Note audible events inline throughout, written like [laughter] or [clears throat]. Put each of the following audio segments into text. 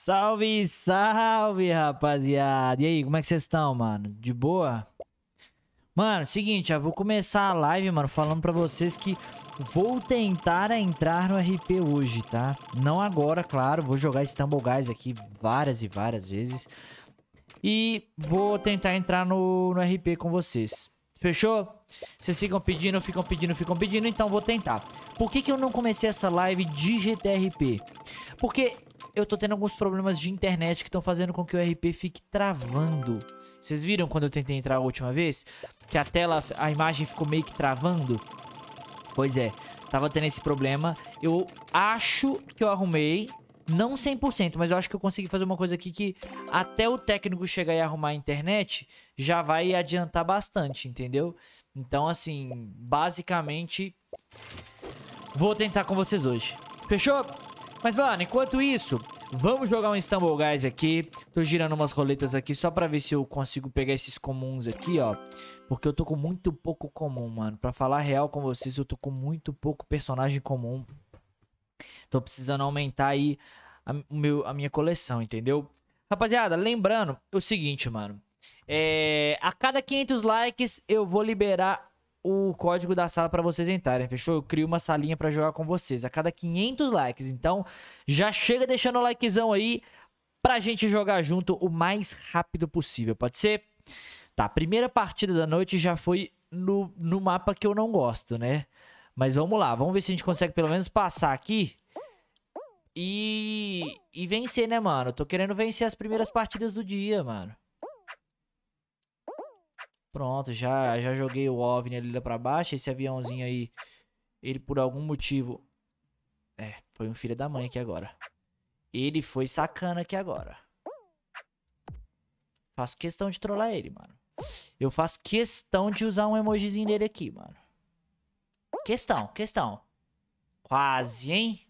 Salve, salve, rapaziada. E aí, como é que vocês estão, mano? De boa? Mano, seguinte, eu vou começar a live, mano, falando pra vocês que vou tentar entrar no RP hoje, tá? Não agora, claro, vou jogar Stumble Guys aqui várias e várias vezes. E vou tentar entrar no, no RP com vocês. Fechou? Vocês ficam pedindo, ficam pedindo, ficam pedindo, então vou tentar. Por que, que eu não comecei essa live de GTRP? Porque eu tô tendo alguns problemas de internet que estão fazendo com que o RP fique travando. Vocês viram quando eu tentei entrar a última vez? Que a tela, a imagem ficou meio que travando? Pois é, tava tendo esse problema. Eu acho que eu arrumei, não 100%, mas eu acho que eu consegui fazer uma coisa aqui que até o técnico chegar e arrumar a internet, já vai adiantar bastante, entendeu? Então, assim, basicamente, vou tentar com vocês hoje. Fechou? Mas, mano, enquanto isso, vamos jogar um Istanbul Guys aqui. Tô girando umas roletas aqui só pra ver se eu consigo pegar esses comuns aqui, ó. Porque eu tô com muito pouco comum, mano. Pra falar real com vocês, eu tô com muito pouco personagem comum. Tô precisando aumentar aí a, meu, a minha coleção, entendeu? Rapaziada, lembrando o seguinte, mano. É, a cada 500 likes eu vou liberar o código da sala para vocês entrarem, fechou? Eu crio uma salinha para jogar com vocês a cada 500 likes. Então, já chega deixando o likezão aí pra gente jogar junto o mais rápido possível, pode ser? Tá, primeira partida da noite já foi no, no mapa que eu não gosto, né? Mas vamos lá, vamos ver se a gente consegue pelo menos passar aqui e, e vencer, né, mano? tô querendo vencer as primeiras partidas do dia, mano. Pronto, já, já joguei o OVNI ali pra baixo. Esse aviãozinho aí, ele por algum motivo... É, foi um filho da mãe aqui agora. Ele foi sacana aqui agora. Faço questão de trollar ele, mano. Eu faço questão de usar um emojizinho dele aqui, mano. Questão, questão. Quase, hein?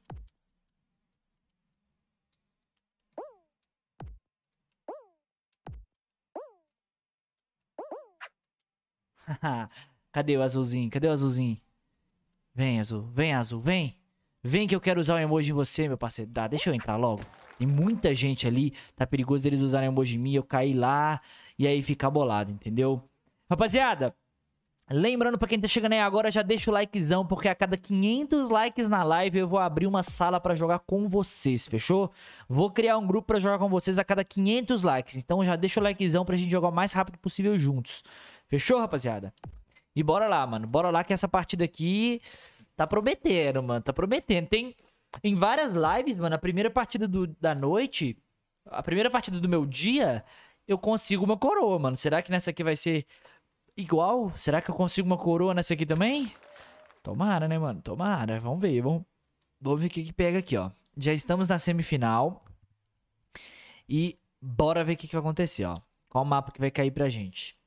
[laughs] Cadê o azulzinho? Cadê o azulzinho? Vem, azul. Vem, azul. Vem. Vem que eu quero usar o emoji em você, meu parceiro. Dá, deixa eu entrar logo. Tem muita gente ali. Tá perigoso eles usarem emoji em mim. Eu cair lá e aí ficar bolado, entendeu? Rapaziada, Lembrando pra quem tá chegando aí agora, já deixa o likezão, porque a cada 500 likes na live eu vou abrir uma sala pra jogar com vocês, fechou? Vou criar um grupo pra jogar com vocês a cada 500 likes, então já deixa o likezão pra gente jogar o mais rápido possível juntos, Fechou, rapaziada? E bora lá, mano. Bora lá que essa partida aqui tá prometendo, mano. Tá prometendo. Tem em várias lives, mano, a primeira partida do, da noite, a primeira partida do meu dia, eu consigo uma coroa, mano. Será que nessa aqui vai ser igual? Será que eu consigo uma coroa nessa aqui também? Tomara, né, mano? Tomara. Vamos ver, vamos, vamos ver o que, que pega aqui, ó. Já estamos na semifinal. E bora ver o que, que vai acontecer, ó. Qual mapa que vai cair pra gente.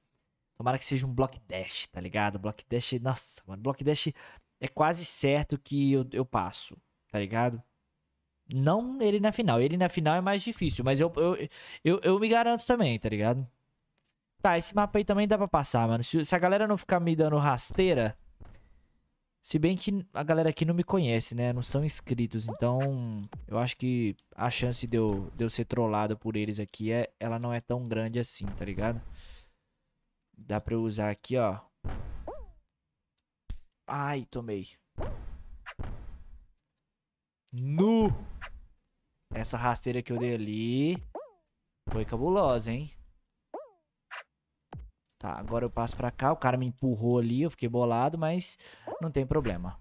Tomara que seja um Block Dash, tá ligado? Block Dash, nossa, mano, Block Dash é quase certo que eu, eu passo, tá ligado? Não ele na final. Ele na final é mais difícil, mas eu, eu, eu, eu me garanto também, tá ligado? Tá, esse mapa aí também dá pra passar, mano. Se, se, a galera não ficar me dando rasteira. Se bem que a galera aqui não me conhece, né? Não são inscritos. Então, eu acho que a chance de eu, de eu ser trollado por eles aqui é, ela não é tão grande assim, tá ligado? Dá pra eu usar aqui, ó. Ai, tomei. Nu! Essa rasteira que eu dei ali foi cabulosa, hein? Tá, agora eu passo pra cá. O cara me empurrou ali, eu fiquei bolado, mas não tem problema.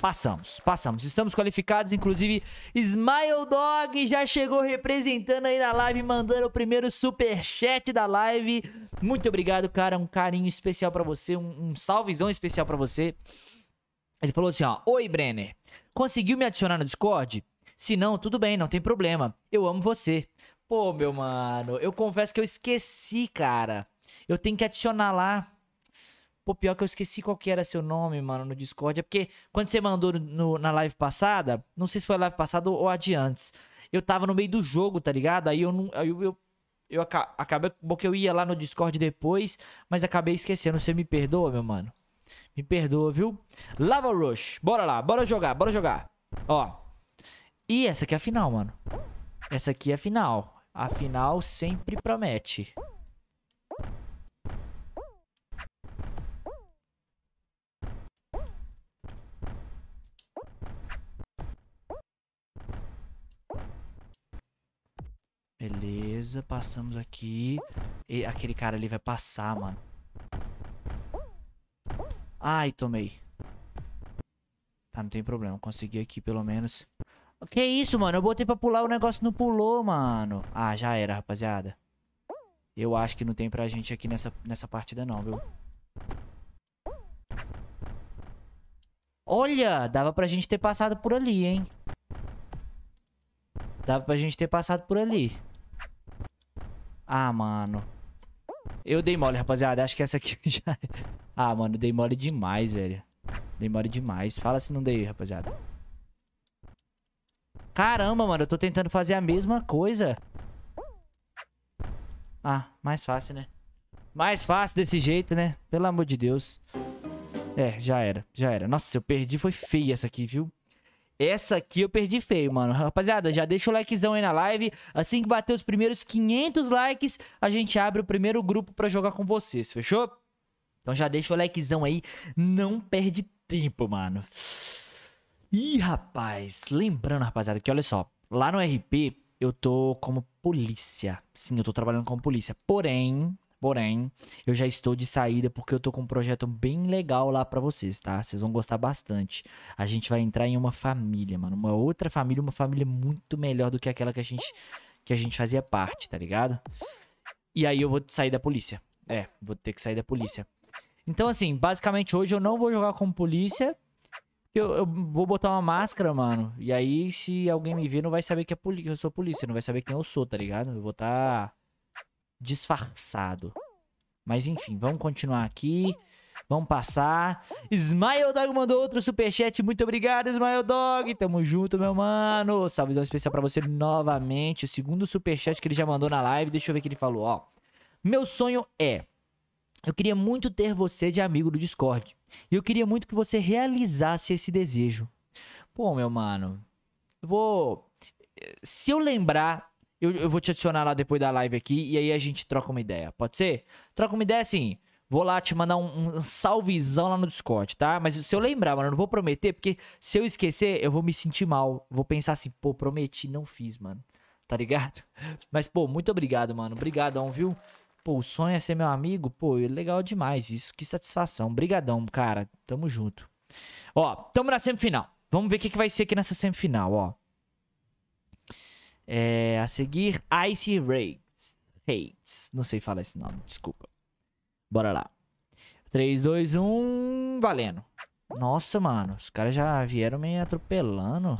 Passamos, passamos. Estamos qualificados, inclusive Smile Dog já chegou representando aí na live, mandando o primeiro super chat da live. Muito obrigado, cara. Um carinho especial para você, um, um salvezão especial para você. Ele falou assim, ó: "Oi, Brenner. Conseguiu me adicionar no Discord? Se não, tudo bem, não tem problema. Eu amo você." Pô, meu mano, eu confesso que eu esqueci, cara. Eu tenho que adicionar lá. Pô, pior que eu esqueci qual que era seu nome, mano, no Discord. É porque quando você mandou no, na live passada, não sei se foi a live passada ou a antes, eu tava no meio do jogo, tá ligado? Aí eu não. Aí eu, eu, eu acabei. Porque eu ia lá no Discord depois, mas acabei esquecendo. Você me perdoa, meu mano? Me perdoa, viu? Lava Rush. Bora lá, bora jogar, bora jogar. Ó. E essa aqui é a final, mano. Essa aqui é a final. A final sempre promete. Beleza, passamos aqui. E aquele cara ali vai passar, mano. Ai, tomei. Tá, não tem problema. Consegui aqui, pelo menos. Que isso, mano? Eu botei pra pular, o negócio não pulou, mano. Ah, já era, rapaziada. Eu acho que não tem pra gente aqui nessa, nessa partida não, viu? Olha, dava pra gente ter passado por ali, hein? Dava pra gente ter passado por ali. Ah, mano. Eu dei mole, rapaziada. Acho que essa aqui [laughs] já... É. Ah, mano, dei mole demais, velho. Dei mole demais. Fala se não dei, rapaziada. Caramba, mano. Eu tô tentando fazer a mesma coisa. Ah, mais fácil, né? Mais fácil desse jeito, né? Pelo amor de Deus. É, já era. Já era. Nossa, eu perdi. Foi feia essa aqui, viu? Essa aqui eu perdi feio, mano. Rapaziada, já deixa o likezão aí na live. Assim que bater os primeiros 500 likes, a gente abre o primeiro grupo pra jogar com vocês, fechou? Então já deixa o likezão aí. Não perde tempo, mano. Ih, rapaz. Lembrando, rapaziada, que olha só. Lá no RP, eu tô como polícia. Sim, eu tô trabalhando como polícia. Porém, Porém, eu já estou de saída porque eu tô com um projeto bem legal lá para vocês, tá? Vocês vão gostar bastante. A gente vai entrar em uma família, mano, uma outra família, uma família muito melhor do que aquela que a gente que a gente fazia parte, tá ligado? E aí eu vou sair da polícia. É, vou ter que sair da polícia. Então, assim, basicamente hoje eu não vou jogar como polícia. Eu, eu, vou botar uma máscara, mano. E aí, se alguém me ver, não vai saber que, é poli que eu sou polícia. Não vai saber quem eu sou, tá ligado? Eu vou estar. Tá disfarçado. Mas enfim, vamos continuar aqui. Vamos passar. Ismael Dog mandou outro superchat. Muito obrigado, Ismael Dog. Tamo junto, meu mano. Salvezão especial pra você novamente. O segundo superchat que ele já mandou na live. Deixa eu ver o que ele falou, ó. Meu sonho é... Eu queria muito ter você de amigo do Discord. E eu queria muito que você realizasse esse desejo. Pô, meu mano. Eu vou... Eh, se eu lembrar eu, eu vou te adicionar lá depois da live aqui e aí a gente troca uma ideia. Pode ser? Troca uma ideia assim. Vou lá te mandar um, um salvezão lá no Discord, tá? Mas se eu lembrar, mano, eu não vou prometer, porque se eu esquecer, eu vou me sentir mal. Vou pensar assim, pô, prometi, não fiz, mano. [laughs] Tá ligado? Mas, pô, muito obrigado, mano. Obrigadão, viu? Pô, o sonho é ser meu amigo? Pô, é legal demais isso. Que satisfação. Obrigadão, cara. Tamo junto. Ó, tamo na semifinal. Vamos ver o que, que vai ser aqui nessa semifinal, ó. É, a seguir, Ice Raids. Hates. Não sei falar esse nome, desculpa. Bora lá. 3, 2, 1. Valendo. Nossa, mano. Os caras já vieram me atropelando.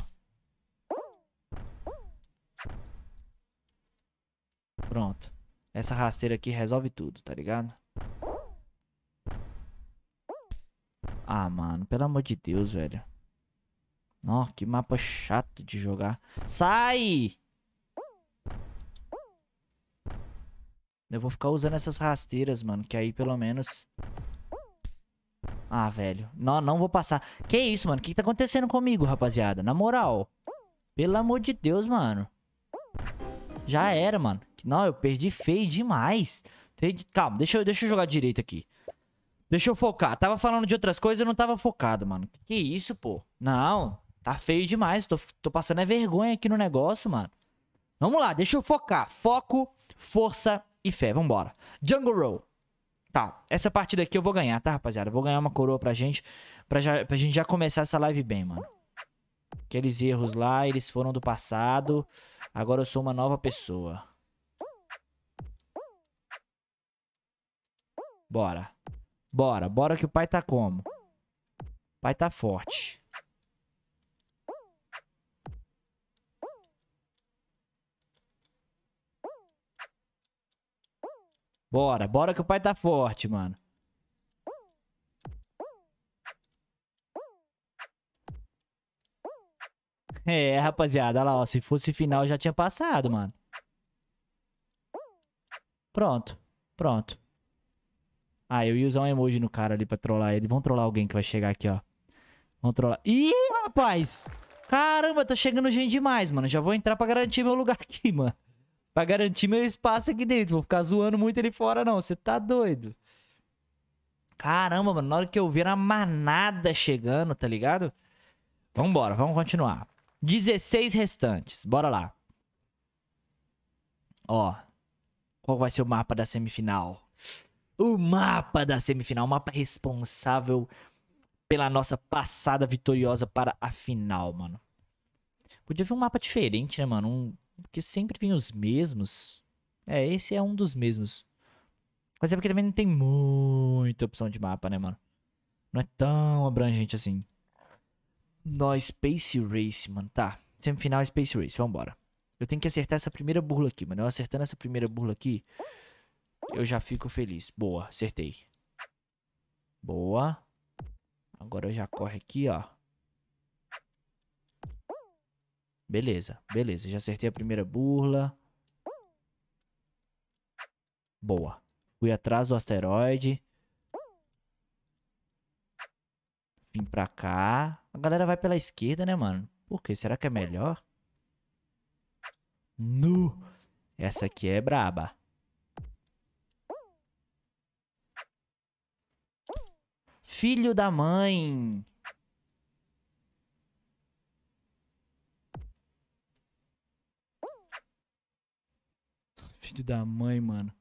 Pronto. Essa rasteira aqui resolve tudo, tá ligado? Ah, mano. Pelo amor de Deus, velho. Nossa, que mapa chato de jogar. Sai! Eu vou ficar usando essas rasteiras, mano, que aí pelo menos... Ah, velho. Não, não vou passar. Que isso, mano? O que, que tá acontecendo comigo, rapaziada? Na moral. Pelo amor de Deus, mano. Já era, mano. Não, eu perdi feio demais. feio Calma, deixa eu, deixa eu jogar direito aqui. Deixa eu focar. Tava falando de outras coisas e não tava focado, mano. Que é isso, pô? Não, tá feio demais. Tô, tô passando é vergonha aqui no negócio, mano. Vamos lá, deixa eu focar. Foco, força e fé. Vambora. Jungle Row, Tá, essa partida aqui eu vou ganhar, tá, rapaziada? vou ganhar uma coroa pra gente, pra, já, pra gente já começar essa live bem, mano. Aqueles erros lá, eles foram do passado. Agora eu sou uma nova pessoa. Bora. Bora, bora que o pai tá como? O pai tá forte. Bora, bora que o pai tá forte, mano. É, rapaziada, olha lá, ó, se fosse final já tinha passado, mano. Pronto, pronto. Ah, eu ia usar um emoji no cara ali pra trollar ele. Vão trollar alguém que vai chegar aqui, ó. Vão trollar. Ih, rapaz! Caramba, tá chegando gente demais, mano. Já vou entrar pra garantir meu lugar aqui, mano. Pra garantir meu espaço aqui dentro. Vou ficar zoando muito ele fora, não. Você tá doido. Caramba, mano. Na hora que eu ver a manada chegando, tá ligado? Vambora, vamos continuar. 16 restantes. Bora lá. Ó. Qual vai ser o mapa da semifinal? O mapa da semifinal. O mapa responsável pela nossa passada vitoriosa para a final, mano. Podia ver um mapa diferente, né, mano? Um porque sempre vem os mesmos. É, esse é um dos mesmos. Mas é porque também não tem muita opção de mapa, né, mano? Não é tão abrangente assim. No Space Race, mano. Tá. Semifinal Space Race, vambora. Eu tenho que acertar essa primeira burla aqui, mano. Eu acertando essa primeira burla aqui, eu já fico feliz. Boa, acertei. Boa. Agora eu já corre aqui, ó. Beleza, beleza. Já acertei a primeira burla. Boa. Fui atrás do asteroide. Vim pra cá. A galera vai pela esquerda, né, mano? Por quê? Será que é melhor? Nu! Essa aqui é braba. Filho da mãe! filho da mãe, mano.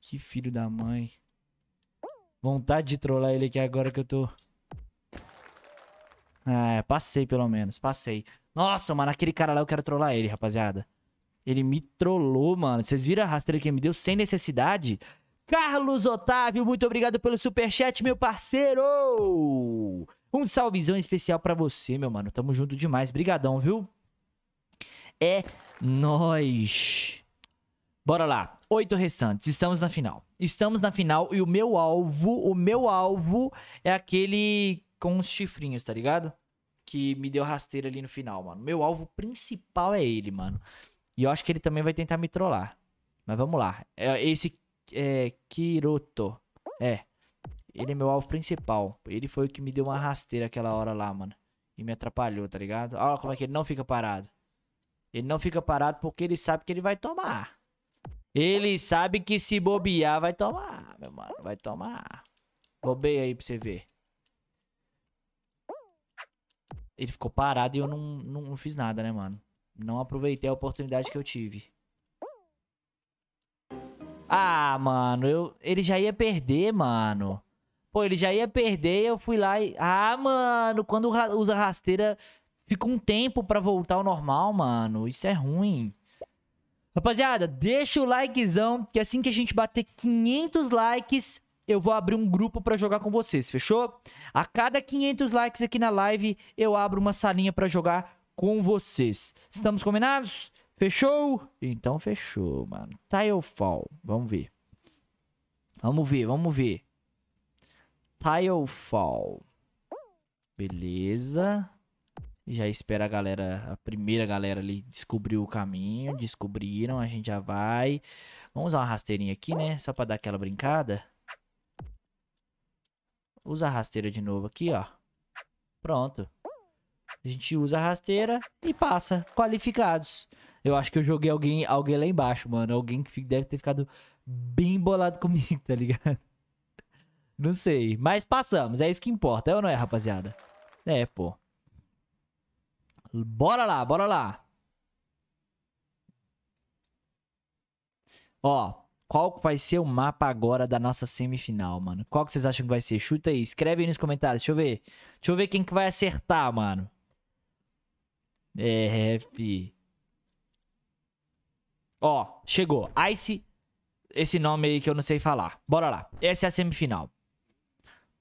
Que filho da mãe. Vontade de trollar ele aqui agora que eu tô... Ah, é, passei pelo menos, passei. Nossa, mano, aquele cara lá eu quero trollar ele, rapaziada. Ele me trollou, mano. Vocês viram a rasteira que ele me deu sem necessidade? Carlos Otávio, muito obrigado pelo superchat, meu parceiro! Um salvezão especial para você, meu mano. Tamo junto demais. Brigadão, viu? É nós. Bora lá. Oito restantes. Estamos na final. Estamos na final e o meu alvo, o meu alvo é aquele com os chifrinhos, tá ligado? Que me deu rasteira ali no final, mano. Meu alvo principal é ele, mano. E eu acho que ele também vai tentar me trollar. Mas vamos lá. É esse é, Kiroto. É. Ele é meu alvo principal. Ele foi o que me deu uma rasteira aquela hora lá, mano. E me atrapalhou, tá ligado? Olha como é que ele não fica parado. Ele não fica parado porque ele sabe que ele vai tomar. Ele sabe que se bobear vai tomar, meu mano. Vai tomar. Bobeia aí pra você ver. Ele ficou parado e eu não, não, não fiz nada, né, mano? Não aproveitei a oportunidade que eu tive. Ah, mano, eu... ele já ia perder, mano. Pô, ele já ia perder eu fui lá e... Ah, mano, quando usa rasteira, fica um tempo pra voltar ao normal, mano. Isso é ruim. Rapaziada, deixa o likezão, que assim que a gente bater 500 likes, eu vou abrir um grupo para jogar com vocês, fechou? A cada 500 likes aqui na live, eu abro uma salinha para jogar com vocês. Estamos combinados? Fechou? Então fechou, mano. Tilefall, tá vamos ver. Vamos ver, vamos ver. Tilefall. Tá Beleza já espera a galera, a primeira galera ali descobriu o caminho, descobriram, a gente já vai. Vamos usar uma rasteirinha aqui, né? Só pra dar aquela brincada. Usa a rasteira de novo aqui, ó. Pronto. A gente usa a rasteira e passa. Qualificados. Eu acho que eu joguei alguém, alguém lá embaixo, mano. Alguém que deve ter ficado bem bolado [laughs] comigo, tá ligado? Não sei. Mas passamos. É isso que importa, é ou não é, rapaziada? É, pô. Bora lá, bora lá. Ó, qual vai ser o mapa agora da nossa semifinal, mano? Qual que vocês acham que vai ser? Chuta aí, escreve aí nos comentários, deixa eu ver. Deixa eu ver quem que vai acertar, mano. É, fi. Ó, chegou. Ice, esse nome aí que eu não sei falar. Bora lá. Essa é a semifinal.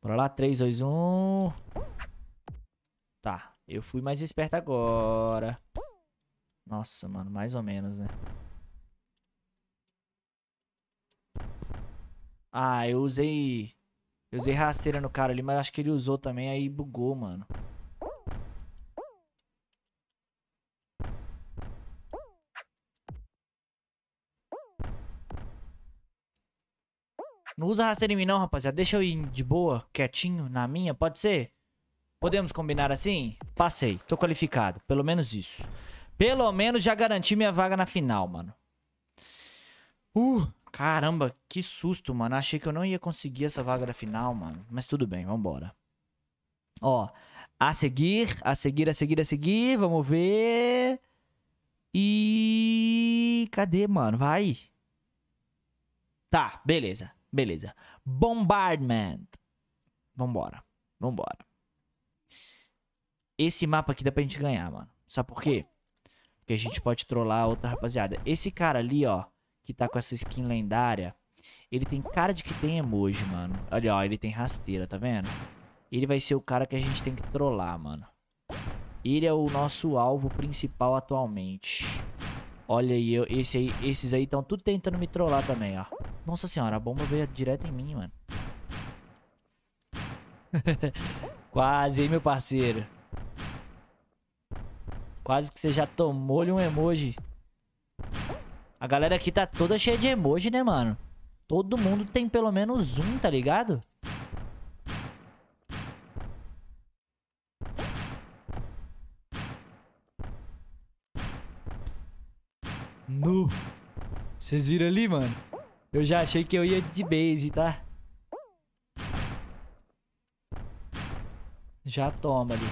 Bora lá, 3, 2, 1... Tá, eu fui mais esperto agora. Nossa, mano, mais ou menos, né? Ah, eu usei... Eu usei rasteira no cara ali, mas acho que ele usou também, aí bugou, mano. Não usa rasteira em mim não, rapaziada. Deixa eu ir de boa, quietinho, na minha, pode ser? Podemos combinar assim? Passei, tô qualificado. Pelo menos isso. Pelo menos já garanti minha vaga na final, mano. Uh, caramba, que susto, mano. Achei que eu não ia conseguir essa vaga na final, mano. Mas tudo bem, vambora. Ó, a seguir, a seguir, a seguir, a seguir. Vamos ver. E. Cadê, mano? Vai. Tá, beleza, beleza. Bombardment. Vambora, vambora. Esse mapa aqui dá pra gente ganhar, mano. Sabe por quê? Porque a gente pode trollar outra rapaziada. Esse cara ali, ó, que tá com essa skin lendária, ele tem cara de que tem emoji, mano. Olha, ó, ele tem rasteira, tá vendo? Ele vai ser o cara que a gente tem que trollar, mano. Ele é o nosso alvo principal atualmente. Olha aí, eu, esse aí esses aí estão tudo tentando me trollar também, ó. Nossa senhora, a bomba veio direto em mim, mano. [laughs] Quase, hein, meu parceiro. Quase que você já tomou-lhe um emoji. A galera aqui tá toda cheia de emoji, né, mano? Todo mundo tem pelo menos um, tá ligado? Nu. Vocês viram ali, mano? Eu já achei que eu ia de base, tá? Já toma ali.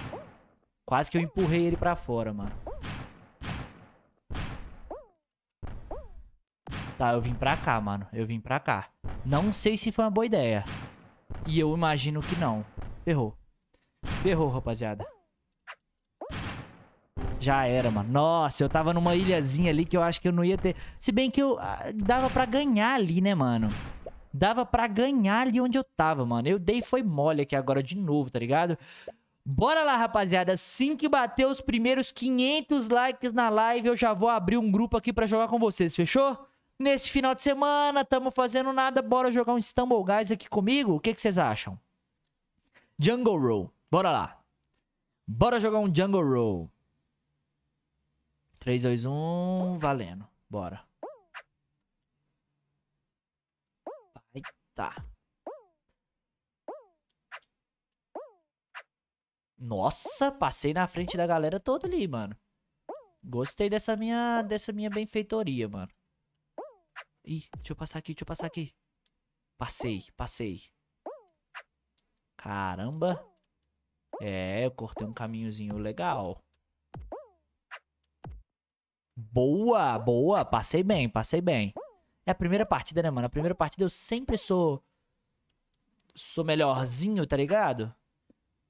Quase que eu empurrei ele pra fora, mano. Tá, eu vim pra cá, mano. Eu vim pra cá. Não sei se foi uma boa ideia. E eu imagino que não. Ferrou. Ferrou, rapaziada. Já era, mano. Nossa, eu tava numa ilhazinha ali que eu acho que eu não ia ter... Se bem que eu... Ah, dava pra ganhar ali, né, mano? Dava pra ganhar ali onde eu tava, mano. Eu dei foi mole aqui agora de novo, tá ligado? Bora lá, rapaziada. Assim que bater os primeiros 500 likes na live, eu já vou abrir um grupo aqui pra jogar com vocês, fechou? Nesse final de semana, tamo fazendo nada, bora jogar um Stumble Guys aqui comigo? O que, que vocês acham? Jungle Roll, bora lá. Bora jogar um Jungle Roll. 3, 2, 1, valendo. Bora. Vai, tá. Nossa, passei na frente da galera toda ali, mano. Gostei dessa minha, dessa minha benfeitoria, mano. Ih, deixa eu passar aqui, deixa eu passar aqui. Passei, passei. Caramba. É, eu cortei um caminhozinho legal. Boa, boa. Passei bem, passei bem. É a primeira partida, né, mano? A primeira partida eu sempre sou... Sou melhorzinho, tá ligado?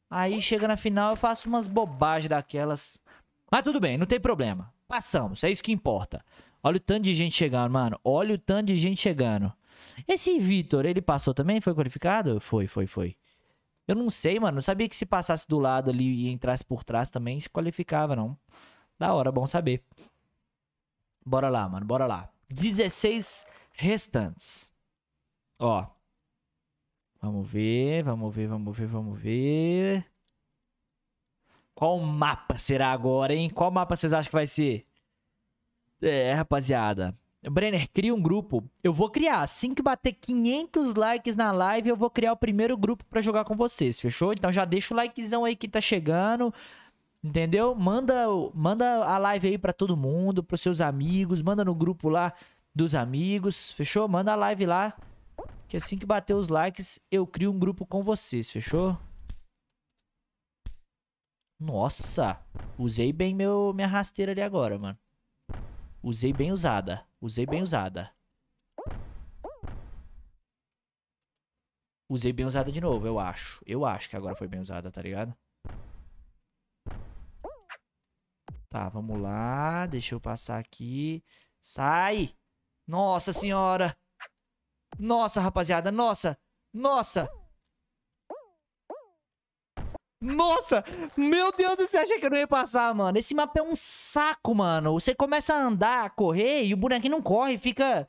Aí chega na final, eu faço umas bobagens daquelas. Mas tudo bem, não tem problema. Passamos, é isso que importa. Olha o tanto de gente chegando, mano. Olha o tanto de gente chegando. Esse Vitor, ele passou também? Foi qualificado? Foi, foi, foi. Eu não sei, mano. Não sabia que se passasse do lado ali e entrasse por trás também, se qualificava, não. Da hora, bom saber. Bora lá, mano, bora lá. 16 restantes. Ó, Vamos ver, vamos ver, vamos ver, vamos ver. Qual mapa será agora, hein? Qual mapa vocês acham que vai ser? É, rapaziada. Brenner, cria um grupo. Eu vou criar. Assim que bater 500 likes na live, eu vou criar o primeiro grupo para jogar com vocês, fechou? Então já deixa o likezão aí que tá chegando, entendeu? Manda, manda a live aí para todo mundo, pros seus amigos, manda no grupo lá dos amigos, fechou? Manda a live lá que assim que bater os likes, eu crio um grupo com vocês, fechou? Nossa, usei bem meu, minha rasteira ali agora, mano. Usei bem usada, usei bem usada. Usei bem usada de novo, eu acho. Eu acho que agora foi bem usada, tá ligado? Tá, vamos lá. Deixa eu passar aqui. Sai! Nossa senhora! Nossa, rapaziada, nossa. Nossa. Nossa, meu Deus do céu, achei que eu não ia passar, mano. Esse mapa é um saco, mano. Você começa a andar, a correr e o bonequinho não corre, fica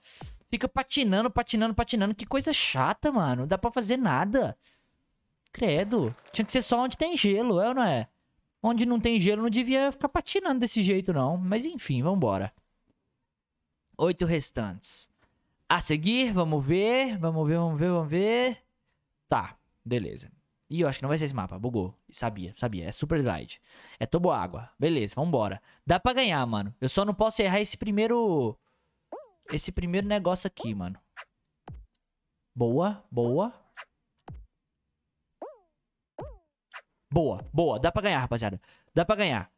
fica patinando, patinando, patinando. Que coisa chata, mano. Não dá pra fazer nada. Credo. Tinha que ser só onde tem gelo, é ou não é? Onde não tem gelo não devia ficar patinando desse jeito, não. Mas enfim, vambora. Oito restantes a seguir, vamos ver, vamos ver, vamos ver, vamos ver. Tá, beleza. Ih, eu acho que não vai ser esse mapa, bugou. Sabia, sabia, é super slide. É tobo água, beleza, vambora. Dá pra ganhar, mano. Eu só não posso errar esse primeiro... Esse primeiro negócio aqui, mano. Boa, boa. Boa, boa. Dá pra ganhar, rapaziada. Dá pra ganhar.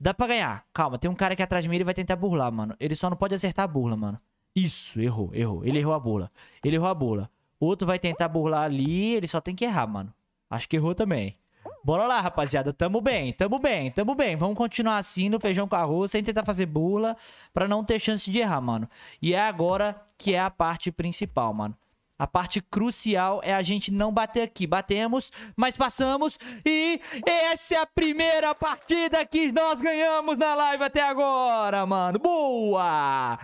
Dá pra ganhar. Calma, tem um cara aqui atrás de mim, ele vai tentar burlar, mano. Ele só não pode acertar a burla, mano. Isso, errou, errou. Ele errou a bola. Ele errou a bola. Outro vai tentar burlar ali, ele só tem que errar, mano. Acho que errou também. Bora lá, rapaziada. Tamo bem, tamo bem, tamo bem. Vamos continuar assim no feijão com arroz, sem tentar fazer burla, pra não ter chance de errar, mano. E é agora que é a parte principal, mano. A parte crucial é a gente não bater aqui. Batemos, mas passamos. E essa é a primeira partida que nós ganhamos na live até agora, mano. Boa!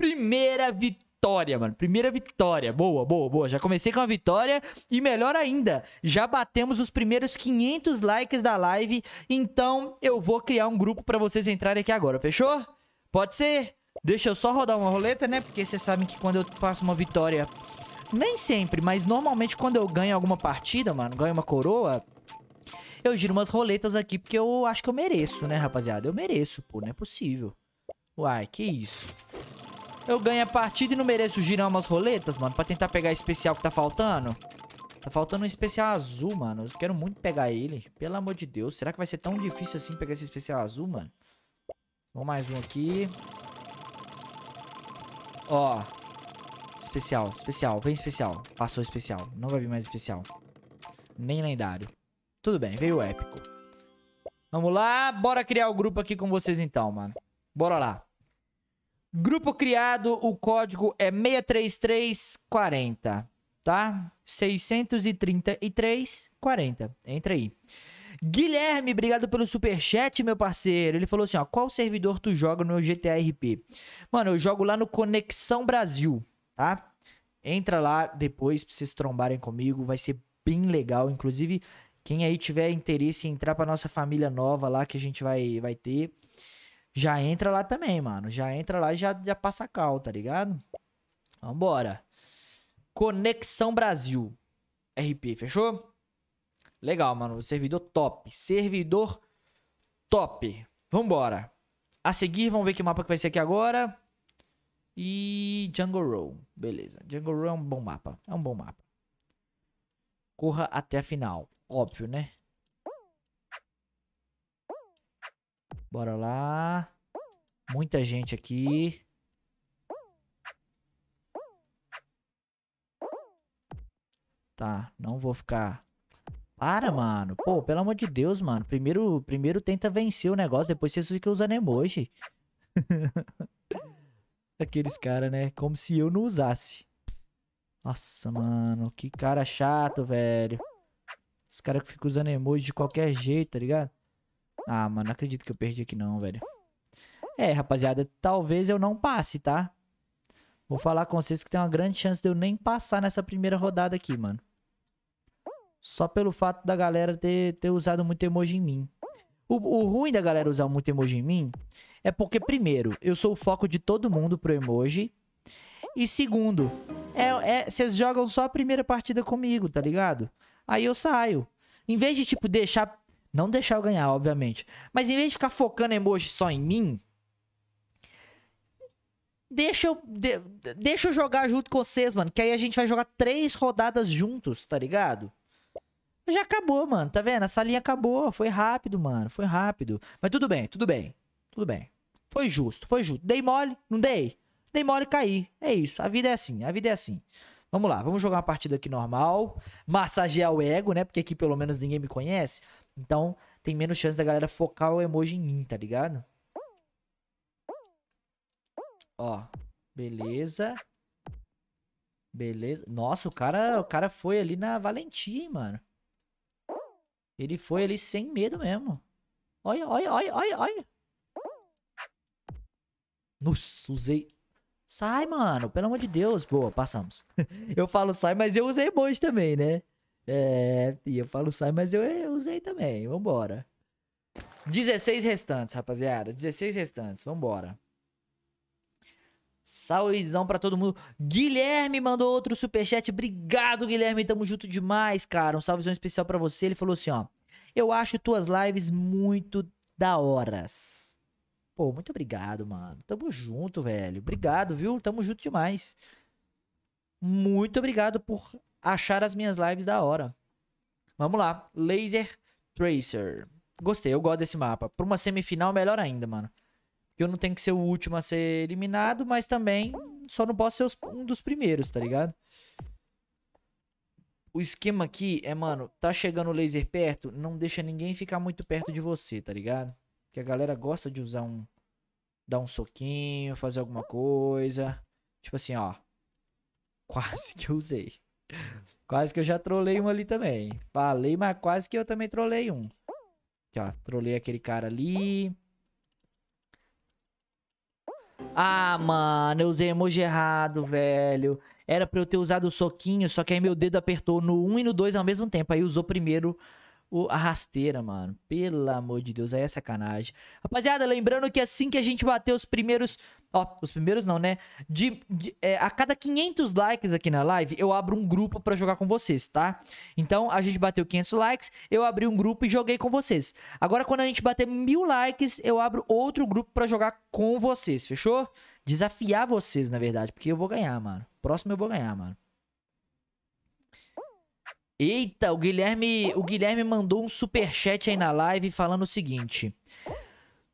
Primeira vitória, mano. Primeira vitória. Boa, boa, boa. Já comecei com a vitória e melhor ainda, já batemos os primeiros 500 likes da live, então eu vou criar um grupo para vocês entrarem aqui agora, fechou? Pode ser? Deixa eu só rodar uma roleta, né? Porque vocês sabem que quando eu faço uma vitória, nem sempre, mas normalmente quando eu ganho alguma partida, mano, ganho uma coroa, eu giro umas roletas aqui porque eu acho que eu mereço, né, rapaziada? Eu mereço, pô, não é possível. Uai, que isso eu ganho a partida e não mereço girar umas roletas, mano, pra tentar pegar especial que tá faltando? Tá faltando um especial azul, mano. Eu quero muito pegar ele. Pelo amor de Deus, será que vai ser tão difícil assim pegar esse especial azul, mano? Vamos mais um aqui. Ó. Especial, especial, vem especial. Passou especial, não vai vir mais especial. Nem lendário. Tudo bem, veio épico. Vamos lá, bora criar o grupo aqui com vocês então, mano. Bora lá. Grupo criado, o código é 63340, tá? 63340. Entra aí. Guilherme, obrigado pelo super chat, meu parceiro. Ele falou assim, ó, qual servidor tu joga no GTA RP? Mano, eu jogo lá no Conexão Brasil, tá? Entra lá depois pra vocês trombarem comigo, vai ser bem legal, inclusive quem aí tiver interesse em entrar pra nossa família nova lá que a gente vai vai ter, já entra lá também, mano. Já entra lá e já, já passa cal, tá ligado? Vambora. Conexão Brasil. RP, fechou? Legal, mano. Servidor top. Servidor top. Vambora. A seguir, vamos ver que mapa que vai ser aqui agora. E Jungle Row. Beleza. Jungle Row é um bom mapa. É um bom mapa. Corra até a final. Óbvio, né? Bora lá. Muita gente aqui. Tá, não vou ficar... Para, mano. Pô, pelo amor de Deus, mano. Primeiro, primeiro tenta vencer o negócio, depois vocês ficam usando emoji. [laughs] Aqueles caras, né? Como se eu não usasse. Nossa, mano. Que cara chato, velho. Os caras que ficam usando emoji de qualquer jeito, tá ligado? Ah, mano, não acredito que eu perdi aqui não, velho. É, rapaziada, talvez eu não passe, tá? Vou falar com vocês que tem uma grande chance de eu nem passar nessa primeira rodada aqui, mano. Só pelo fato da galera ter, ter usado muito emoji em mim. O, o, ruim da galera usar muito emoji em mim é porque, primeiro, eu sou o foco de todo mundo pro emoji. E segundo, é, é vocês jogam só a primeira partida comigo, tá ligado? Aí eu saio. Em vez de, tipo, deixar não deixar eu ganhar, obviamente. Mas em vez de ficar focando emoji só em mim, deixa eu, de, deixa eu jogar junto com vocês, mano. Que aí a gente vai jogar três rodadas juntos, tá ligado? Já acabou, mano. Tá vendo? Essa linha acabou. Foi rápido, mano. Foi rápido. Mas tudo bem, tudo bem. Tudo bem. Foi justo, foi justo. Dei mole? Não dei? Dei mole e caí. É isso. A vida é assim, a vida é assim. Vamos lá, vamos jogar uma partida aqui normal. Massagear o ego, né? Porque aqui pelo menos ninguém me conhece. Então, tem menos chance da galera focar o emoji em mim, tá ligado? Ó, beleza. Beleza. Nossa, o cara, o cara foi ali na valentia, hein, mano. Ele foi ali sem medo mesmo. Olha, olha, olha, olha, olha. Nossa, usei. Sai, mano. Pelo amor de Deus. Boa, passamos. [laughs] eu falo sai, mas eu usei emoji também, né? É, e eu falo sai, mas eu, eu usei também. Vambora. 16 restantes, rapaziada. 16 restantes. Vambora. Salvezão para todo mundo. Guilherme mandou outro superchat. Obrigado, Guilherme. Tamo junto demais, cara. Um salvezão especial para você. Ele falou assim, ó. Eu acho tuas lives muito da horas. Pô, muito obrigado, mano. Tamo junto, velho. Obrigado, viu? Tamo junto demais. Muito obrigado por achar as minhas lives da hora. Vamos lá, Laser Tracer. Gostei, eu gosto desse mapa. Pra uma semifinal, melhor ainda, mano. Porque eu não tenho que ser o último a ser eliminado, mas também só não posso ser os, um dos primeiros, tá ligado? O esquema aqui é, mano, tá chegando o laser perto, não deixa ninguém ficar muito perto de você, tá ligado? Que a galera gosta de usar um... Dar um soquinho, fazer alguma coisa. Tipo assim, ó. [laughs] Quase que eu usei. Quase que eu já trolei um ali também. Falei, mas quase que eu também trolei um. Aqui, ó. Trolei aquele cara ali. Ah, mano, eu usei emoji errado, velho. Era pra eu ter usado o soquinho, só que aí meu dedo apertou no 1 e no 2 ao mesmo tempo. Aí usou primeiro o, a rasteira, mano. Pelo amor de Deus, aí é sacanagem. Rapaziada, lembrando que assim que a gente bater os primeiros Ó, os primeiros não, né? De, de é, a cada 500 likes aqui na live, eu abro um grupo para jogar com vocês, tá? Então, a gente bateu 500 likes, eu abri um grupo e joguei com vocês. Agora, quando a gente bater mil likes, eu abro outro grupo para jogar com vocês, fechou? Desafiar vocês, na verdade, porque eu vou ganhar, mano. Próximo eu vou ganhar, mano. Eita, o Guilherme, o Guilherme mandou um super chat aí na live falando o seguinte: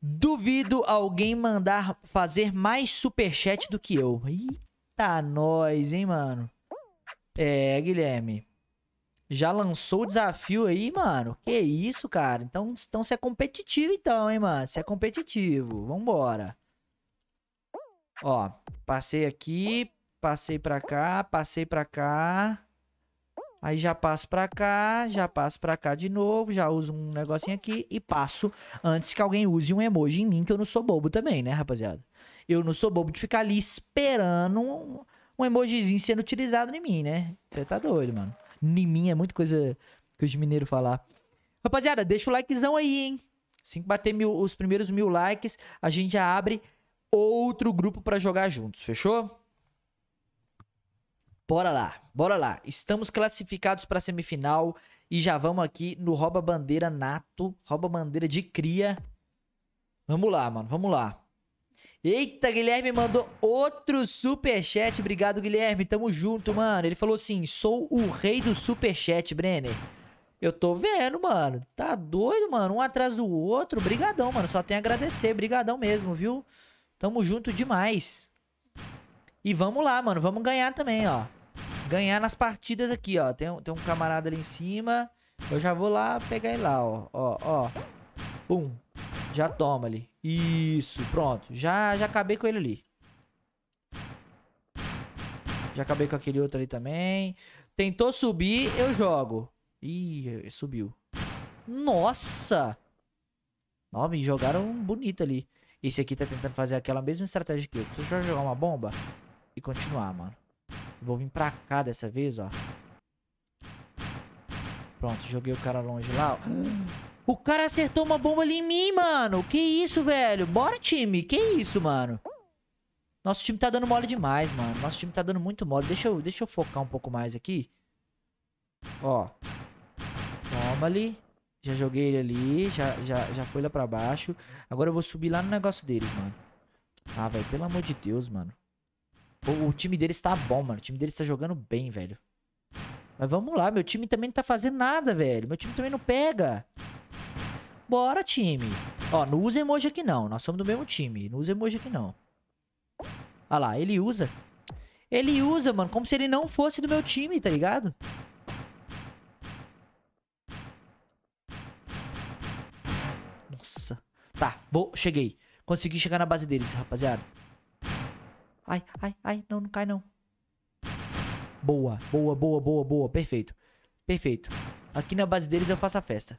Duvido alguém mandar fazer mais superchat do que eu. Eita, nós, hein, mano. É, Guilherme. Já lançou o desafio aí, mano. Que isso, cara. Então, então você é competitivo, então, hein, mano. Você é competitivo. Vambora. Ó, passei aqui, passei pra cá, passei pra cá. Aí já passo para cá, já passo para cá de novo, já uso um negocinho aqui e passo antes que alguém use um emoji em mim, que eu não sou bobo também, né, rapaziada? Eu não sou bobo de ficar ali esperando um, um emojizinho sendo utilizado em mim, né? Você tá doido, mano. Em mim é muita coisa que os mineiros falar. Rapaziada, deixa o likezão aí, hein? Assim que bater mil, os primeiros mil likes, a gente já abre outro grupo para jogar juntos, fechou? Bora lá, bora lá. Estamos classificados para a semifinal e já vamos aqui no rouba bandeira nato, rouba bandeira de cria. Vamos lá, mano, vamos lá. Eita, Guilherme mandou outro superchat. Obrigado, Guilherme. Tamo junto, mano. Ele falou assim: sou o rei do superchat, Brenner. Eu tô vendo, mano. Tá doido, mano. Um atrás do outro. Brigadão, mano. Só tem a agradecer. Brigadão mesmo, viu? Tamo junto demais. E vamos lá, mano. Vamos ganhar também, ó ganhar nas partidas aqui, ó. Tem, tem um camarada ali em cima. Eu já vou lá pegar ele lá, ó. Ó, ó. Pum. Já toma ali. Isso, pronto. Já, já acabei com ele ali. Já acabei com aquele outro ali também. Tentou subir, eu jogo. Ih, subiu. Nossa! Não, me jogaram bonito ali. Esse aqui tá tentando fazer aquela mesma estratégia que eu. Deixa eu jogar uma bomba e continuar, mano. Vou vir pra cá dessa vez, ó. Pronto, joguei o cara longe lá. [gasps] O cara acertou uma bomba ali em mim, mano. Que isso, velho. Bora, time. Que isso, mano. Nosso time tá dando mole demais, mano. Nosso time tá dando muito mole. Deixa eu, deixa eu focar um pouco mais aqui. Ó. Toma ali. Já joguei ele ali. Já, já, já foi lá pra baixo. Agora eu vou subir lá no negócio deles, mano. Ah, velho. Pelo amor de Deus, mano. O, o time deles tá bom, mano. O time deles tá jogando bem, velho. Mas vamos lá, meu time também não tá fazendo nada, velho. Meu time também não pega. Bora, time. Ó, não usa emoji aqui não. Nós somos do mesmo time. Não usa emoji aqui não. Olha lá, ele usa. Ele usa, mano, como se ele não fosse do meu time, tá ligado? Nossa. Tá, vou, cheguei. Consegui chegar na base deles, rapaziada. Ai, ai, ai, não, não cai não. Boa, boa, boa, boa, boa. Perfeito. Perfeito. Aqui na base deles eu faço a festa.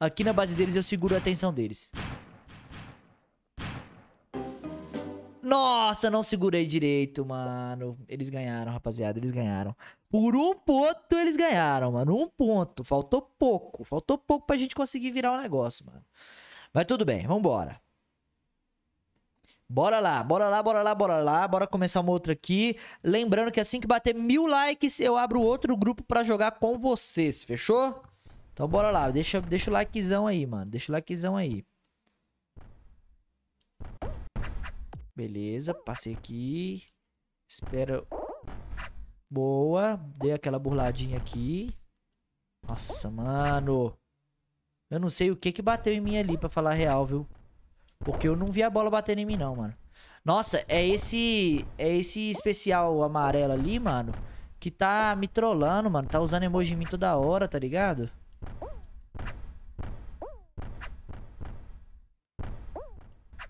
Aqui na base deles eu seguro a atenção deles. Nossa, não segurei direito, mano. Eles ganharam, rapaziada, eles ganharam. Por um ponto eles ganharam, mano. Um ponto. Faltou pouco. Faltou pouco pra gente conseguir virar o um negócio, mano. Mas tudo bem, vambora. Bora lá, bora lá, bora lá, bora lá. Bora começar uma outra aqui. Lembrando que assim que bater mil likes, eu abro outro grupo pra jogar com vocês, fechou? Então bora lá, deixa, deixa o likezão aí, mano. Deixa o likezão aí. Beleza, passei aqui. Espera. Boa. Dei aquela burladinha aqui. Nossa, mano. Eu não sei o que que bateu em mim ali, pra falar real, viu? Porque eu não vi a bola batendo em mim, não, mano. Nossa, é esse. É esse especial amarelo ali, mano. Que tá me trollando, mano. Tá usando emoji em mim toda hora, tá ligado?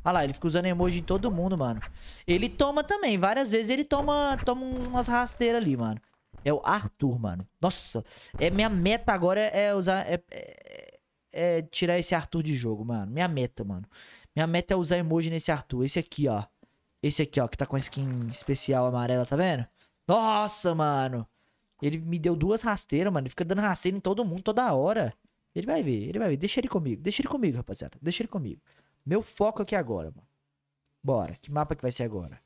Olha lá, ele fica usando emoji em todo mundo, mano. Ele toma também. Várias vezes ele toma, toma umas rasteiras ali, mano. É o Arthur, mano. Nossa, é minha meta agora é, é usar. É, é, é tirar esse Arthur de jogo, mano. Minha meta, mano. Minha meta é usar emoji nesse Arthur. Esse aqui, ó. Esse aqui, ó, que tá com a skin especial amarela, tá vendo? Nossa, mano. Ele me deu duas rasteiras, mano. Ele fica dando rasteira em todo mundo toda hora. Ele vai ver, ele vai ver. Deixa ele comigo, deixa ele comigo, rapaziada. Deixa ele comigo. Meu foco aqui agora, mano. Bora, que mapa que vai ser agora?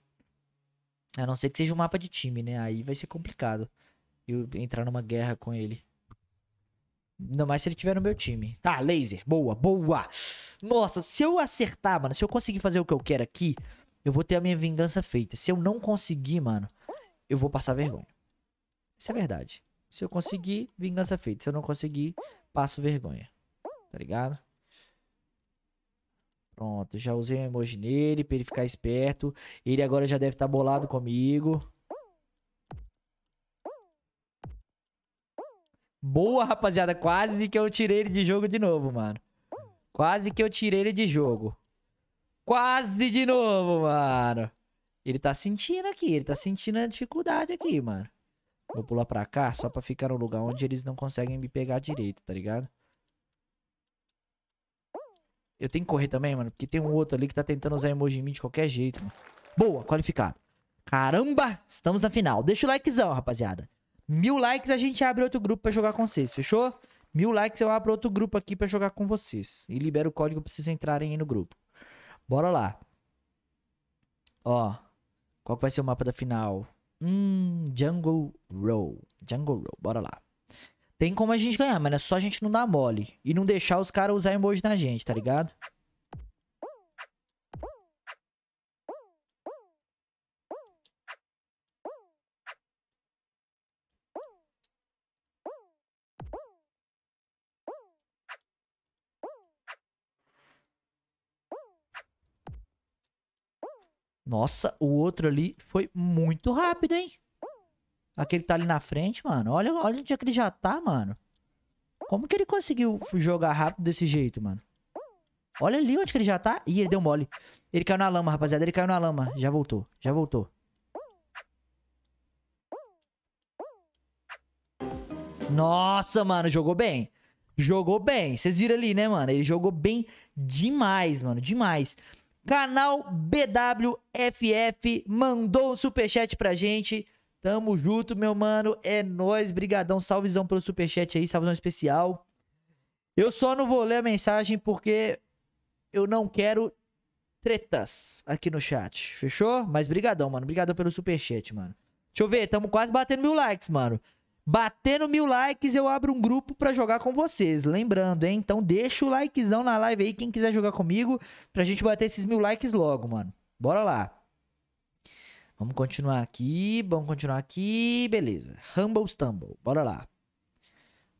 A não ser que seja um mapa de time, né? Aí vai ser complicado eu entrar numa guerra com ele. Não mais se ele tiver no meu time. Tá, laser. Boa, boa. Nossa, se eu acertar, mano, se eu conseguir fazer o que eu quero aqui, eu vou ter a minha vingança feita. Se eu não conseguir, mano, eu vou passar vergonha. Isso é verdade. Se eu conseguir, vingança feita. Se eu não conseguir, passo vergonha. Tá ligado? Pronto, já usei um emoji nele pra ele ficar esperto. Ele agora já deve estar tá bolado comigo. Boa, rapaziada. Quase que eu tirei ele de jogo de novo, mano. Quase que eu tirei ele de jogo. Quase de novo, mano. Ele tá sentindo aqui, ele tá sentindo a dificuldade aqui, mano. Vou pular pra cá só pra ficar no lugar onde eles não conseguem me pegar direito, tá ligado? Eu tenho que correr também, mano, porque tem um outro ali que tá tentando usar emoji em mim de qualquer jeito, mano. Boa, qualificado. Caramba, estamos na final. Deixa o likezão, rapaziada. Mil likes a gente abre outro grupo pra jogar com vocês, fechou? Mil likes eu abro outro grupo aqui para jogar com vocês. E libero o código pra vocês entrarem aí no grupo. Bora lá. Ó. Qual que vai ser o mapa da final? Hum, Jungle Row, Jungle Row. bora lá. Tem como a gente ganhar, mas é só a gente não dar mole. E não deixar os caras usar emoji na gente, tá ligado? Nossa, o outro ali foi muito rápido, hein? Aquele que tá ali na frente, mano. Olha, olha onde é que ele já tá, mano. Como que ele conseguiu jogar rápido desse jeito, mano? Olha ali onde que ele já tá. Ih, ele deu mole. Ele caiu na lama, rapaziada. Ele caiu na lama. Já voltou. Já voltou. Nossa, mano. Jogou bem. Jogou bem. Vocês viram ali, né, mano? Ele jogou bem demais, mano. Demais. Canal BWFF mandou um superchat pra gente. Tamo junto, meu mano. É nóis. Brigadão. Salvezão pelo superchat aí. Salvezão especial. Eu só não vou ler a mensagem porque eu não quero tretas aqui no chat. Fechou? Mas brigadão, mano. Brigadão pelo superchat, mano. Deixa eu ver. Tamo quase batendo mil likes, mano. Batendo mil likes, eu abro um grupo para jogar com vocês. Lembrando, hein? Então deixa o likezão na live aí, quem quiser jogar comigo, pra gente bater esses mil likes logo, mano. Bora lá. Vamos continuar aqui, vamos continuar aqui, beleza. Humble Stumble, bora lá.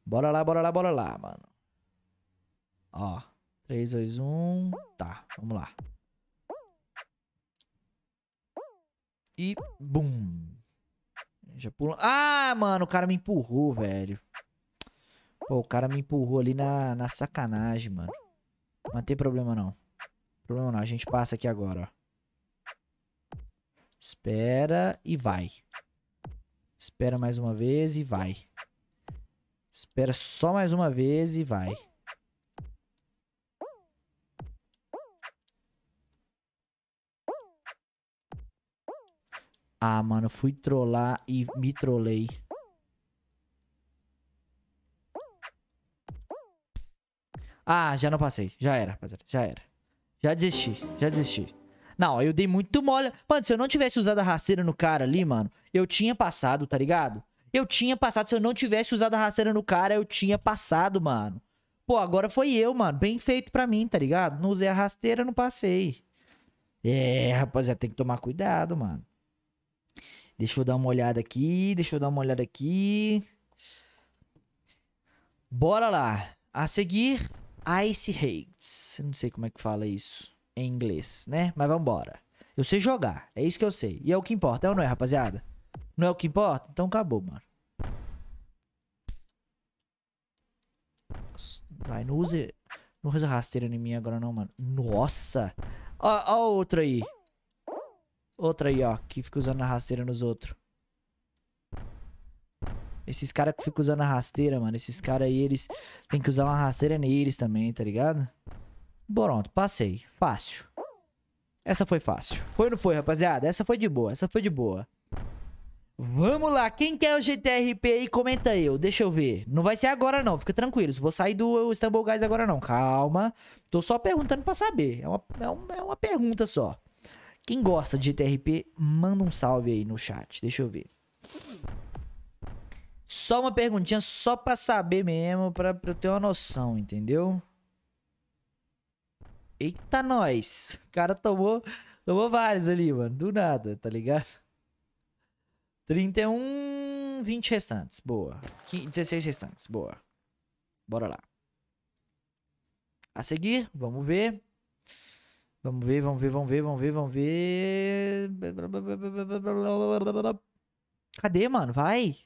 Bora lá, bora lá, bora lá, mano. Ó, 3, 2, 1, tá, vamos lá. E, bum, já pula. Ah, mano, o cara me empurrou, velho. Pô, o cara me empurrou ali na, na sacanagem, mano. Mas não tem problema, não. Problema não, a gente passa aqui agora, ó. Espera e vai. Espera mais uma vez e vai. Espera só mais uma vez e vai. Ah, mano, fui trollar e me trolei. Ah, já não passei. Já era, rapaziada. Já era. Já desisti. Já desisti. Não, eu dei muito mole. Mano, se eu não tivesse usado a rasteira no cara ali, mano, eu tinha passado, tá ligado? Eu tinha passado. Se eu não tivesse usado a rasteira no cara, eu tinha passado, mano. Pô, agora foi eu, mano. Bem feito pra mim, tá ligado? Não usei a rasteira, não passei. É, rapaziada, tem que tomar cuidado, mano. Deixa eu dar uma olhada aqui, deixa eu dar uma olhada aqui. Bora lá. A seguir, Ice Raids. Não sei como é que fala isso em inglês, né? Mas vambora. Eu sei jogar, é isso que eu sei. E é o que importa, é ou não é, rapaziada? Não é o que importa? Então acabou, mano. Vai, não use, não use rasteira em mim agora não, mano. Nossa! Ó, ó outro aí. Outra aí, ó, que fica usando a rasteira nos outros. Esses caras que ficam usando a rasteira, mano. Esses caras aí, eles têm que usar uma rasteira neles também, tá ligado? Pronto, passei. Fácil. Essa foi fácil. Foi ou não foi, rapaziada? Essa foi de boa, essa foi de boa. Vamos lá, quem quer o GTRP aí, comenta eu, deixa eu ver. Não vai ser agora não, fica tranquilo, vou sair do Istanbul Guys agora não, calma. Tô só perguntando pra saber, é uma, é uma, é uma pergunta só. Quem gosta de GTRP, manda um salve aí no chat. Deixa eu ver. Só uma perguntinha, só pra saber mesmo, pra, pra eu ter uma noção, entendeu? Eita, nós! O cara tomou, tomou vários ali, mano. Do nada, tá ligado? 31, 20 restantes. Boa. 15, 16 restantes. Boa. Bora lá. A seguir, vamos ver. Vamos ver, vamos ver, vamos ver, vamos ver, vamos ver. Cadê, mano? Vai.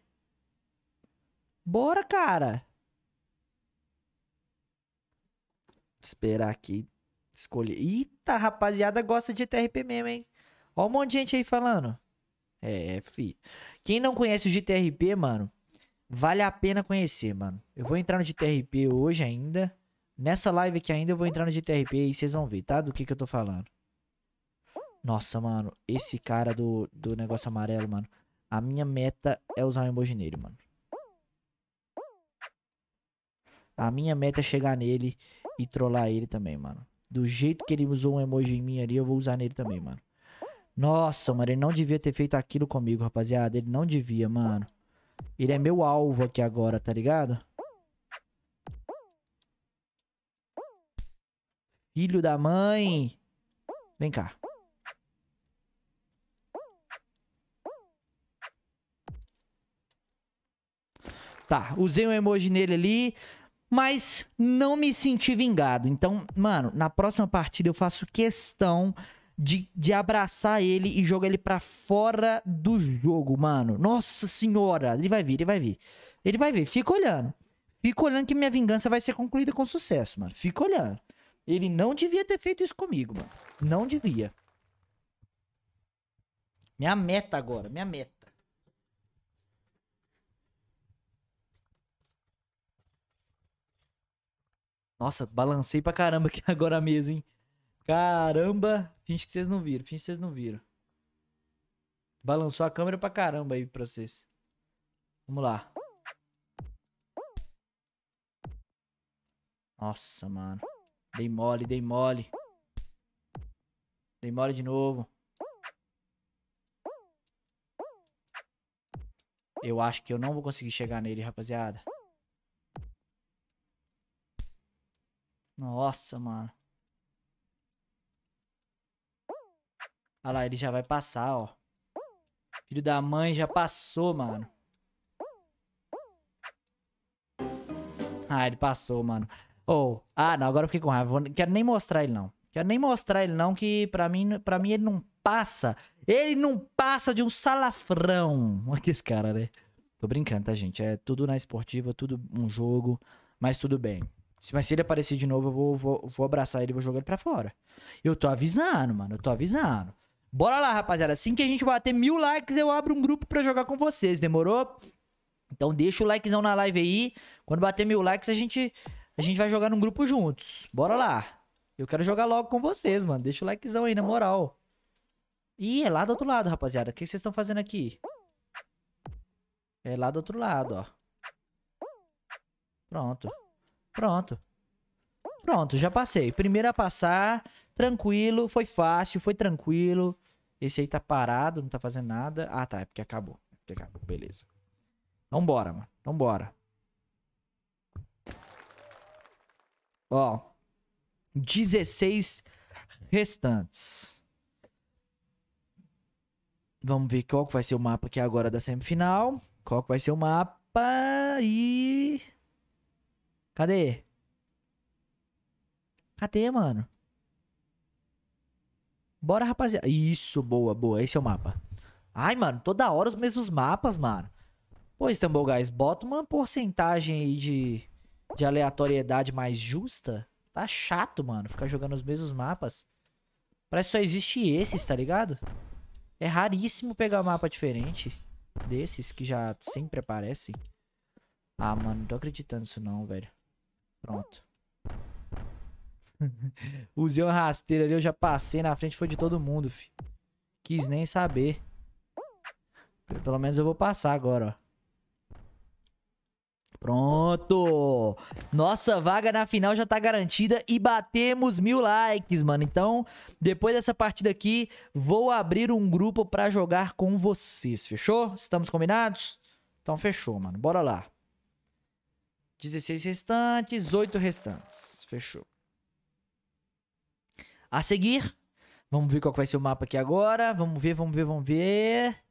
Bora, cara. Esperar aqui. Escolher. Eita, rapaziada gosta de TRP mesmo, hein? Ó um monte de gente aí falando. É, fi. Quem não conhece o GTRP, mano, vale a pena conhecer, mano. Eu vou entrar no GTRP hoje ainda. Nessa live aqui ainda eu vou entrar no GTRP e vocês vão ver, tá? Do que que eu tô falando. Nossa, mano, esse cara do, do negócio amarelo, mano. A minha meta é usar um emoji nele, mano. A minha meta é chegar nele e trollar ele também, mano. Do jeito que ele usou um emoji em mim ali, eu vou usar nele também, mano. Nossa, mano, ele não devia ter feito aquilo comigo, rapaziada. Ele não devia, mano. Ele é meu alvo aqui agora, tá ligado? Filho da mãe. Vem cá. Tá, usei um emoji nele ali, mas não me senti vingado. Então, mano, na próxima partida eu faço questão de, de abraçar ele e jogar ele pra fora do jogo, mano. Nossa senhora! Ele vai vir, ele vai vir. Ele vai vir, fica olhando. Fica olhando que minha vingança vai ser concluída com sucesso, mano. Fica olhando. Ele não devia ter feito isso comigo, mano. Não devia. Minha meta agora, minha meta. Nossa, balancei pra caramba aqui [laughs] agora mesmo, hein? Caramba! Finge que vocês não viram, finge que vocês não viram. Balançou a câmera pra caramba aí pra vocês. Vamos lá. Nossa, mano. Dei mole, dei mole. Dei mole de novo. Eu acho que eu não vou conseguir chegar nele, rapaziada. Nossa, mano. Olha lá, ele já vai passar, ó. Filho da mãe já passou, mano. Ah, ele passou, mano. Ou, ah, não, agora eu fiquei com raiva. quero nem mostrar ele, não. Quero nem mostrar ele, não, que pra mim, pra mim ele não passa. Ele não passa de um salafrão. [laughs] Olha que esse cara, né? Tô brincando, tá, gente? É tudo na esportiva, tudo um jogo, mas tudo bem. Se, mas se ele aparecer de novo, eu vou, vou, vou abraçar ele e vou jogar ele pra fora. Eu tô avisando, mano. Eu tô avisando. Bora lá, rapaziada. Assim que a gente bater mil likes, eu abro um grupo pra jogar com vocês. Demorou? Então deixa o likezão na live aí. Quando bater mil likes, a gente a gente vai jogar num grupo juntos. Bora lá. Eu quero jogar logo com vocês, mano. Deixa o likezão aí, na moral. Ih, é lá do outro lado, rapaziada. O que vocês estão fazendo aqui? É lá do outro lado, ó. Pronto. Pronto. Pronto, já passei. Primeira a passar. Tranquilo. Foi fácil, foi tranquilo. Esse aí tá parado, não tá fazendo nada. Ah, tá. É porque acabou. É porque acabou. Beleza. Vambora, mano. Vambora. Ó, 16 restantes. Vamos ver qual que vai ser o mapa aqui agora da semifinal. Qual que vai ser o mapa e... Cadê? Cadê, mano? Bora, rapaziada. Isso, boa, boa. Esse é o mapa. Ai, mano, toda hora os mesmos mapas, mano. Pois, Istanbul Guys, bota uma porcentagem aí de de aleatoriedade mais justa, tá chato, mano, ficar jogando os mesmos mapas. Parece que só existe esses, tá ligado? É raríssimo pegar mapa diferente desses que já sempre aparecem. Ah, mano, não tô acreditando nisso não, velho. Pronto. [laughs] Usei um rasteiro ali, eu já passei na frente, foi de todo mundo, fi. Quis nem saber. Pelo menos eu vou passar agora, ó. Pronto! Nossa vaga na final já tá garantida e batemos mil likes, mano. Então, depois dessa partida aqui, vou abrir um grupo pra jogar com vocês, fechou? Estamos combinados? Então, fechou, mano. Bora lá. 16 restantes, 8 restantes. Fechou. A seguir, vamos ver qual vai ser o mapa aqui agora. Vamos ver, vamos ver, vamos ver.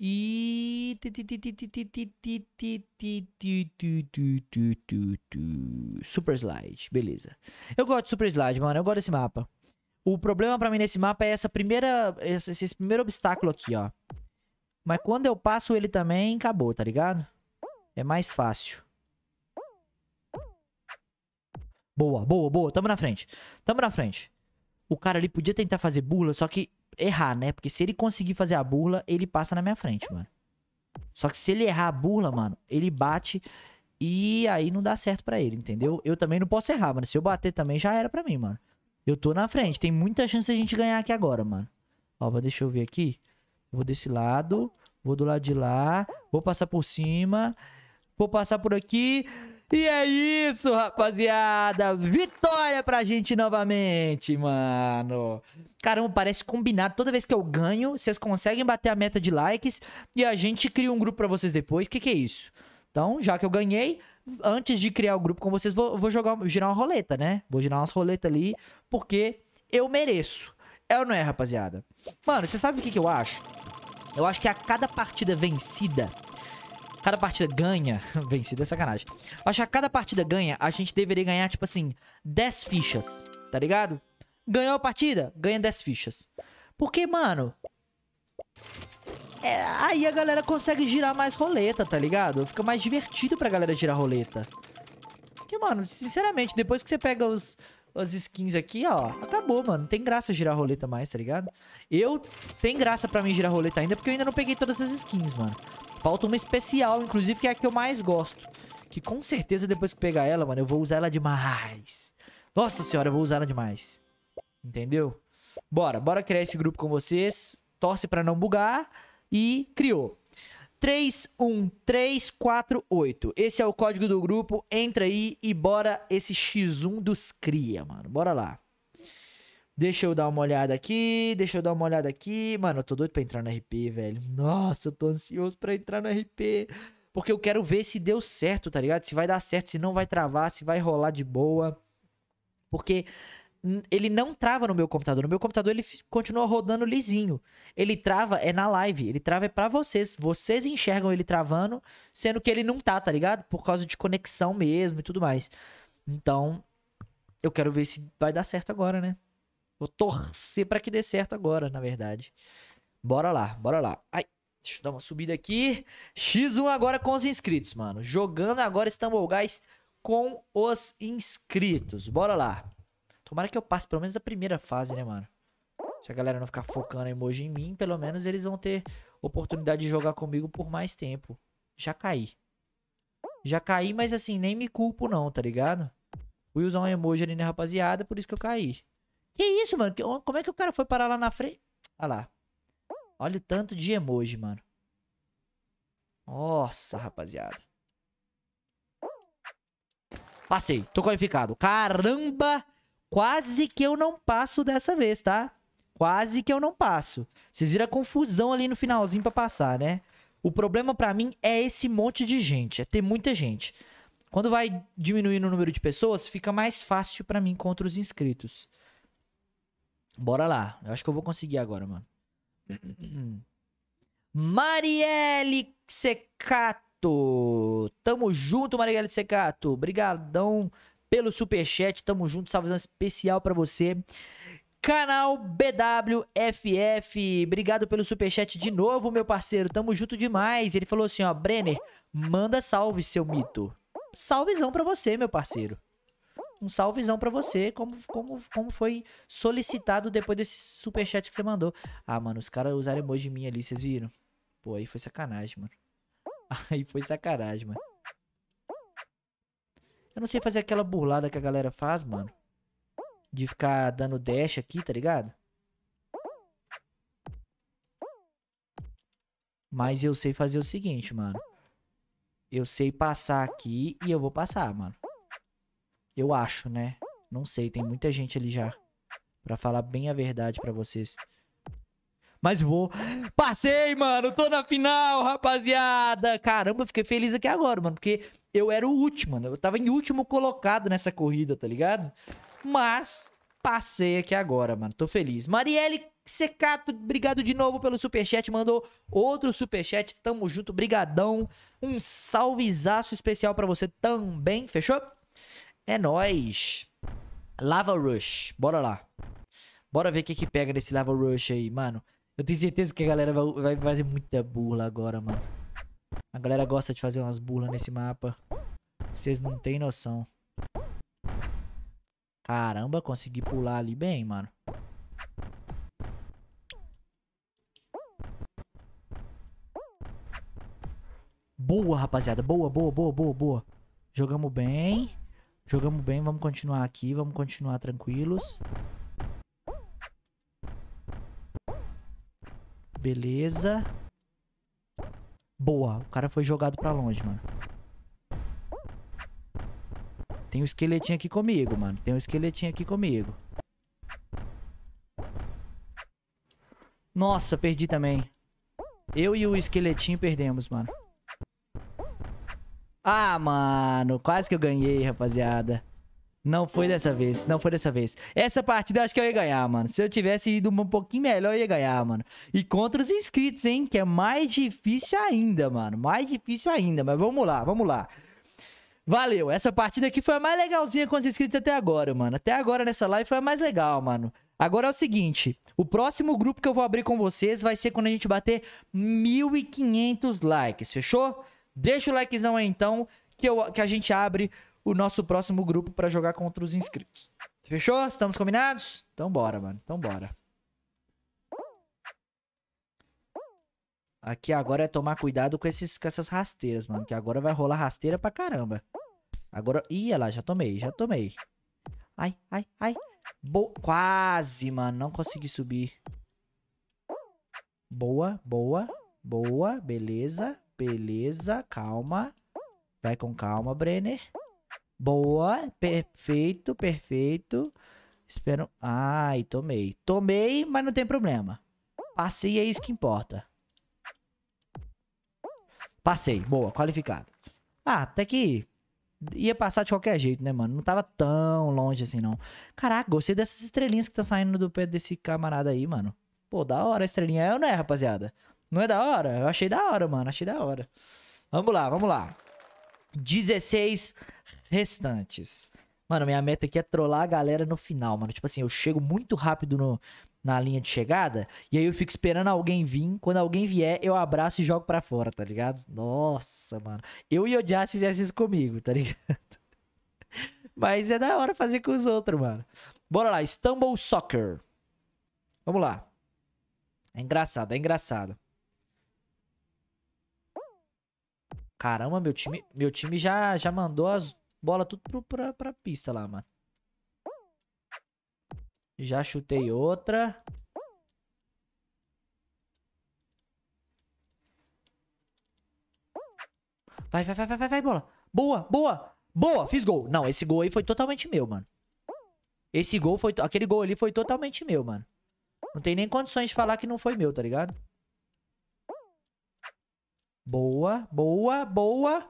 E. Super Slide, beleza. Eu gosto de Super Slide, mano. Eu gosto desse mapa. O problema para mim nesse mapa é essa primeira. Esse, esse primeiro obstáculo aqui, ó. Mas quando eu passo ele também, acabou, tá ligado? É mais fácil. Boa, boa, boa. Tamo na frente. Tamo na frente. O cara ali podia tentar fazer burla, só que errar, né? Porque se ele conseguir fazer a burla, ele passa na minha frente, mano. Só que se ele errar a burla, mano, ele bate e aí não dá certo para ele, entendeu? Eu também não posso errar, mano. Se eu bater também, já era para mim, mano. Eu tô na frente. Tem muita chance de a gente ganhar aqui agora, mano. Ó, deixa eu ver aqui. Vou desse lado. Vou do lado de lá. Vou passar por cima. Vou passar por aqui. E é isso, rapaziada. Vitória pra gente novamente, mano. Caramba, parece combinado. Toda vez que eu ganho, vocês conseguem bater a meta de likes e a gente cria um grupo pra vocês depois. O que, que é isso? Então, já que eu ganhei, antes de criar o grupo com vocês, vou, vou jogar, girar uma roleta, né? Vou girar umas roletas ali, porque eu mereço. É ou não é, rapaziada? Mano, você sabe o que, que eu acho? Eu acho que a cada partida vencida Cada partida ganha. [laughs] Vencida é sacanagem. Acho que cada partida ganha, a gente deveria ganhar, tipo assim, 10 fichas. Tá ligado? Ganhou a partida? Ganha 10 fichas. Porque, mano... É, aí a galera consegue girar mais roleta, tá ligado? Fica mais divertido pra galera girar roleta. Porque, mano, sinceramente, depois que você pega os, as skins aqui, ó, acabou, mano. Não tem graça girar roleta mais, tá ligado? Eu, tem graça pra mim girar roleta ainda, porque eu ainda não peguei todas as skins, mano. Falta uma especial, inclusive, que é a que eu mais gosto. Que com certeza depois que pegar ela, mano, eu vou usar ela demais. Nossa senhora, eu vou usar ela demais. Entendeu? Bora, bora criar esse grupo com vocês. Torce pra não bugar. E criou. 31348. Esse é o código do grupo. Entra aí e bora esse X1 dos cria, mano. Bora lá. Deixa eu dar uma olhada aqui, deixa eu dar uma olhada aqui. Mano, eu tô doido pra entrar no RP, velho. Nossa, eu tô ansioso pra entrar no RP. Porque eu quero ver se deu certo, tá ligado? Se vai dar certo, se não vai travar, se vai rolar de boa. Porque ele não trava no meu computador. No meu computador ele continua rodando lisinho. Ele trava é na live, ele trava é para vocês. Vocês enxergam ele travando, sendo que ele não tá, tá ligado? Por causa de conexão mesmo e tudo mais. Então, eu quero ver se vai dar certo agora, né? Vou torcer para que dê certo agora, na verdade. Bora lá, bora lá. Ai, deixa eu dar uma subida aqui. X1 agora com os inscritos, mano. Jogando agora Istanbul Guys com os inscritos. Bora lá. Tomara que eu passe pelo menos da primeira fase, né, mano? Se a galera não ficar focando emoji em mim, pelo menos eles vão ter oportunidade de jogar comigo por mais tempo. Já caí. Já caí, mas assim, nem me culpo não, tá ligado? Fui usar um emoji ali né, rapaziada, por isso que eu caí. Que isso, mano? Como é que o cara foi parar lá na frente? Olha lá. Olha o tanto de emoji, mano. Nossa, rapaziada. Passei, tô qualificado. Caramba! Quase que eu não passo dessa vez, tá? Quase que eu não passo. Vocês viram a confusão ali no finalzinho pra passar, né? O problema pra mim é esse monte de gente. É ter muita gente. Quando vai diminuindo o número de pessoas, fica mais fácil pra mim contra os inscritos. Bora lá. Eu acho que eu vou conseguir agora, mano. Hum. Marielle Secato. Tamo junto, Marielle Secato. Obrigadão pelo superchat. Tamo junto. Salvação especial para você. Canal BWFF. Obrigado pelo superchat de novo, meu parceiro. Tamo junto demais. Ele falou assim, ó. Brenner, manda salve, seu mito. Salvezão pra você, meu parceiro um salvezão para você, como, como, como foi solicitado depois desse superchat que você mandou. Ah, mano, os caras usaram emoji de mim ali, vocês viram? Pô, aí foi sacanagem, mano. [laughs] Aí foi sacanagem, mano. Eu não sei fazer aquela burlada que a galera faz, mano. De ficar dando dash aqui, tá ligado? Mas eu sei fazer o seguinte, mano. Eu sei passar aqui e eu vou passar, mano. Eu acho, né? Não sei, tem muita gente ali já. Pra falar bem a verdade pra vocês. Mas vou. Passei, mano. Tô na final, rapaziada. Caramba, fiquei feliz aqui agora, mano. Porque eu era o último, mano. Eu tava em último colocado nessa corrida, tá ligado? Mas passei aqui agora, mano. Tô feliz. Marielle Secato, obrigado de novo pelo superchat. Mandou outro superchat. Tamo junto, brigadão. Um salvezaço especial pra você também, fechou? É nóis. Lava Rush. Bora lá. Bora ver o que que pega nesse Lava Rush aí, mano. Eu tenho certeza que a galera vai, vai fazer muita burla agora, mano. A galera gosta de fazer umas burlas nesse mapa. Vocês não tem noção. Caramba, consegui pular ali bem, mano. Boa, rapaziada. Boa, boa, boa, boa, boa. Jogamos bem. Jogamos bem, vamos continuar aqui, vamos continuar tranquilos. Beleza. Boa, o cara foi jogado pra longe, mano. Tem um esqueletinho aqui comigo, mano. Tem um esqueletinho aqui comigo. Nossa, perdi também. Eu e o esqueletinho perdemos, mano. Ah, mano, quase que eu ganhei, rapaziada. Não foi dessa vez, não foi dessa vez. Essa partida eu acho que eu ia ganhar, mano. Se eu tivesse ido um pouquinho melhor, eu ia ganhar, mano. E contra os inscritos, hein? Que é mais difícil ainda, mano. Mais difícil ainda, mas vamos lá, vamos lá. Valeu, essa partida aqui foi a mais legalzinha com os inscritos até agora, mano. Até agora nessa live foi a mais legal, mano. Agora é o seguinte, o próximo grupo que eu vou abrir com vocês vai ser quando a gente bater 1.500 likes, fechou? Fechou? Deixa o likezão aí então, que, eu, que a gente abre o nosso próximo grupo para jogar contra os inscritos. Fechou? Estamos combinados? Então bora, mano. Então bora. Aqui agora é tomar cuidado com, esses, com essas rasteiras, mano. Que agora vai rolar rasteira pra caramba. Agora... Ih, olha lá, já tomei, já tomei. Ai, ai, ai. Bo... Quase, mano. Não consegui subir. Boa, boa, boa. Beleza, Beleza, calma. Vai com calma, Brenner. Boa, perfeito, perfeito. Espero... Ai, tomei. Tomei, mas não tem problema. Passei, é isso que importa. Passei, boa, qualificado. Ah, até que ia passar de qualquer jeito, né, mano? Não tava tão longe assim, não. Caraca, gostei dessas estrelinhas que tá saindo do pé desse camarada aí, mano. Pô, da hora a estrelinha. É ou não é, rapaziada? Não é da hora? Eu achei da hora, mano. Achei da hora. Vamos lá, vamos lá. 16 restantes. Mano, minha meta aqui é trollar a galera no final, mano. Tipo assim, eu chego muito rápido no, na linha de chegada. E aí eu fico esperando alguém vir. Quando alguém vier, eu abraço e jogo pra fora, tá ligado? Nossa, mano. Eu e o Jazz fizesse isso comigo, tá ligado? [laughs] Mas é da hora fazer com os outros, mano. Bora lá, Istanbul Soccer. Vamos lá. É engraçado, é engraçado. Caramba, meu time, meu time já, já mandou as bolas tudo pro, pra, pra pista lá, mano. Já chutei outra. Vai, vai, vai, vai, vai, vai, bola. Boa, boa, boa. Fiz gol. Não, esse gol aí foi totalmente meu, mano. Esse gol foi... Aquele gol ali foi totalmente meu, mano. Não tem nem condições de falar que não foi meu, tá ligado? Boa, boa, boa.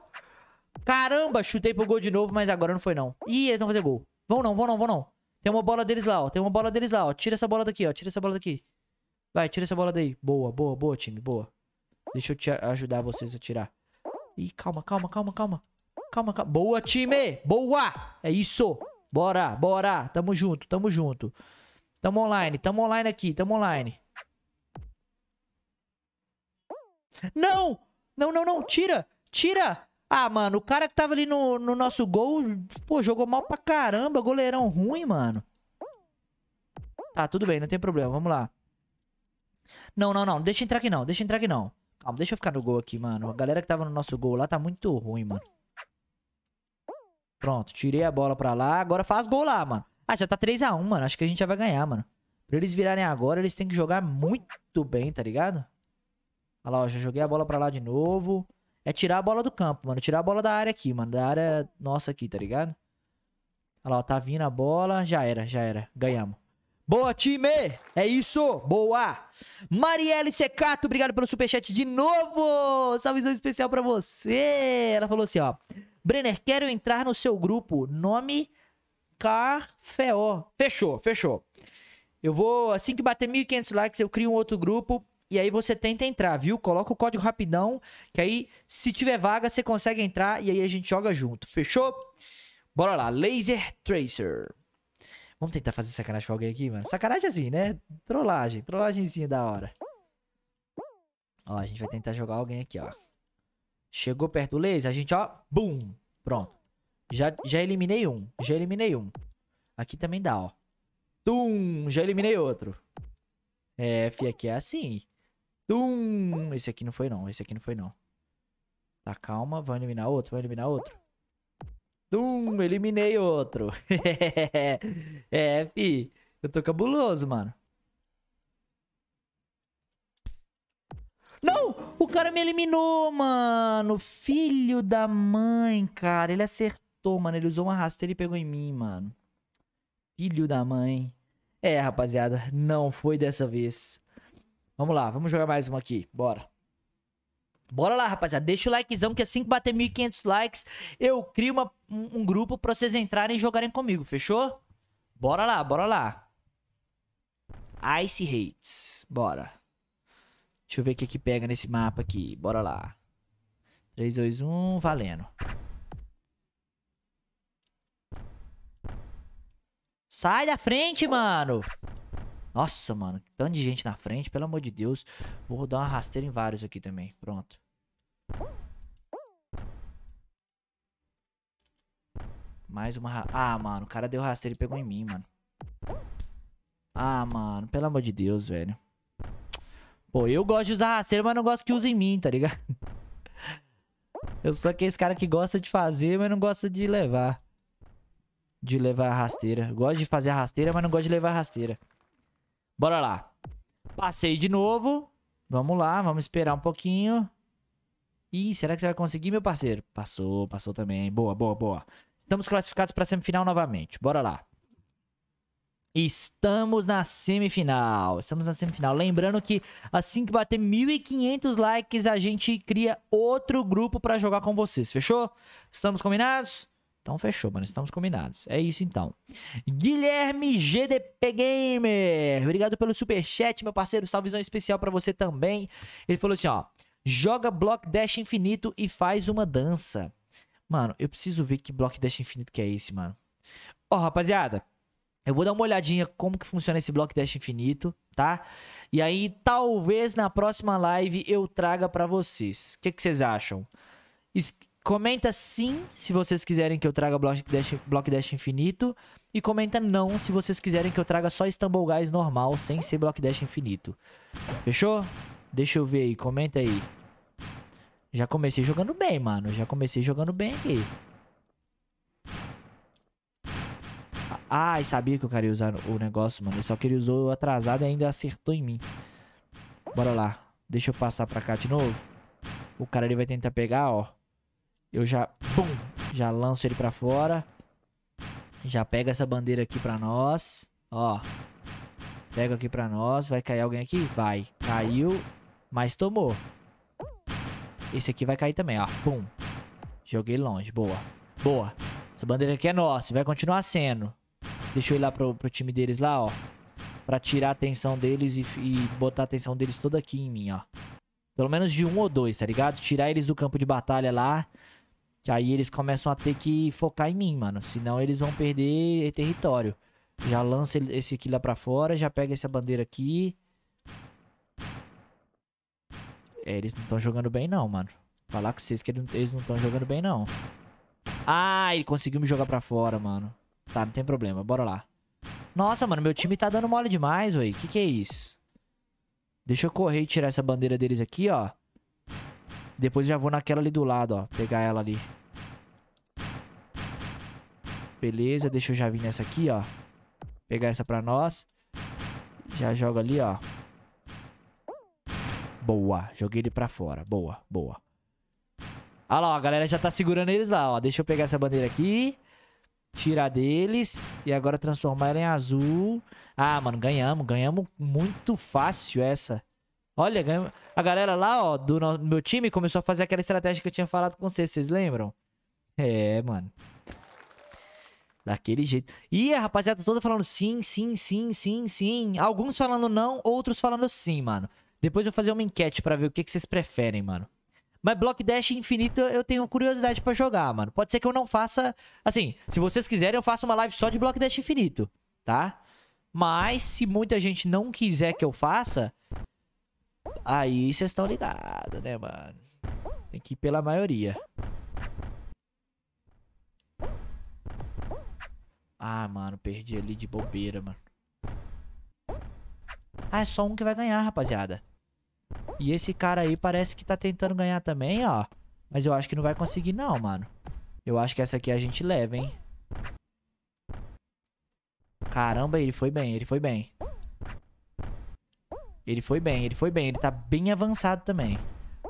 Caramba, chutei pro gol de novo, mas agora não foi não. Ih, eles vão fazer gol. Vão não, vão não, vão não. Tem uma bola deles lá, ó. Tem uma bola deles lá, ó. Tira essa bola daqui, ó. Tira essa bola daqui. Vai, tira essa bola daí. Boa, boa, boa, time. Boa. Deixa eu te ajudar vocês a tirar. Ih, calma, calma, calma, calma. Calma, calma. Boa, time! Boa! É isso! Bora, bora. Tamo junto, tamo junto. Tamo online, tamo online aqui, tamo online. Não! Não, não, não. Tira. Tira. Ah, mano, o cara que tava ali no, no nosso gol, pô, jogou mal pra caramba. Goleirão ruim, mano. Tá, tudo bem, não tem problema. Vamos lá. Não, não, não. Deixa entrar aqui não. Deixa entrar aqui não. Calma, deixa eu ficar no gol aqui, mano. A galera que tava no nosso gol lá tá muito ruim, mano. Pronto, tirei a bola pra lá. Agora faz gol lá, mano. Ah, já tá 3x1, mano. Acho que a gente já vai ganhar, mano. Pra eles virarem agora, eles têm que jogar muito bem, tá ligado? Olha lá, ó, já joguei a bola pra lá de novo. É tirar a bola do campo, mano. Tirar a bola da área aqui, mano. Da área nossa aqui, tá ligado? Olha lá, ó, tá vindo a bola. Já era, já era. Ganhamos. Boa, time! É isso! Boa! Marielle Secato, obrigado pelo superchat de novo! Salvezão especial pra você! Ela falou assim, ó. Brenner, quero entrar no seu grupo. Nome Carfeó. Fechou, fechou. Eu vou, assim que bater 1.500 likes, eu crio um outro grupo e aí você tenta entrar, viu? Coloca o código rapidão, que aí se tiver vaga você consegue entrar e aí a gente joga junto. Fechou? Bora lá, Laser Tracer. Vamos tentar fazer sacanagem com alguém aqui, mano. Sacanagem assim, né? Trollagem, trollagemzinha da hora. Ó, a gente vai tentar jogar alguém aqui, ó. Chegou perto do laser, a gente, ó, bum, pronto. Já, já eliminei um, já eliminei um. Aqui também dá, ó. Tum, já eliminei outro. É, fi, aqui é assim. Tum! Esse aqui não foi não, esse aqui não foi não. Tá, calma. Vão eliminar outro, vão eliminar outro. Tum! Eliminei outro. [laughs] é, fi. Eu tô cabuloso, mano. Não! O cara me eliminou, mano! Filho da mãe, cara. Ele acertou, mano. Ele usou uma rasteira e pegou em mim, mano. Filho da mãe. É, rapaziada. Não foi dessa vez. Vamos lá, vamos jogar mais uma aqui. Bora. Bora lá, rapaziada. Deixa o likezão que assim que bater 1.500 likes, eu crio uma, um, um, grupo pra vocês entrarem e jogarem comigo, fechou? Bora lá, bora lá. Ice Hates. Bora. Deixa eu ver o que é que pega nesse mapa aqui. Bora lá. 3, 2, 1, valendo. Sai da frente, mano. Nossa, mano, tanto de gente na frente, pelo amor de Deus. Vou dar uma rasteira em vários aqui também. Pronto. Mais uma... Ah, mano, o cara deu rasteiro e pegou em mim, mano. Ah, mano, pelo amor de Deus, velho. Pô, eu gosto de usar rasteiro, mas não gosto que use em mim, tá ligado? [laughs] Eu sou aquele cara que gosta de fazer, mas não gosta de levar. De levar a rasteira. Gosto de fazer a rasteira, mas não gosto de levar a rasteira. Bora lá. Passei de novo. Vamos lá, vamos esperar um pouquinho. Ih, será que você vai conseguir, meu parceiro? Passou, passou também. Boa, boa, boa. Estamos classificados para a semifinal novamente. Bora lá. Estamos na semifinal. Estamos na semifinal. Lembrando que assim que bater 1.500 likes, a gente cria outro grupo para jogar com vocês. Fechou? Estamos combinados? Então fechou, mano. Estamos combinados. É isso então. Guilherme GDP Gamer. Obrigado pelo super chat, meu parceiro. Salvezão especial para você também. Ele falou assim, ó: "Joga Block Dash Infinito e faz uma dança". Mano, eu preciso ver que Block Dash Infinito que é esse, mano. Ó, oh, rapaziada, eu vou dar uma olhadinha como que funciona esse Block Dash Infinito, tá? E aí talvez na próxima live eu traga para vocês. O que vocês acham? Es Comenta sim se vocês quiserem que eu traga Block Dash, Block Dash infinito. E comenta não se vocês quiserem que eu traga só Stumble Guys normal, sem ser Block Dash infinito. Fechou? Deixa eu ver aí, comenta aí. Já comecei jogando bem, mano. Já comecei jogando bem aqui. Ai, sabia que eu queria usar o negócio, mano. só que ele usou atrasado e ainda acertou em mim. Bora lá. Deixa eu passar pra cá de novo. O cara, ele vai tentar pegar, ó eu já, pum, já lanço ele para fora. Já pega essa bandeira aqui para nós. Ó. Pega aqui para nós. Vai cair alguém aqui? Vai. Caiu, mas tomou. Esse aqui vai cair também, ó. Pum. Joguei longe. Boa. Boa. Essa bandeira aqui é nossa. Vai continuar sendo. Deixa eu ir lá pro, pro time deles lá, ó. Pra tirar a atenção deles e, e botar a atenção deles toda aqui em mim, ó. Pelo menos de um ou dois, tá ligado? Tirar eles do campo de batalha lá que aí eles começam a ter que focar em mim, mano. Senão eles vão perder território. Já lança esse aqui lá pra fora, já pega essa bandeira aqui. É, eles não estão jogando bem não, mano. Falar com vocês que eles não estão jogando bem não. Ah, ele conseguiu me jogar pra fora, mano. Tá, não tem problema, bora lá. Nossa, mano, meu time tá dando mole demais, ué. Que que é isso? Deixa eu correr e tirar essa bandeira deles aqui, ó. Depois já vou naquela ali do lado, ó. Pegar ela ali. Beleza, deixa eu já vir nessa aqui, ó. Pegar essa pra nós. Já joga ali, ó. Boa, joguei ele pra fora. Boa, boa. Olha lá, ó, a galera já tá segurando eles lá, ó. Deixa eu pegar essa bandeira aqui. Tirar deles. E agora transformar ela em azul. Ah, mano, ganhamos. Ganhamos muito fácil essa. Olha, a galera lá, ó, do meu time começou a fazer aquela estratégia que eu tinha falado com vocês, vocês lembram? É, mano. Daquele jeito. E a rapaziada toda falando sim, sim, sim, sim, sim. Alguns falando não, outros falando sim, mano. Depois eu vou fazer uma enquete pra ver o que, que vocês preferem, mano. Mas Block Dash Infinito eu tenho curiosidade pra jogar, mano. Pode ser que eu não faça... Assim, se vocês quiserem eu faço uma live só de Block Dash Infinito, tá? Mas se muita gente não quiser que eu faça, Aí vocês estão ligados, né, mano? Tem que ir pela maioria. Ah, mano, perdi ali de bobeira, mano. Ah, é só um que vai ganhar, rapaziada. E esse cara aí parece que tá tentando ganhar também, ó. Mas eu acho que não vai conseguir não, mano. Eu acho que essa aqui a gente leva, hein. Caramba, ele foi bem, ele foi bem. Ele foi bem, ele foi bem. Ele tá bem avançado também.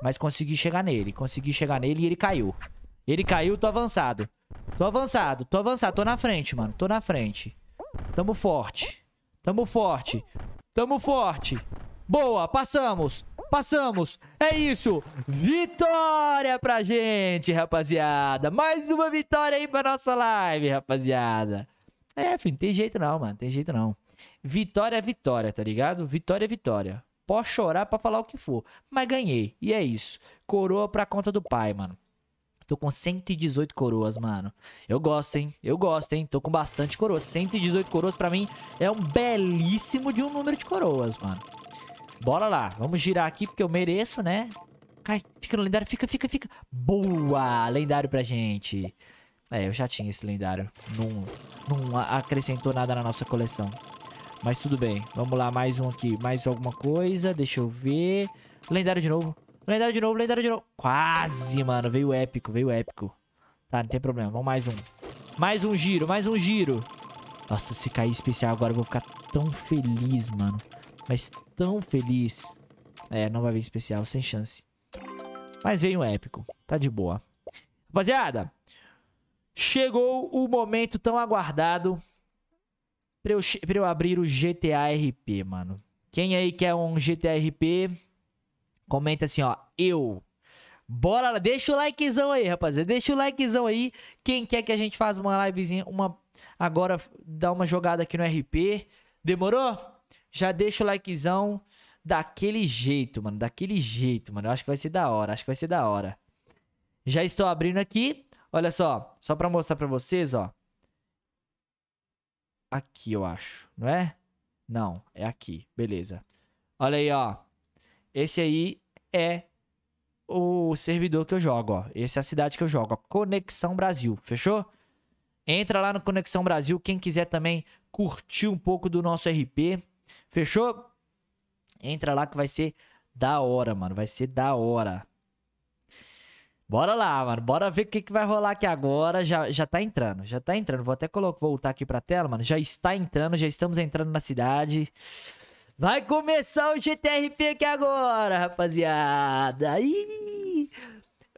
Mas consegui chegar nele. Consegui chegar nele e ele caiu. Ele caiu, tô avançado. Tô avançado, tô avançado. Tô na frente, mano. Tô na frente. Tamo forte. Tamo forte. Tamo forte. Boa, passamos. Passamos. É isso. Vitória pra gente, rapaziada. Mais uma vitória aí pra nossa live, rapaziada. É, filho, não tem jeito não, mano. Tem jeito não. Vitória é vitória, tá ligado? Vitória é vitória. Posso chorar para falar o que for, mas ganhei. E é isso. Coroa pra conta do pai, mano. Tô com 118 coroas, mano. Eu gosto, hein? Eu gosto, hein? Tô com bastante coroas. 118 coroas pra mim é um belíssimo de um número de coroas, mano. Bora lá. Vamos girar aqui porque eu mereço, né? Cai, fica no lendário. Fica, fica, fica. Boa! Lendário pra gente. É, eu já tinha esse lendário. Não, não acrescentou nada na nossa coleção. Mas tudo bem. Vamos lá, mais um aqui. Mais alguma coisa. Deixa eu ver. Lendário de novo. Lendário de novo, lendário de novo. Quase, mano. Veio épico, veio épico. Tá, não tem problema. Vamos mais um. Mais um giro, mais um giro. Nossa, se cair especial agora, eu vou ficar tão feliz, mano. Mas tão feliz. É, não vai vir especial, sem chance. Mas veio um épico. Tá de boa. Rapaziada, chegou o momento tão aguardado pra eu, pra eu abrir o GTA RP, mano. Quem aí quer um GTA RP, comenta assim, ó, eu. Bora lá, deixa o likezão aí, rapaziada. Deixa o likezão aí. Quem quer que a gente faça uma livezinha, uma agora dá uma jogada aqui no RP. Demorou? Já deixa o likezão daquele jeito, mano, daquele jeito, mano. Eu acho que vai ser da hora, acho que vai ser da hora. Já estou abrindo aqui. Olha só, só para mostrar para vocês, ó aqui, eu acho, não é? Não, é aqui, beleza. Olha aí, ó. Esse aí é o servidor que eu jogo, ó. Essa é a cidade que eu jogo, ó. Conexão Brasil, fechou? Entra lá no Conexão Brasil, quem quiser também curtir um pouco do nosso RP, fechou? Entra lá que vai ser da hora, mano, vai ser da hora. Bora lá, mano. Bora ver o que, que vai rolar aqui agora. Já, já tá entrando, já tá entrando. Vou até colocar, voltar aqui pra tela, mano. Já está entrando, já estamos entrando na cidade. Vai começar o GTRP aqui agora, rapaziada. Ih!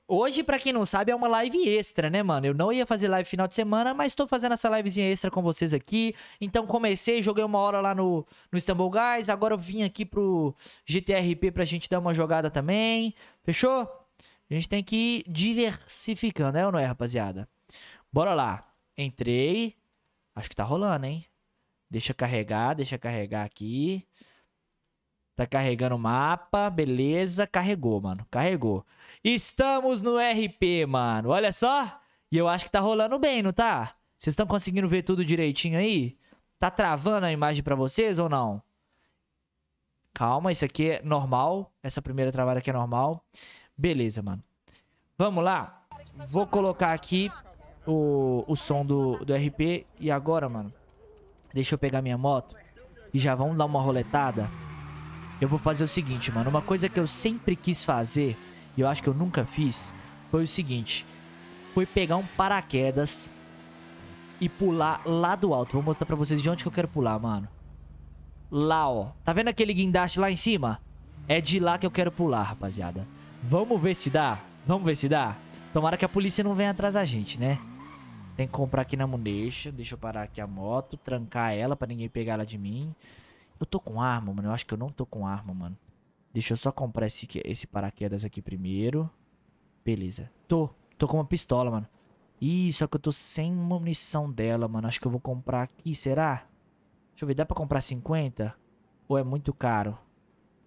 Hoje, para quem não sabe, é uma live extra, né, mano? Eu não ia fazer live final de semana, mas tô fazendo essa livezinha extra com vocês aqui. Então comecei, joguei uma hora lá no, no Istanbul Guys. Agora eu vim aqui pro GTRP pra gente dar uma jogada também. Fechou? A gente tem que ir diversificando, é ou não é, rapaziada? Bora lá. Entrei. Acho que tá rolando, hein? Deixa carregar, deixa carregar aqui. Tá carregando o mapa, beleza. Carregou, mano, carregou. Estamos no RP, mano. Olha só. E eu acho que tá rolando bem, não tá? Vocês estão conseguindo ver tudo direitinho aí? Tá travando a imagem pra vocês ou não? Calma, isso aqui é normal. Essa primeira travada aqui é normal. Beleza, mano. Vamos lá. Vou colocar aqui o, o som do, do RP. E agora, mano, deixa eu pegar minha moto e já vamos dar uma roletada. Eu vou fazer o seguinte, mano. Uma coisa que eu sempre quis fazer e eu acho que eu nunca fiz foi o seguinte. Foi pegar um paraquedas e pular lá do alto. Vou mostrar pra vocês de onde que eu quero pular, mano. Lá, ó. Tá vendo aquele guindaste lá em cima? É de lá que eu quero pular, rapaziada. Vamos ver se dá. Vamos ver se dá. Tomara que a polícia não venha atrás da gente, né? Tem que comprar aqui na Muneixa. Deixa eu parar aqui a moto. Trancar ela pra ninguém pegar ela de mim. Eu tô com arma, mano. Eu acho que eu não tô com arma, mano. Deixa eu só comprar esse, esse paraquedas aqui primeiro. Beleza. Tô. Tô com uma pistola, mano. Ih, só que eu tô sem munição dela, mano. Acho que eu vou comprar aqui, será? Deixa eu ver, dá pra comprar 50? Ou é muito caro?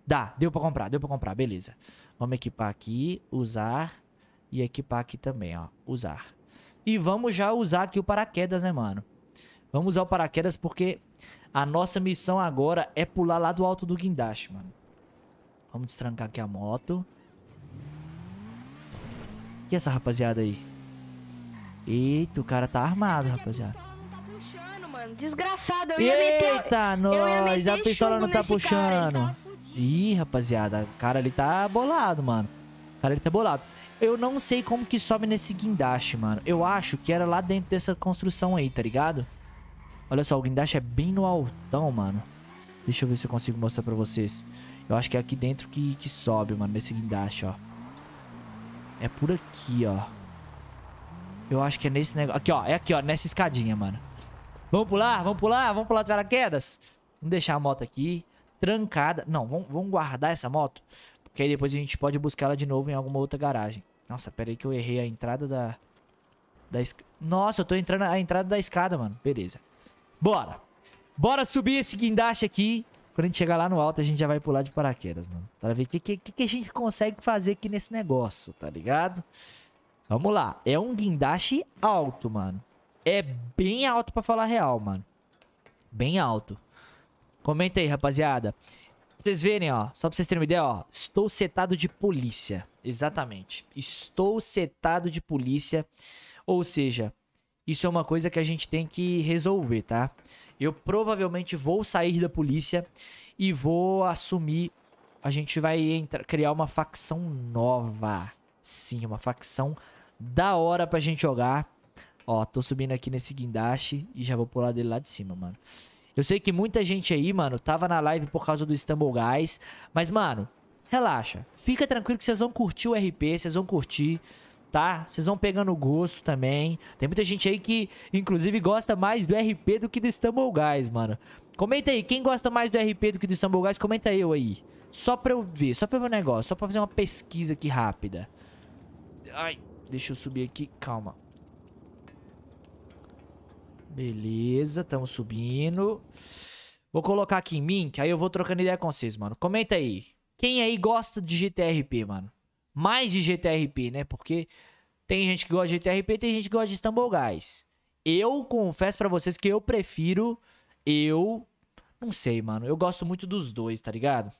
Dá, deu pra comprar, deu pra comprar, beleza. Vamos equipar aqui, usar e equipar aqui também, ó, usar. E vamos já usar aqui o paraquedas, né, mano? Vamos usar o paraquedas porque a nossa missão agora é pular lá do alto do guindaste, mano. Vamos destrancar aqui a moto. E essa rapaziada aí? Eita, o cara tá armado, rapaziada. Tá Desgraçado, eu ia Eita, meter, nós, a pistola não tá puxando. Então. Ih, rapaziada, o cara ali tá bolado, mano. O cara ali tá bolado. Eu não sei como que sobe nesse guindaste, mano. Eu acho que era lá dentro dessa construção aí, tá ligado? Olha só, o guindaste é bem no altão, mano. Deixa eu ver se eu consigo mostrar pra vocês. Eu acho que é aqui dentro que, que sobe, mano, nesse guindaste, ó. É por aqui, ó. Eu acho que é nesse negócio. Aqui, ó. É aqui, ó. Nessa escadinha, mano. Vamos pular? Vamos pular? Vamos pular de paraquedas? Vamos deixar a moto aqui trancada. Não, vamos, vamos guardar essa moto, porque aí depois a gente pode buscar ela de novo em alguma outra garagem. Nossa, pera aí que eu errei a entrada da... da es... Nossa, eu tô entrando a entrada da escada, mano. Beleza. Bora. Bora subir esse guindaste aqui. Quando a gente chegar lá no alto, a gente já vai pular de paraquedas, mano. Pra ver o que, que, que a gente consegue fazer aqui nesse negócio, tá ligado? Vamos lá. É um guindaste alto, mano. É bem alto pra falar real, mano. Bem alto. Comenta aí, rapaziada. Pra vocês verem, ó. Só pra vocês terem uma ideia, ó. Estou setado de polícia. Exatamente. Estou setado de polícia. Ou seja, isso é uma coisa que a gente tem que resolver, tá? Eu provavelmente vou sair da polícia e vou assumir. A gente vai entrar, criar uma facção nova. Sim, uma facção da hora pra gente jogar. Ó, tô subindo aqui nesse guindaste e já vou pular dele lá de cima, mano. Eu sei que muita gente aí, mano, tava na live por causa do Istanbul Guys. Mas, mano, relaxa. Fica tranquilo que vocês vão curtir o RP, vocês vão curtir, tá? Vocês vão pegando gosto também. Tem muita gente aí que, inclusive, gosta mais do RP do que do Istanbul Guys, mano. Comenta aí, quem gosta mais do RP do que do Istanbul Guys, comenta eu aí. Só pra eu ver, só pra eu ver um negócio, só pra fazer uma pesquisa aqui rápida. Ai, deixa eu subir aqui, calma. Beleza, estamos subindo. Vou colocar aqui em mim, que aí eu vou trocando ideia com vocês, mano. Comenta aí. Quem aí gosta de GTRP, mano? Mais de GTRP, né? Porque tem gente que gosta de GTRP, tem gente que gosta de Istanbul Guys. Eu confesso para vocês que eu prefiro. Eu. Não sei, mano. Eu gosto muito dos dois, tá ligado?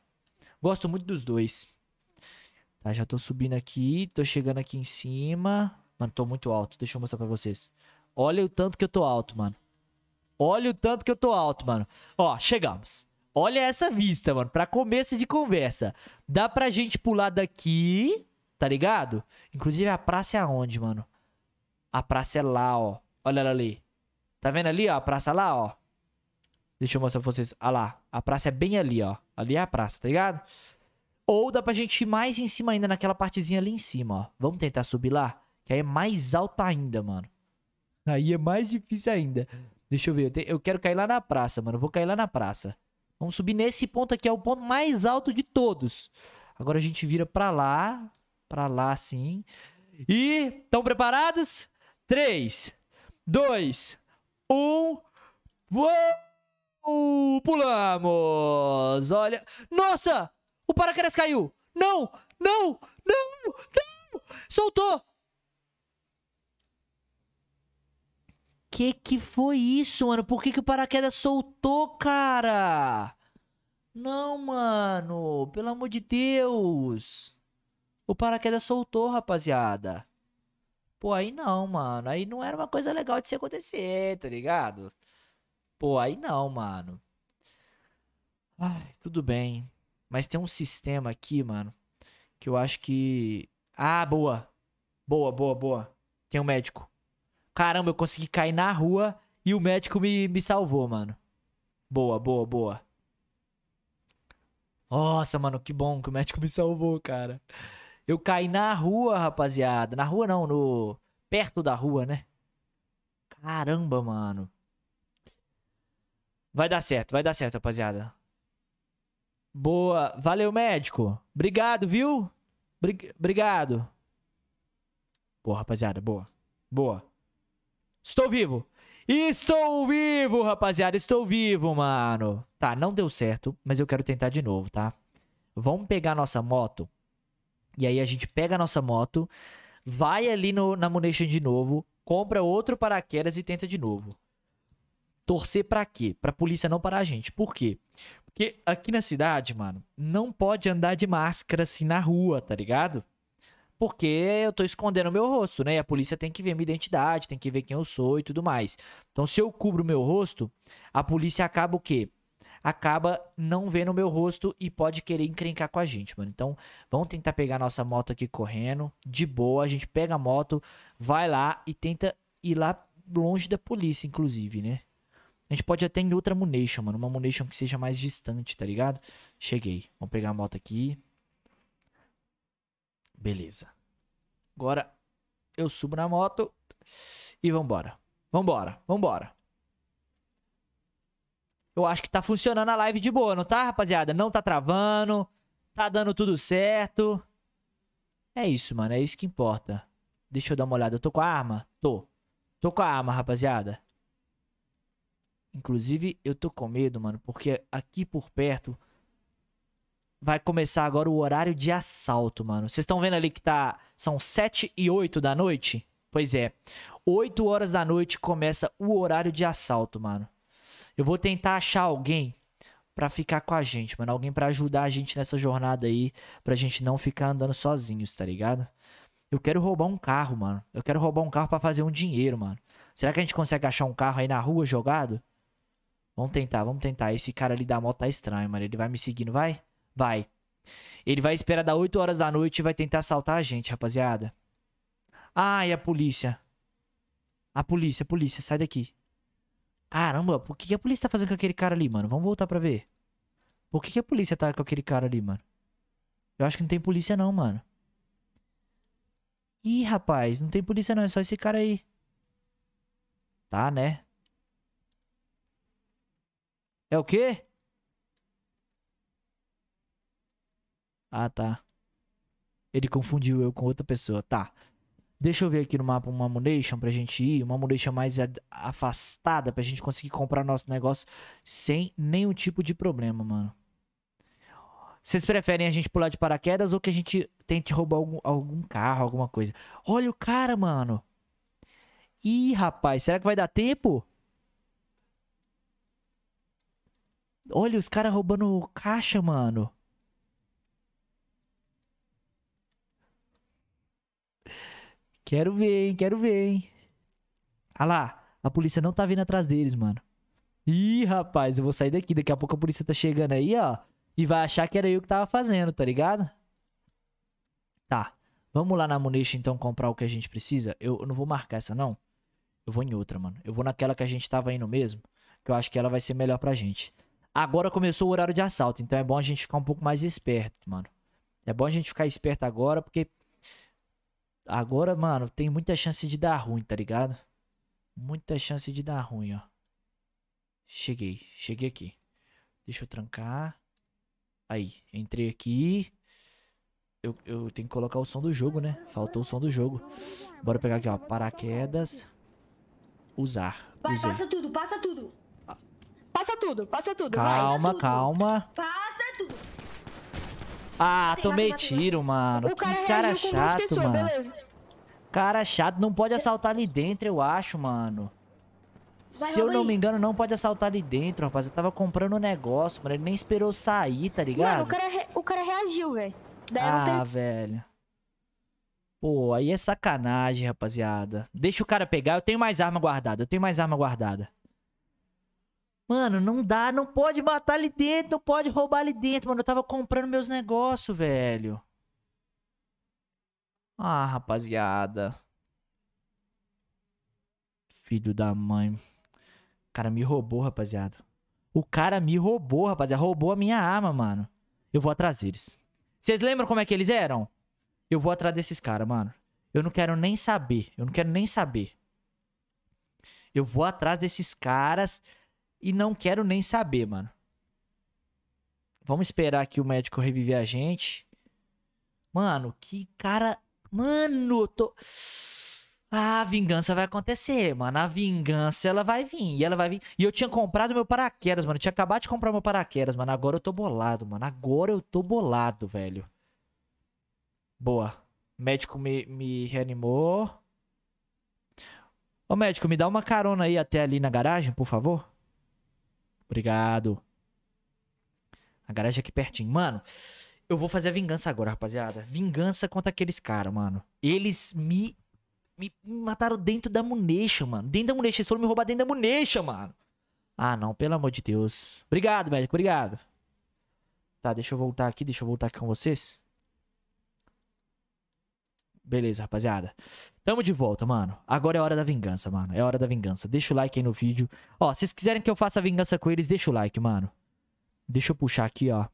Gosto muito dos dois. Tá, já tô subindo aqui. Tô chegando aqui em cima. Mano, tô muito alto. Deixa eu mostrar pra vocês. Olha o tanto que eu tô alto, mano. Olha o tanto que eu tô alto, mano. Ó, chegamos. Olha essa vista, mano. Pra começo de conversa. Dá pra gente pular daqui, tá ligado? Inclusive, a praça é aonde, mano? A praça é lá, ó. Olha ela ali. Tá vendo ali, ó? A praça lá, ó. Deixa eu mostrar pra vocês. Ah lá. A praça é bem ali, ó. Ali é a praça, tá ligado? Ou dá pra gente ir mais em cima ainda, naquela partezinha ali em cima, ó. Vamos tentar subir lá? Que aí é mais alto ainda, mano. Aí é mais difícil ainda. Deixa eu ver. Eu, te... eu quero cair lá na praça, mano. Eu vou cair lá na praça. Vamos subir nesse ponto aqui. É o ponto mais alto de todos. Agora a gente vira pra lá. Pra lá, sim. E... Estão preparados? 3, 2, 1... Uou! Pulamos! Olha... Nossa! O paraquedas caiu! Não! Não! Não! Não! Soltou! que que foi isso, mano? Por que que o paraquedas soltou, cara? Não, mano. Pelo amor de Deus. O paraquedas soltou, rapaziada. Pô, aí não, mano. Aí não era uma coisa legal de se acontecer, tá ligado? Pô, aí não, mano. Ai, tudo bem. Mas tem um sistema aqui, mano, que eu acho que... Ah, boa. Boa, boa, boa. Tem um médico. Caramba, eu consegui cair na rua e o médico me, me salvou, mano. Boa, boa, boa. Nossa, mano, que bom que o médico me salvou, cara. Eu caí na rua, rapaziada. Na rua não, no. Perto da rua, né? Caramba, mano. Vai dar certo, vai dar certo, rapaziada. Boa. Valeu, médico. Obrigado, viu? Obrigado. Boa, rapaziada, boa. Boa. Estou vivo. Estou vivo, rapaziada. Estou vivo, mano. Tá, não deu certo, mas eu quero tentar de novo, tá? Vamos pegar nossa moto. E aí a gente pega a nossa moto, vai ali no, na Munition de novo, compra outro paraquedas e tenta de novo. Torcer para quê? Pra polícia não parar a gente. Por quê? Porque aqui na cidade, mano, não pode andar de máscara assim na rua, tá ligado? porque eu tô escondendo meu rosto, né? E a polícia tem que ver minha identidade, tem que ver quem eu sou e tudo mais. Então, se eu cubro meu rosto, a polícia acaba o quê? Acaba não vendo o meu rosto e pode querer encrencar com a gente, mano. Então, vamos tentar pegar nossa moto aqui correndo, de boa. A gente pega a moto, vai lá e tenta ir lá longe da polícia, inclusive, né? A gente pode até em outra munition, mano. Uma munition que seja mais distante, tá ligado? Cheguei. Vamos pegar a moto aqui. Beleza. Agora eu subo na moto e vambora. Vambora, vambora. Eu acho que tá funcionando a live de boa, não tá, rapaziada? Não tá travando, tá dando tudo certo. É isso, mano, é isso que importa. Deixa eu dar uma olhada. Eu tô com a arma? Tô. Tô com a arma, rapaziada. Inclusive, eu tô com medo, mano, porque aqui por perto vai começar agora o horário de assalto, mano. Vocês estão vendo ali que tá são 7 e 8 da noite? Pois é. 8 horas da noite começa o horário de assalto, mano. Eu vou tentar achar alguém para ficar com a gente, mano, alguém para ajudar a gente nessa jornada aí, pra gente não ficar andando sozinhos, tá ligado? Eu quero roubar um carro, mano. Eu quero roubar um carro para fazer um dinheiro, mano. Será que a gente consegue achar um carro aí na rua jogado? Vamos tentar, vamos tentar. Esse cara ali da moto tá estranho, mano. Ele vai me seguindo, vai? Vai. Ele vai esperar dar 8 horas da noite e vai tentar assaltar a gente, rapaziada. Ai, ah, a polícia. A polícia, a polícia, sai daqui. Caramba, por que a polícia tá fazendo com aquele cara ali, mano? Vamos voltar pra ver. Por que a polícia tá com aquele cara ali, mano? Eu acho que não tem polícia não, mano. Ih, rapaz, não tem polícia não, é só esse cara aí. Tá, né? É o quê? Ah, tá. Ele confundiu eu com outra pessoa. Tá. Deixa eu ver aqui no mapa uma munition pra gente ir. Uma munition mais afastada pra gente conseguir comprar nosso negócio sem nenhum tipo de problema, mano. Vocês preferem a gente pular de paraquedas ou que a gente tente roubar algum, algum carro, alguma coisa? Olha o cara, mano. Ih, rapaz, será que vai dar tempo? Olha os caras roubando caixa, mano. Quero ver, hein? Quero ver, hein? Olha ah lá, a polícia não tá vindo atrás deles, mano. Ih, rapaz, eu vou sair daqui. Daqui a pouco a polícia tá chegando aí, ó. E vai achar que era eu que tava fazendo, tá ligado? Tá. Vamos lá na Munition, então, comprar o que a gente precisa. Eu, eu não vou marcar essa, não. Eu vou em outra, mano. Eu vou naquela que a gente tava indo mesmo. Que eu acho que ela vai ser melhor pra gente. Agora começou o horário de assalto, então é bom a gente ficar um pouco mais esperto, mano. É bom a gente ficar esperto agora, porque Agora, mano, tem muita chance de dar ruim, tá ligado? Muita chance de dar ruim, ó. Cheguei, cheguei aqui. Deixa eu trancar. Aí, entrei aqui. Eu, eu tenho que colocar o som do jogo, né? Faltou o som do jogo. Bora pegar aqui, ó. Paraquedas. Usar. usei. passa tudo, passa tudo. Ah. Passa tudo, passa tudo. Calma, vai, tudo. calma. Passa ah, tomei tiro, mano. O cara que cara chato, pessoas, mano. Beleza. Cara chato, não pode assaltar ali dentro, eu acho, mano. Vai, Se eu não aí. me engano, não pode assaltar ali dentro, rapaz. Eu tava comprando um negócio, mano. Ele nem esperou sair, tá ligado? Mano, o cara, re... o cara reagiu, velho. Ah, ter... velho. Pô, aí é sacanagem, rapaziada. Deixa o cara pegar. Eu tenho mais arma guardada. Eu tenho mais arma guardada. Mano, não dá, não pode matar ali dentro, não pode roubar ali dentro, mano. Eu tava comprando meus negócios, velho. Ah, rapaziada. Filho da mãe. O cara me roubou, rapaziada. O cara me roubou, rapaziada. Roubou a minha arma, mano. Eu vou atrás deles. Vocês lembram como é que eles eram? Eu vou atrás desses caras, mano. Eu não quero nem saber. Eu não quero nem saber. Eu vou atrás desses caras. E não quero nem saber, mano. Vamos esperar que o médico reviver a gente. Mano, que cara. Mano, tô. Ah, a vingança vai acontecer, mano. A vingança, ela vai vir. E ela vai vir. E eu tinha comprado meu paraquedas, mano. Eu tinha acabado de comprar meu paraquedas, mano. Agora eu tô bolado, mano. Agora eu tô bolado, velho. Boa. O médico me, me reanimou. Ô, médico, me dá uma carona aí até ali na garagem, por favor. Obrigado. A garagem é aqui pertinho. Mano, eu vou fazer a vingança agora, rapaziada. Vingança contra aqueles caras, mano. Eles me, me, me mataram dentro da munecha, mano. Dentro da munecha. Eles foram me roubar dentro da munecha, mano. Ah, não. Pelo amor de Deus. Obrigado, médico. Obrigado. Tá, deixa eu voltar aqui. Deixa eu voltar aqui com vocês. Beleza, rapaziada. Tamo de volta, mano. Agora é hora da vingança, mano. É hora da vingança. Deixa o like aí no vídeo. Ó, se vocês quiserem que eu faça a vingança com eles, deixa o like, mano. Deixa eu puxar aqui, ó.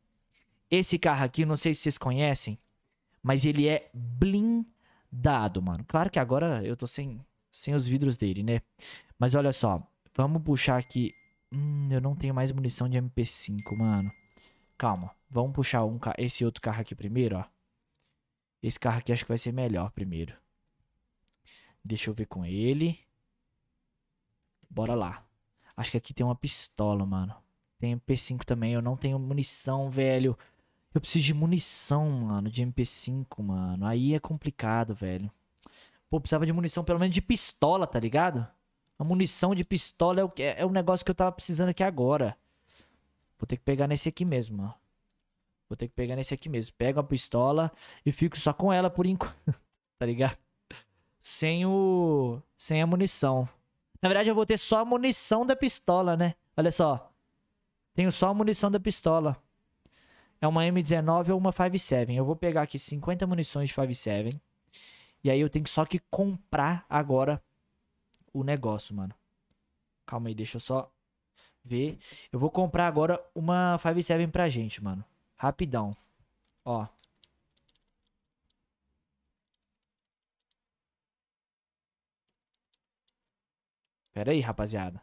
Esse carro aqui, não sei se vocês conhecem, mas ele é blindado, mano. Claro que agora eu tô sem, sem os vidros dele, né? Mas olha só, vamos puxar aqui... Hum, eu não tenho mais munição de MP5, mano. Calma, vamos puxar um, esse outro carro aqui primeiro, ó. Esse carro aqui acho que vai ser melhor primeiro. Deixa eu ver com ele. Bora lá. Acho que aqui tem uma pistola, mano. Tem MP5 também. Eu não tenho munição, velho. Eu preciso de munição, mano. De MP5, mano. Aí é complicado, velho. Pô, precisava de munição pelo menos de pistola, tá ligado? A munição de pistola é o, é, é o negócio que eu tava precisando aqui agora. Vou ter que pegar nesse aqui mesmo, ó. Vou ter que pegar nesse aqui mesmo. Pego a pistola e fico só com ela por enquanto, [laughs] tá ligado? Sem o... Sem a munição. Na verdade, eu vou ter só a munição da pistola, né? Olha só. Tenho só a munição da pistola. É uma M19 ou uma 5.7. Eu vou pegar aqui 50 munições de 5.7. E aí eu tenho só que comprar agora o negócio, mano. Calma aí, deixa eu só ver. Eu vou comprar agora uma 5.7 pra gente, mano. Rapidão. Ó. Pera aí, rapaziada.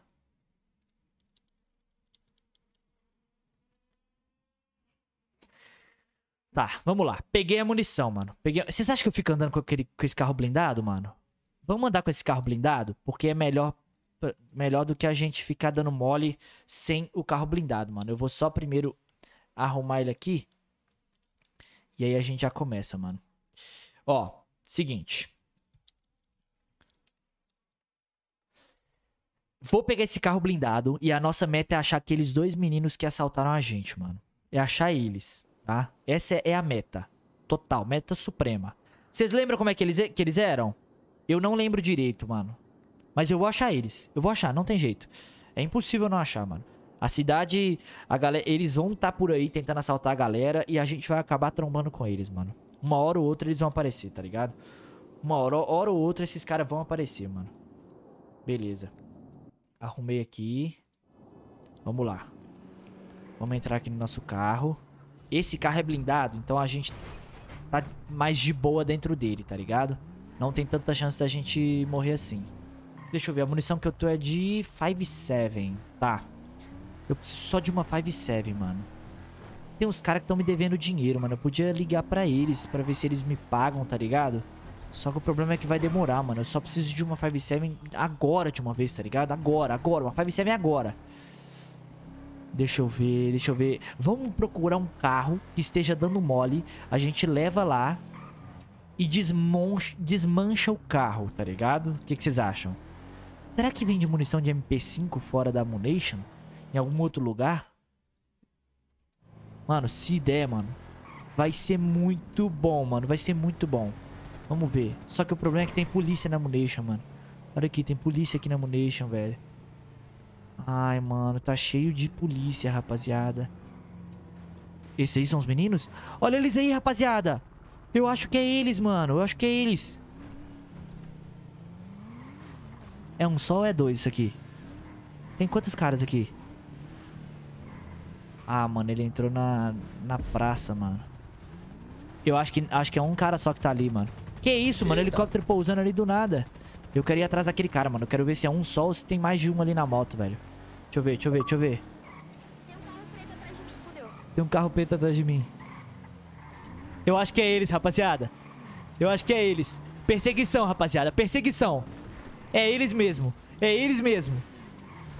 Tá, vamos lá. Peguei a munição, mano. Peguei... Vocês acham que eu fico andando com, aquele, com esse carro blindado, mano? Vamos andar com esse carro blindado? Porque é melhor, melhor do que a gente ficar dando mole sem o carro blindado, mano. Eu vou só primeiro arrumar ele aqui. E aí a gente já começa, mano. Ó, seguinte. Vou pegar esse carro blindado e a nossa meta é achar aqueles dois meninos que assaltaram a gente, mano. É achar eles, tá? Essa é a meta. Total, meta suprema. Vocês lembram como é que eles, que eles eram? Eu não lembro direito, mano. Mas eu vou achar eles. Eu vou achar, não tem jeito. É impossível não achar, mano. A cidade, a galera, eles vão estar tá por aí tentando assaltar a galera e a gente vai acabar trombando com eles, mano. Uma hora ou outra eles vão aparecer, tá ligado? Uma hora, hora ou outra esses caras vão aparecer, mano. Beleza. Arrumei aqui. Vamos lá. Vamos entrar aqui no nosso carro. Esse carro é blindado, então a gente tá mais de boa dentro dele, tá ligado? Não tem tanta chance da gente morrer assim. Deixa eu ver, a munição que eu tô é de 5.7. Tá. Eu preciso só de uma 5-7, mano. Tem uns caras que estão me devendo dinheiro, mano. Eu podia ligar pra eles pra ver se eles me pagam, tá ligado? Só que o problema é que vai demorar, mano. Eu só preciso de uma 5-7 agora de uma vez, tá ligado? Agora, agora. Uma 5-7 agora. Deixa eu ver, deixa eu ver. Vamos procurar um carro que esteja dando mole. A gente leva lá e desmancha, desmancha o carro, tá ligado? O que, que vocês acham? Será que vende munição de MP5 fora da Munition? em algum outro lugar. Mano, se der, mano. Vai ser muito bom, mano. Vai ser muito bom. Vamos ver. Só que o problema é que tem polícia na Munition, mano. Olha aqui, tem polícia aqui na Munition, velho. Ai, mano, tá cheio de polícia, rapaziada. Esses aí são os meninos? Olha eles aí, rapaziada. Eu acho que é eles, mano. Eu acho que é eles. É um só ou é dois isso aqui? Tem quantos caras aqui? Ah, mano, ele entrou na, na praça, mano. Eu acho que, acho que é um cara só que tá ali, mano. Que isso, mano? Helicóptero pousando ali do nada. Eu quero ir atrás daquele cara, mano. Eu quero ver se é um só ou se tem mais de um ali na moto, velho. Deixa eu ver, deixa eu ver, deixa eu ver. Tem um carro preto atrás de mim. Eu acho que é eles, rapaziada. Eu acho que é eles. Perseguição, rapaziada. Perseguição. É eles mesmo. É eles mesmo.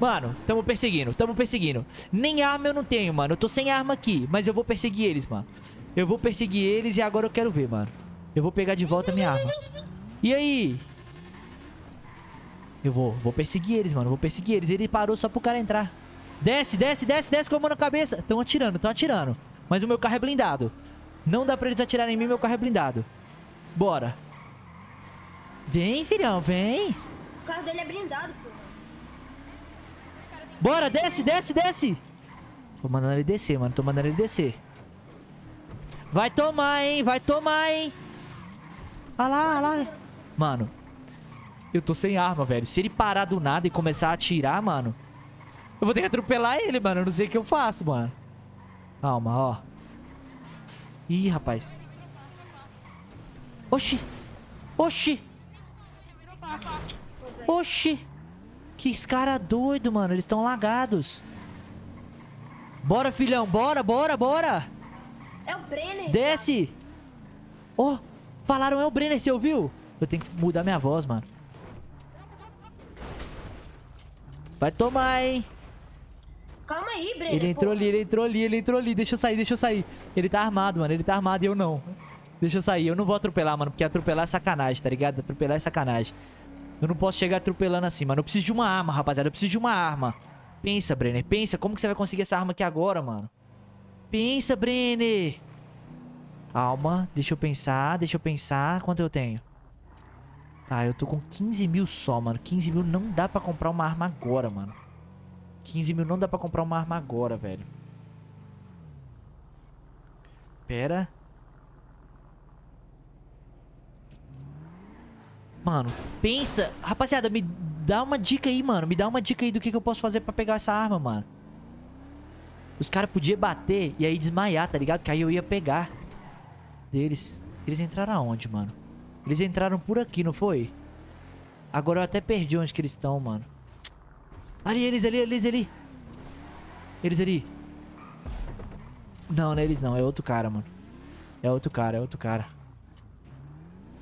Mano, tamo perseguindo, tamo perseguindo. Nem arma eu não tenho, mano. Eu tô sem arma aqui, mas eu vou perseguir eles, mano. Eu vou perseguir eles e agora eu quero ver, mano. Eu vou pegar de volta a minha arma. E aí? Eu vou, vou perseguir eles, mano. Vou perseguir eles. Ele parou só pro cara entrar. Desce, desce, desce, desce com a mão na cabeça. Tão atirando, tão atirando. Mas o meu carro é blindado. Não dá pra eles atirarem em mim, meu carro é blindado. Bora. Vem, filhão, vem. O carro dele é blindado, pô. Bora, desce, desce, desce. Tô mandando ele descer, mano. Tô mandando ele descer. Vai tomar, hein? Vai tomar, hein? Olha ah lá, olha ah lá. Mano, eu tô sem arma, velho. Se ele parar do nada e começar a atirar, mano... Eu vou ter que atropelar ele, mano. Eu não sei o que eu faço, mano. Calma, ó. Ih, rapaz. Oxi. Oxi. Oxi. Que cara é doido, mano. Eles estão lagados. Bora, filhão. Bora, bora, bora. É o Brenner. Desce. Ó, oh, falaram é o Brenner, você ouviu? Eu tenho que mudar minha voz, mano. Vai tomar, hein? Calma aí, Brenner. Ele entrou porra. ali, ele entrou ali, ele entrou ali. Deixa eu sair, deixa eu sair. Ele tá armado, mano. Ele tá armado e eu não. Deixa eu sair. Eu não vou atropelar, mano, porque atropelar é sacanagem, tá ligado? Atropelar é sacanagem. Eu não posso chegar atropelando assim, mano. Eu preciso de uma arma, rapaziada. Eu preciso de uma arma. Pensa, Brenner. Pensa. Como que você vai conseguir essa arma aqui agora, mano? Pensa, Brenner. Calma. Deixa eu pensar. Deixa eu pensar. Quanto eu tenho? Tá, eu tô com 15 mil só, mano. 15 mil não dá pra comprar uma arma agora, mano. 15 mil não dá pra comprar uma arma agora, velho. Pera. Mano, pensa... Rapaziada, me dá uma dica aí, mano. Me dá uma dica aí do que, que eu posso fazer pra pegar essa arma, mano. Os caras podiam bater e aí desmaiar, tá ligado? Que aí eu ia pegar deles. Eles entraram aonde, mano? Eles entraram por aqui, não foi? Agora eu até perdi onde que eles estão, mano. Ali, eles, ali, eles, ali. Eles ali. Não, não é eles não. É outro cara, mano. É outro cara, é outro cara.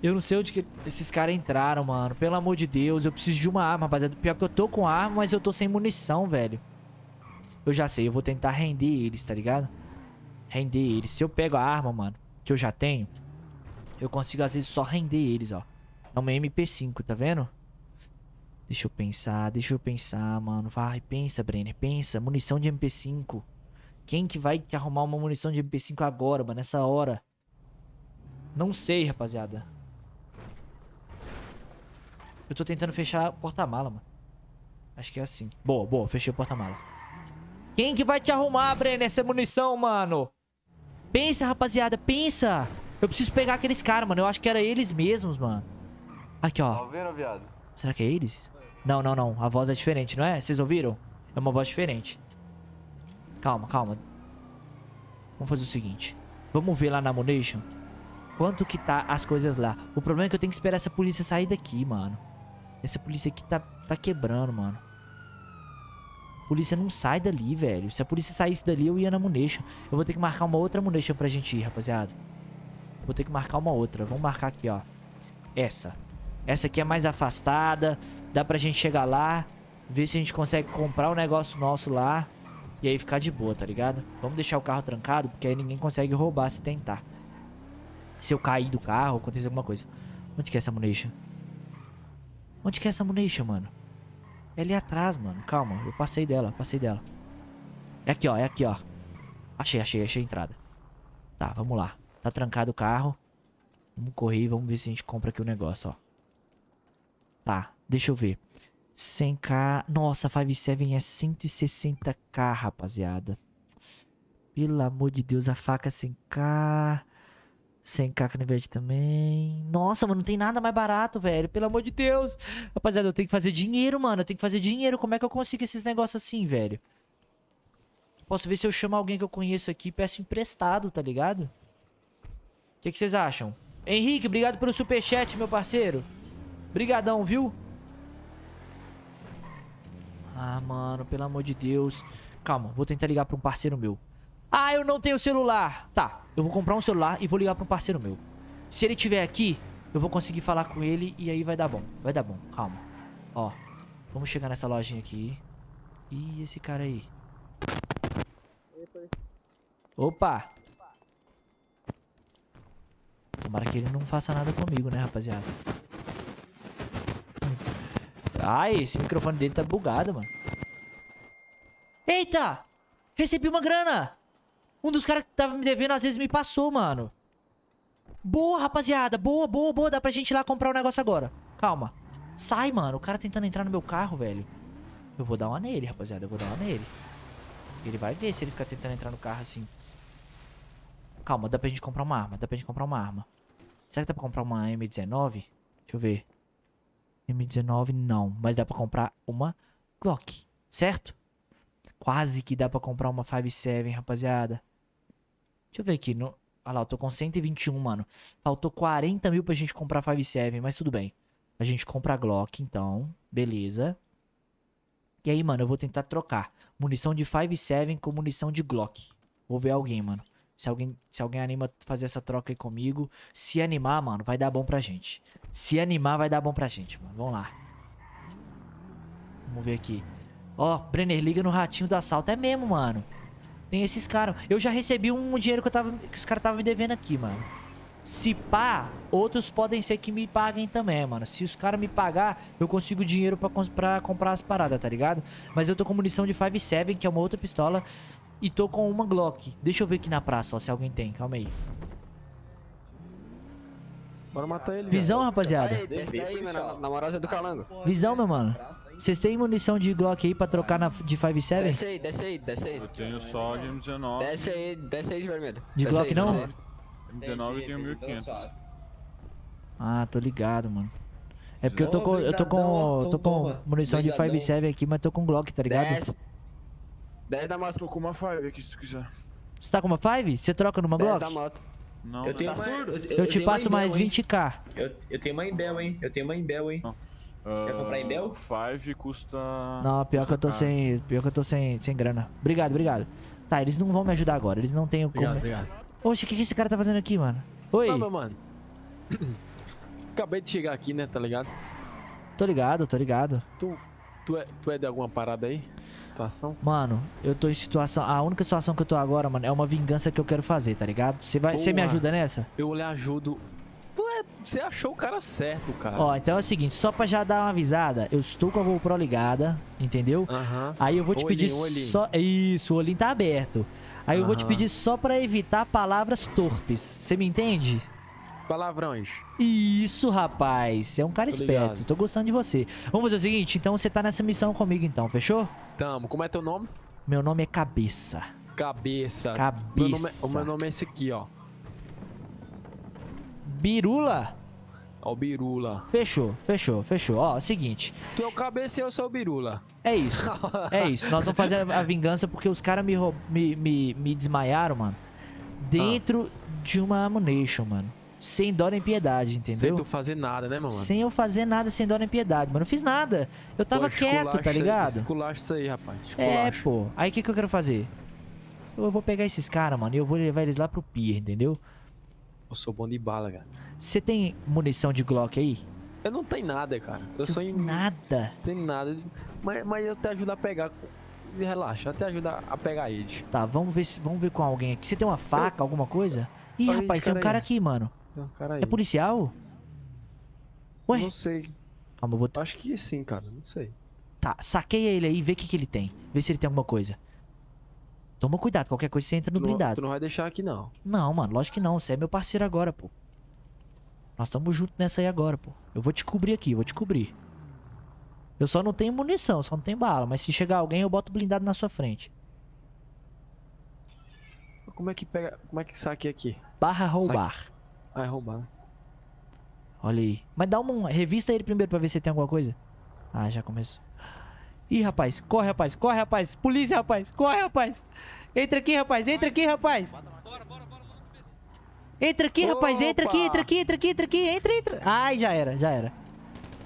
Eu não sei onde que esses caras entraram, mano. Pelo amor de Deus, eu preciso de uma arma, rapaziada. Pior que eu tô com arma, mas eu tô sem munição, velho. Eu já sei, eu vou tentar render eles, tá ligado? Render eles. Se eu pego a arma, mano, que eu já tenho, eu consigo às vezes só render eles, ó. É uma MP5, tá vendo? Deixa eu pensar, deixa eu pensar, mano. Vai, pensa, Brenner, pensa. Munição de MP5. Quem que vai arrumar uma munição de MP5 agora, mano, nessa hora? Não sei, rapaziada. Eu tô tentando fechar porta-mala, mano. Acho que é assim. Boa, boa. Fechei o porta-mala. Quem que vai te arrumar, Brenner, essa munição, mano? Pensa, rapaziada. Pensa. Eu preciso pegar aqueles caras, mano. Eu acho que era eles mesmos, mano. Aqui, ó. viado? Será que é eles? Não, não, não. A voz é diferente, não é? Vocês ouviram? É uma voz diferente. Calma, calma. Vamos fazer o seguinte. Vamos ver lá na Munition. quanto que tá as coisas lá. O problema é que eu tenho que esperar essa polícia sair daqui, mano. Essa polícia aqui tá, tá quebrando, mano. A polícia não sai dali, velho. Se a polícia saísse dali, eu ia na Munation. Eu vou ter que marcar uma outra Munation pra gente ir, rapaziada. Vou ter que marcar uma outra. Vamos marcar aqui, ó. Essa. Essa aqui é mais afastada. Dá pra gente chegar lá. Ver se a gente consegue comprar o um negócio nosso lá. E aí ficar de boa, tá ligado? Vamos deixar o carro trancado, porque aí ninguém consegue roubar se tentar. Se eu cair do carro, acontecer alguma coisa. Onde que é essa Munation? Onde que é essa munition, mano? É ali atrás, mano. Calma, eu passei dela, passei dela. É aqui, ó, é aqui, ó. Achei, achei, achei a entrada. Tá, vamos lá. Tá trancado o carro. Vamos correr e vamos ver se a gente compra aqui o negócio, ó. Tá, deixa eu ver. 100k... Nossa, 57 é 160k, rapaziada. Pelo amor de Deus, a faca 100k... Sem caca verde também. Nossa, mano, não tem nada mais barato, velho. Pelo amor de Deus. Rapaziada, eu tenho que fazer dinheiro, mano. Eu tenho que fazer dinheiro. Como é que eu consigo esses negócios assim, velho? Posso ver se eu chamo alguém que eu conheço aqui e peço emprestado, tá ligado? O que, que, vocês acham? Henrique, obrigado pelo superchat, meu parceiro. Brigadão, viu? Ah, mano, pelo amor de Deus. Calma, vou tentar ligar pra um parceiro meu. Ah, eu não tenho celular. Tá, eu vou comprar um celular e vou ligar pra um parceiro meu. Se ele tiver aqui, eu vou conseguir falar com ele e aí vai dar bom. Vai dar bom, calma. Ó, vamos chegar nessa lojinha aqui. Ih, esse cara aí. Opa! Tomara que ele não faça nada comigo, né, rapaziada? Ai, esse microfone dele tá bugado, mano. Eita! Recebi uma grana! Um dos caras que tava me devendo às vezes me passou, mano. Boa, rapaziada. Boa, boa, boa. Dá pra gente ir lá comprar o um negócio agora. Calma. Sai, mano. O cara tentando entrar no meu carro, velho. Eu vou dar uma nele, rapaziada. Eu vou dar uma nele. Ele vai ver se ele ficar tentando entrar no carro assim. Calma, dá pra gente comprar uma arma. Dá pra gente comprar uma arma. Será que dá pra comprar uma M19? Deixa eu ver. M19 não. Mas dá pra comprar uma Glock. Certo? Quase que dá pra comprar uma 5.7, rapaziada. Deixa eu ver aqui. No... Olha lá, eu tô com 121, mano. Faltou 40 mil pra gente comprar 5-7, mas tudo bem. A gente compra a Glock, então. Beleza. E aí, mano, eu vou tentar trocar munição de 5-7 com munição de Glock. Vou ver alguém, mano. Se alguém, se alguém anima fazer essa troca aí comigo. Se animar, mano, vai dar bom pra gente. Se animar, vai dar bom pra gente, mano. Vamos lá. Vamos ver aqui. Ó, Brenner, liga no ratinho do assalto. É mesmo, mano. Tem esses caras. Eu já recebi um dinheiro que, eu tava, que os caras estavam me devendo aqui, mano. Se pá, outros podem ser que me paguem também, mano. Se os caras me pagar, eu consigo dinheiro pra, pra comprar as paradas, tá ligado? Mas eu tô com munição de 5.7, que é uma outra pistola. E tô com uma Glock. Deixa eu ver aqui na praça, ó, se alguém tem. Calma aí. Bora matar ele. Visão, rapaziada. Aí, aí, na, na moral, é do calango. Visão, meu mano. Vocês têm munição de Glock aí pra trocar na, de 5.7? Desce aí, desce aí, desce aí. Eu tenho só de M19. Desce aí, desce aí de vermelho. De desce Glock aí, não? M19 eu tenho 1.500. Ah, tô ligado, mano. É porque eu tô com, eu tô com, tô com munição de 5.7 aqui, mas tô com Glock, tá ligado? Desce. Desce da moto. Tô com uma 5 aqui, se tu quiser. Você tá com uma 5? Você troca numa Glock? Desce da moto. Não, eu, tenho tá uma, eu, eu, eu, te passo mais 20k. Eu, eu tenho uma Imbel, hein? Eu tenho uma Imbel, hein? Não. Quer ah, comprar em Bell? Five custa. Não, pior que eu tô sem. Pior que eu tô sem, sem grana. Obrigado, obrigado. Tá, eles não vão me ajudar agora, eles não têm o como. Obrigado, Oxe, o que, que esse cara tá fazendo aqui, mano? Oi. Não, meu mano. [clears throat] Acabei de chegar aqui, né, tá ligado? Tô ligado, tô ligado. Tu, tu, é, tu é de alguma parada aí? Situação? Mano, eu tô em situação. A única situação que eu tô agora, mano, é uma vingança que eu quero fazer, tá ligado? Você vai... você me ajuda nessa? Eu lhe ajudo você achou o cara certo, cara. Ó, então é o seguinte, só pra já dar uma avisada, eu estou com a GoPro ligada, entendeu? Uhum. Aí eu vou te olhinho, pedir olhinho. só... É isso, o olhinho tá aberto. Aí uhum. eu vou te pedir só pra evitar palavras torpes. Você me entende? Palavrões. Isso, rapaz. Você é um cara Tô esperto. Ligado. Tô gostando de você. Vamos fazer o seguinte, então você tá nessa missão comigo então, fechou? Tamo. Como é teu nome? Meu nome é Cabeça. Cabeça. Cabeça. Meu nome é, o meu nome é esse aqui, ó. Birula. Ó, o Birula. Fechou, fechou, fechou. Ó, seguinte. Tu é o cabeça e eu sou o Birula. É isso. é isso. Nós vamos fazer a, vingança porque os caras me, me, me, me, desmaiaram, mano. Dentro ah. de uma Ammunition, mano. Sem dó nem piedade, entendeu? Sem tu fazer nada, né, mano? Sem eu fazer nada, sem dó nem piedade, mano. Não fiz nada. Eu tava pô, quieto, tá ligado? Esculacha isso aí, rapaz. Esculacha. É, pô. Aí o que, que eu quero fazer? Eu vou pegar esses caras, mano, e eu vou levar eles lá pro pier, entendeu? Eu sou bom de bala, cara. Você tem munição de Glock aí? Eu não tenho nada, cara. Eu Você sou em... nada? Tem nada. Mas, mas eu te ajudo a pegar. Relaxa, até ajudar a pegar ele. Tá, vamos ver se vamos ver com alguém aqui. Você tem uma faca, eu... alguma coisa? Ih, Olha rapaz, tem um cara aí. aqui, mano. Tem um cara é aí. É policial? Ué? Não sei. Calma, eu vou... Acho que sim, cara. Não sei. Tá, saqueia ele aí e vê o que, que ele tem. Vê se ele tem alguma coisa. Toma cuidado, qualquer coisa você entra no blindado. Não, tu não vai deixar aqui, não. Não, mano, lógico que não. Você é meu parceiro agora, pô. Nós estamos juntos nessa aí agora, pô. Eu vou te cobrir aqui, vou te cobrir. Eu só não tenho munição, só não tenho bala. Mas se chegar alguém, eu boto blindado na sua frente. Como é que pega. Como é que saque aqui? Barra roubar. Ah, é roubar. Né? Olha aí. Mas dá uma. Revista ele primeiro pra ver se tem alguma coisa. Ah, já começou. Ih, rapaz, corre, rapaz, corre, rapaz. Polícia, rapaz, corre, rapaz. Entra aqui, rapaz, entra aqui, rapaz. Entra aqui, rapaz, entra aqui, entra aqui, entra aqui, entra aqui, entra, entra. Ai, já era, já era.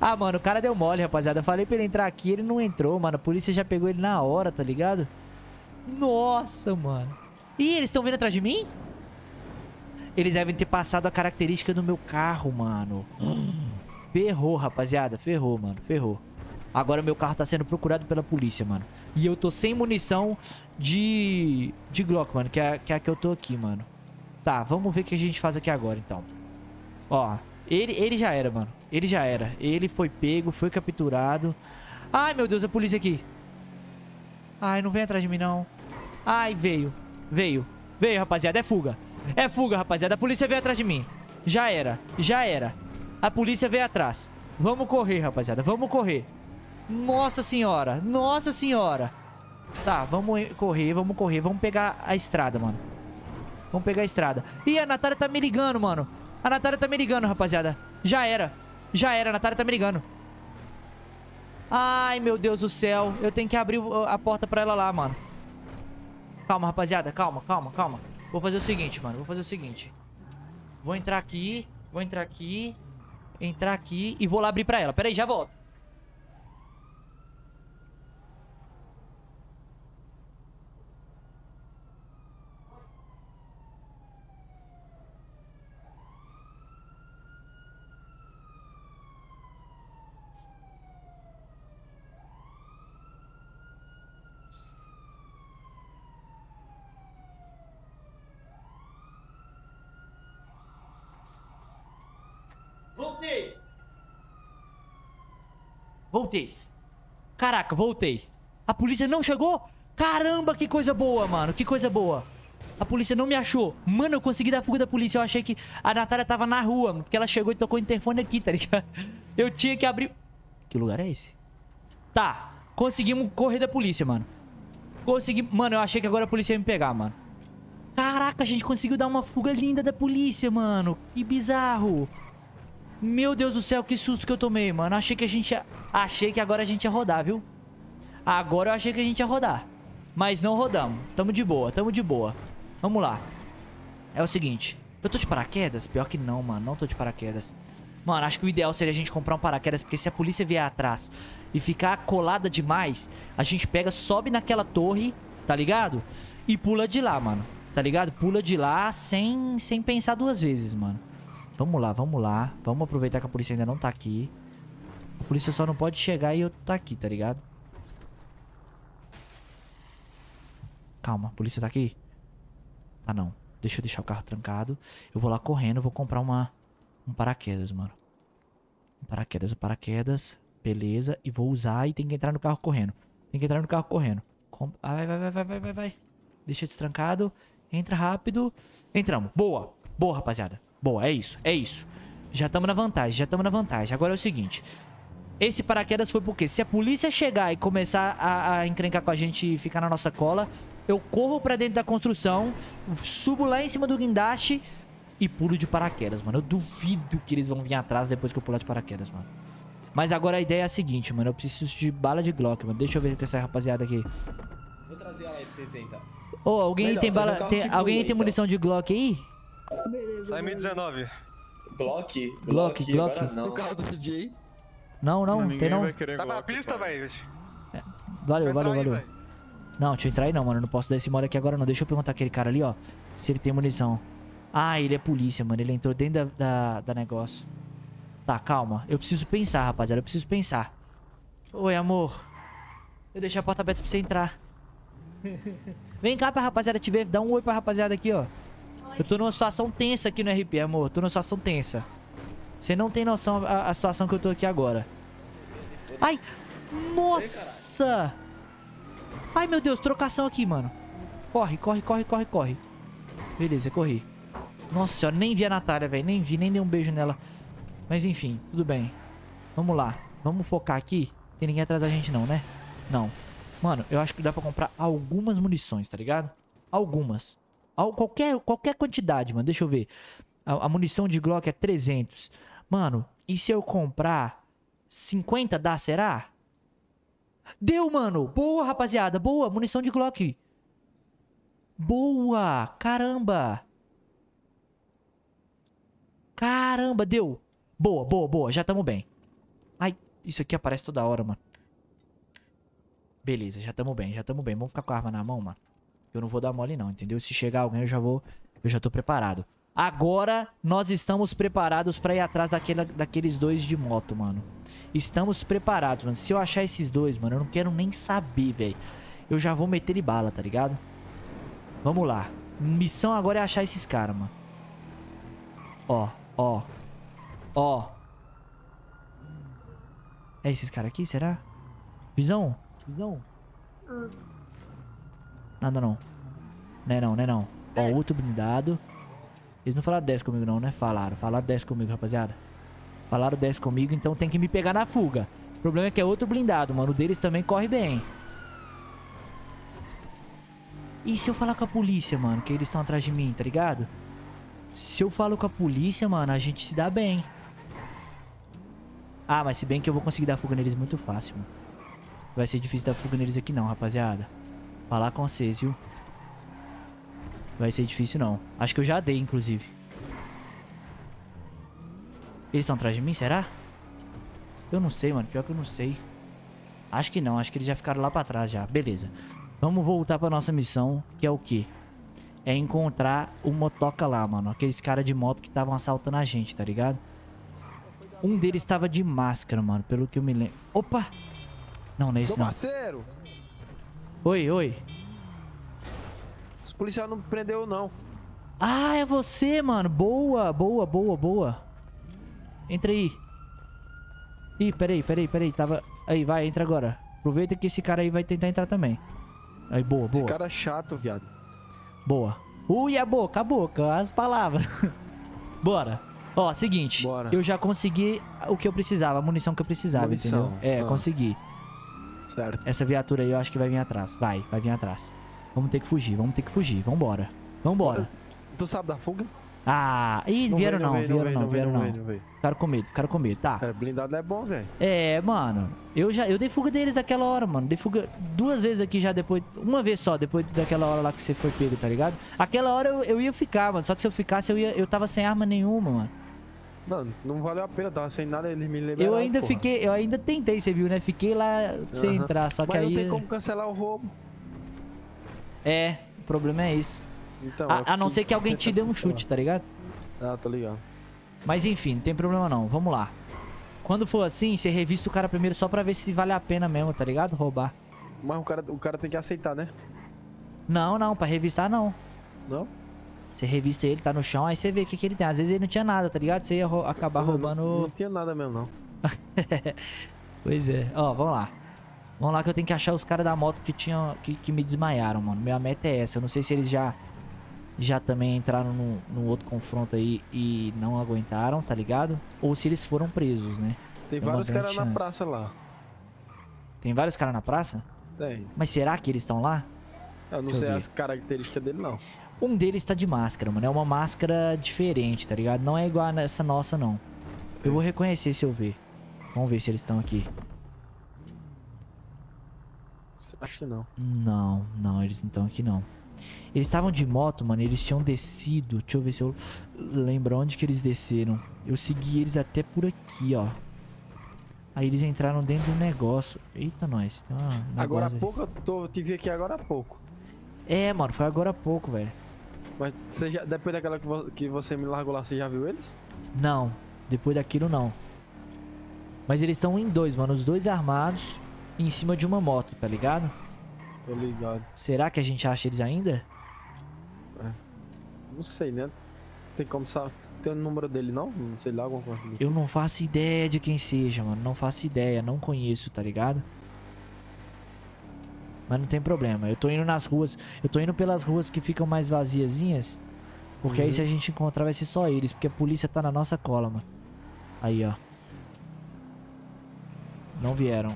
Ah, mano, o cara deu mole, rapaziada. Eu falei pra ele entrar aqui, ele não entrou, mano. A polícia já pegou ele na hora, tá ligado? Nossa, mano. Ih, eles estão vindo atrás de mim? Eles devem ter passado a característica do meu carro, mano. [gasps] Ferrou, rapaziada. Ferrou, mano. Ferrou. Agora meu carro tá sendo procurado pela polícia, mano. E eu tô sem munição de... De Glock, mano. Que é, que é a que eu tô aqui, mano. Tá, vamos ver o que a gente faz aqui agora, então. Ó, ele, ele já era, mano. Ele já era. Ele foi pego, foi capturado. Ai, meu Deus, a polícia aqui. Ai, não vem atrás de mim, não. Ai, veio. Veio. Veio, rapaziada. É fuga. É fuga, rapaziada. A polícia veio atrás de mim. Já era. Já era. A polícia veio atrás. Vamos correr, rapaziada. Vamos correr. Nossa senhora, nossa senhora. Tá, vamos correr, vamos correr, vamos pegar a estrada, mano. Vamos pegar a estrada. Ih, a Natália tá me ligando, mano. A Natália tá me ligando, rapaziada. Já era. Já era, a Natália tá me ligando. Ai, meu Deus do céu. Eu tenho que abrir a porta pra ela lá, mano. Calma, rapaziada. Calma, calma, calma. Vou fazer o seguinte, mano. Vou fazer o seguinte. Vou entrar aqui. Vou entrar aqui. Entrar aqui. E vou lá abrir pra ela. Pera aí, já volto. Voltei. Caraca, voltei. A polícia não chegou? Caramba, que coisa boa, mano. Que coisa boa. A polícia não me achou. Mano, eu consegui dar fuga da polícia. Eu achei que a Natália tava na rua, porque ela chegou e tocou o interfone aqui, tá ligado? Eu tinha que abrir... Que lugar é esse? Tá, conseguimos correr da polícia, mano. Consegui... Mano, eu achei que agora a polícia ia me pegar, mano. Caraca, a gente conseguiu dar uma fuga linda da polícia, mano. Que bizarro. Meu Deus do céu, que susto que eu tomei, mano. Achei que a gente ia... Achei que agora a gente ia rodar, viu? Agora eu achei que a gente ia rodar. Mas não rodamos. Tamo de boa, tamo de boa. Vamos lá. É o seguinte. Eu tô de paraquedas? Pior que não, mano. Não tô de paraquedas. Mano, acho que o ideal seria a gente comprar um paraquedas, porque se a polícia vier atrás e ficar colada demais, a gente pega, sobe naquela torre, tá ligado? E pula de lá, mano. Tá ligado? Pula de lá sem, sem pensar duas vezes, mano. Vamos lá, vamos lá. Vamos aproveitar que a polícia ainda não tá aqui. A polícia só não pode chegar e eu tá aqui, tá ligado? Calma, a polícia tá aqui? Ah, não. Deixa eu deixar o carro trancado. Eu vou lá correndo, vou comprar uma... Um paraquedas, mano. Um paraquedas, um paraquedas. Beleza. E vou usar e tem que entrar no carro correndo. Tem que entrar no carro correndo. Com... Vai, vai, vai, vai, vai, vai, vai. Deixa destrancado. Entra rápido. Entramos. Boa. Boa, rapaziada. Boa, é isso, é isso. Já estamos na vantagem, já estamos na vantagem. Agora é o seguinte. Esse paraquedas foi porque se a polícia chegar e começar a, a encrencar com a gente e ficar na nossa cola, eu corro pra dentro da construção, subo lá em cima do guindaste e pulo de paraquedas, mano. Eu duvido que eles vão vir atrás depois que eu pular de paraquedas, mano. Mas agora a ideia é a seguinte, mano. Eu preciso de bala de Glock, mano. Deixa eu ver com essa rapaziada aqui. Vou trazer ela aí pra vocês então. Ô, oh, alguém Melhor, tem bala. Tem, alguém tem então. munição de Glock aí? Beleza. Sai beleza. 19. Glock? Glock, Glock. Não. DJ. Não, não, não tem não. Vai tá na pista, velho. É. Valeu, valeu, valeu. Aí, não, deixa eu entrar aí não, mano. Não posso dar esse mole aqui agora não. Deixa eu perguntar aquele cara ali, ó. Se ele tem munição. Ah, ele é polícia, mano. Ele entrou dentro da, da, da negócio. Tá, calma. Eu preciso pensar, rapaziada. Eu preciso pensar. Oi, amor. Eu deixei a porta aberta pra você entrar. [laughs] Vem cá pra rapaziada te ver. Dá um oi pra rapaziada aqui, ó. Eu tô numa situação tensa aqui no RP, amor. Tô numa situação tensa. Você não tem noção a, a situação que eu tô aqui agora. Ai! Nossa! Ai, meu Deus, trocação aqui, mano. Corre, corre, corre, corre, corre. Beleza, corri. Nossa senhora, nem vi a Natália, velho. Nem vi, nem dei um beijo nela. Mas enfim, tudo bem. Vamos lá. Vamos focar aqui. Tem ninguém atrás da gente não, né? Não. Mano, eu acho que dá pra comprar algumas munições, tá ligado? Algumas. Qualquer, qualquer quantidade, mano. Deixa eu ver. A, a munição de Glock é 300. Mano, e se eu comprar 50 dá, será? Deu, mano. Boa, rapaziada. Boa. Munição de Glock. Boa. Caramba. Caramba, deu. Boa, boa, boa. Já tamo bem. Ai, isso aqui aparece toda hora, mano. Beleza, já tamo bem, já tamo bem. Vamos ficar com a arma na mão, mano. Eu não vou dar mole não, entendeu? Se chegar alguém, eu já vou... Eu já tô preparado. Agora nós estamos preparados pra ir atrás daquela, daqueles dois de moto, mano. Estamos preparados, mano. Se eu achar esses dois, mano, eu não quero nem saber, velho. Eu já vou meter de bala, tá ligado? Vamos lá. Missão agora é achar esses caras, mano. Ó, ó. Ó. É esses caras aqui, será? Visão? Visão? Hum. Nada não. né não, né não. Ó, outro blindado. Eles não falaram 10 comigo não, né? Falaram. Falaram 10 comigo, rapaziada. Falaram 10 comigo, então tem que me pegar na fuga. O problema é que é outro blindado, mano. O deles também corre bem. E se eu falar com a polícia, mano? Que eles estão atrás de mim, tá ligado? Se eu falo com a polícia, mano, a gente se dá bem. Ah, mas se bem que eu vou conseguir dar fuga neles muito fácil, mano. Vai ser difícil dar fuga neles aqui não, rapaziada. Falar com vocês, viu? Vai ser difícil, não. Acho que eu já dei, inclusive. Eles estão atrás de mim, será? Eu não sei, mano. Pior que eu não sei. Acho que não. Acho que eles já ficaram lá pra trás, já. Beleza. Vamos voltar pra nossa missão, que é o quê? É encontrar o motoca lá, mano. Aqueles caras de moto que estavam assaltando a gente, tá ligado? Um deles estava de máscara, mano. Pelo que eu me lembro. Opa! Não, não é esse não. Parceiro. Oi, oi. Os policiais não me prendeu, não. Ah, é você, mano. Boa, boa, boa, boa. Entra aí. Ih, peraí, peraí, peraí. Tava... Aí, vai, entra agora. Aproveita que esse cara aí vai tentar entrar também. Aí, boa, boa. Esse cara é chato, viado. Boa. Ui, a boca, a boca, as palavras. [laughs] Bora. Ó, seguinte. Bora. Eu já consegui o que eu precisava, a munição que eu precisava, munição. entendeu? É, ah. consegui. Certo. Essa viatura aí eu acho que vai vir atrás. Vai, vai vir atrás. Vamos ter que fugir, vamos ter que fugir. Vambora. Vambora. Tu sabe da fuga? Ah, ih, não vieram, não, vieram não, vieram não. Ficaram com medo, ficaram com medo, tá. É, blindado é bom, velho. É, mano, eu já, eu dei fuga deles aquela hora, mano. Dei fuga duas vezes aqui já depois, uma vez só, depois daquela hora lá que você foi pego, tá ligado? Aquela hora eu, eu ia ficar, mano, só que se eu ficasse eu, ia, eu tava sem arma nenhuma, mano. Não, não valeu a pena, tava sem nada, eles me liberaram. Eu ainda porra. fiquei, eu ainda tentei, você viu, né? Fiquei lá sem entrar, só Mas que aí. Mas não tem como cancelar o roubo. É, o problema é isso. Então, a, a não ser que alguém te dê um [laughs] chute, tá ligado? Ah, tô ligado. Mas enfim, não tem problema não, vamos lá. Quando for assim, você revista o cara primeiro só pra ver se vale a pena mesmo, tá ligado? Roubar. Mas o cara, o cara tem que aceitar, né? Não, não, pra revistar não. Não? Você revista ele, tá no chão, aí você vê o que, que ele tem. Às vezes ele não tinha nada, tá ligado? Você ia acabar roubando... Não, não, tinha nada mesmo, não. [laughs] pois é. Ó, vamos lá. Vamos lá que eu tenho que achar os caras da moto que tinham... Que, que, me desmaiaram, mano. Minha meta é essa. Eu não sei se eles já... Já também entraram no, no outro confronto aí e não aguentaram, tá ligado? Ou se eles foram presos, né? Tem, é vários caras na praça lá. Tem vários caras na praça? Tem. Mas será que eles estão lá? Eu não Deixa sei eu as características dele, não. Um deles tá de máscara, mano. É uma máscara diferente, tá ligado? Não é igual a essa nossa, não. Eu vou reconhecer se eu ver. Vamos ver se eles estão aqui. Acho que não. Não, não, eles não estão aqui, não. Eles estavam de moto, mano. Eles tinham descido. Deixa eu ver se eu lembro onde que eles desceram. Eu segui eles até por aqui, ó. Aí eles entraram dentro do negócio. Eita, nós. Tem um negócio agora há pouco, eu, tô, te vi aqui agora há pouco. É, mano, foi agora há pouco, velho. Mas você já, depois daquela que, vo, que você me largou lá, você já viu eles? Não, depois daquilo não. Mas eles estão em dois, mano. Os dois armados em cima de uma moto, tá ligado? Tô ligado. Será que a gente acha eles ainda? É. Não sei, né? Tem como saber. Tem o número dele, não? Não sei lá, alguma coisa assim. Eu tipo. não faço ideia de quem seja, mano. Não faço ideia. Não conheço, tá ligado? Mas não tem problema. Eu tô indo nas ruas. Eu tô indo pelas ruas que ficam mais vaziazinhas. Porque uhum. aí se a gente encontrar vai ser só eles. Porque a polícia tá na nossa cola, mano. Aí, ó. Não vieram.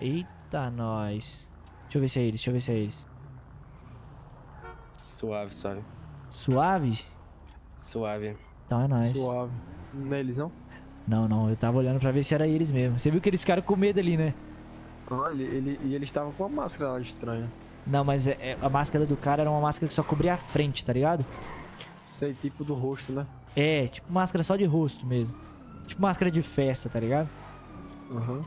Eita, nós. Deixa eu ver se é eles. Deixa eu ver se é eles. Suave, suave. Suave? Suave. Então é nóis. Suave. Não é eles, não? Não, não. Eu tava olhando pra ver se era eles mesmo. Você viu que eles ficaram com medo ali, né? ele, ele, e ele estava com uma máscara lá estranha. Não, mas é, é, a máscara do cara era uma máscara que só cobria a frente, tá ligado? Sei, tipo do rosto, né? É, tipo máscara só de rosto mesmo. Tipo máscara de festa, tá ligado? Aham. Uhum.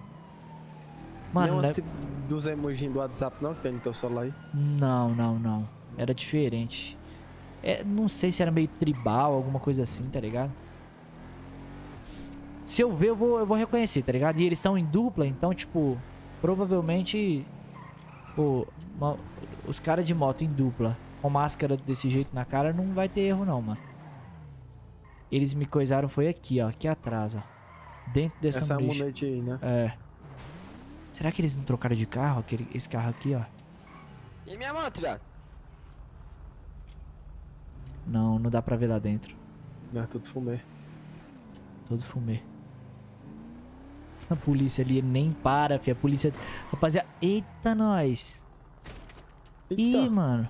Mano, não, é? tipo dos emojis do WhatsApp não que tem no teu celular aí? Não, não, não. Era diferente. É, não sei se era meio tribal, alguma coisa assim, tá ligado? Se eu ver, eu vou, eu vou reconhecer, tá ligado? E eles estão em dupla, então, tipo, Provavelmente, pô, uma, os caras de moto em dupla, com máscara desse jeito na cara, não vai ter erro não, mano. Eles me coisaram foi aqui, ó, aqui atrás, ó. Dentro dessa Essa mulete aí, né? É. Será que eles não trocaram de carro? Aquele, esse carro aqui, ó. E minha moto, viado? Não, não dá pra ver lá dentro. Não, é tudo fumê. Todo fumê. A polícia ali nem para, fi. A polícia... Rapaziada... Eita, nós. Eita. Ih, mano.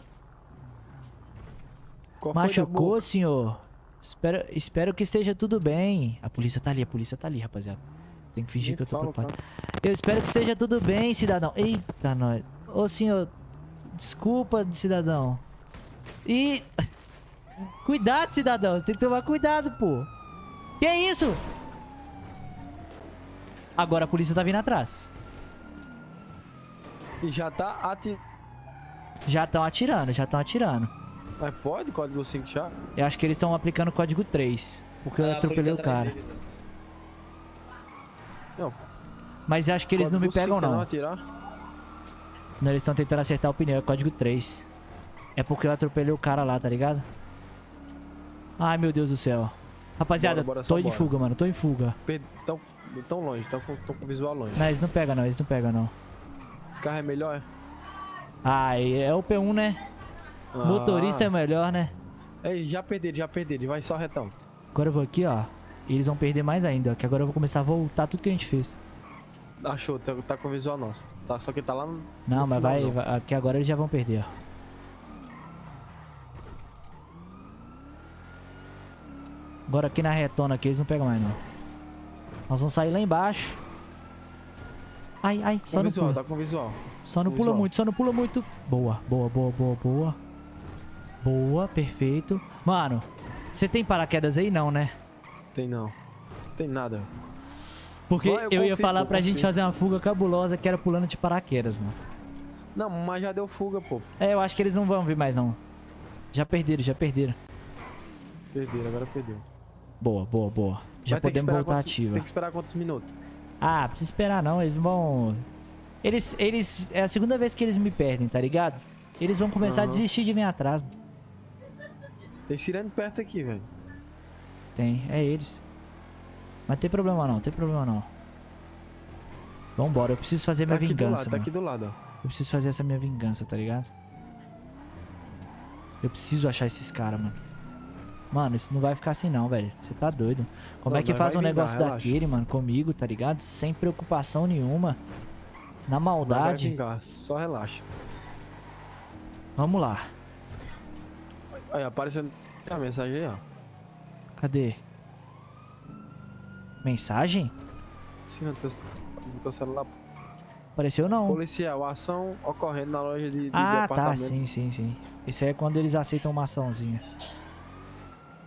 Qual Machucou, senhor? Espero, espero que esteja tudo bem. A polícia tá ali, a polícia tá ali, rapaziada. Tem que fingir Me que eu tô fala, preocupado. Cara. Eu espero que esteja tudo bem, cidadão. Eita, nós. Ô, senhor... Desculpa, cidadão. E... [laughs] cuidado, cidadão. tem que tomar cuidado, pô. Que isso? Agora a polícia tá vindo atrás. E já tá atirando. Já estão atirando, já estão atirando. Mas pode código 5 já? Eu acho que eles estão aplicando código 3. Porque ah, eu atropelei o cara. Não. Mas eu acho que eles código não me pegam é não. Não, não eles estão tentando acertar o pneu, é código 3. É porque eu atropelei o cara lá, tá ligado? Ai meu Deus do céu. Rapaziada, bora, bora, tô em fuga, mano, tô em fuga. Então tão longe, tão com, tão com visual longe. Não, eles não pegam não, eles não pegam não. Esse carro é melhor? É? Ah, é o P1, né? Ah. Motorista é melhor, né? É, já perderam, já perderam, vai só retão. Agora eu vou aqui, ó. E eles vão perder mais ainda, ó, que agora eu vou começar a voltar tudo que a gente fez. Achou, tá, tá com o visual nosso. Tá, só que tá lá no. Não, no mas vai, vai. Aqui agora eles já vão perder, ó. Agora aqui na retona aqui eles não pegam mais não. Nós vamos sair lá embaixo. Ai, ai, só com não visual, pula. Tá com visual. Só não com pula visual. muito, só não pula muito. Boa, boa, boa, boa, boa. Boa, perfeito. Mano, você tem paraquedas aí? Não, né? Tem não. Tem nada. Porque eu, eu ia falar pra gente fazer uma fuga cabulosa que era pulando de paraquedas, mano. Não, mas já deu fuga, pô. É, eu acho que eles não vão vir mais, não. Já perderam, já perderam. Perderam, agora perdeu. Boa, boa, boa. Já Mas podemos voltar quantos, ativa. Tem que esperar quantos minutos? Ah, precisa esperar não, eles vão... Eles, eles... É a segunda vez que eles me perdem, tá ligado? Eles vão começar uhum. a desistir de vir atrás. Tem sirene perto aqui, velho. Tem, é eles. Mas tem problema não, tem problema não. Vambora, eu preciso fazer tá minha vingança. Lado, tá aqui do lado, Eu preciso fazer essa minha vingança, tá ligado? Eu preciso achar esses caras, mano. Mano, isso não vai ficar assim não, velho. Você tá doido. Como não, é que faz um negócio vingar, daquele, relaxa. mano, comigo, tá ligado? Sem preocupação nenhuma. Na maldade. Não vai vingar, só relaxa. Vamos lá. Aí, aparecendo a mensagem aí, ó. Cadê? Mensagem? Sim, não teu, no teu celular. Apareceu não. Policial, ação ocorrendo na loja de, de ah, tá, sim, sim, sim. Isso aí é quando eles aceitam uma açãozinha.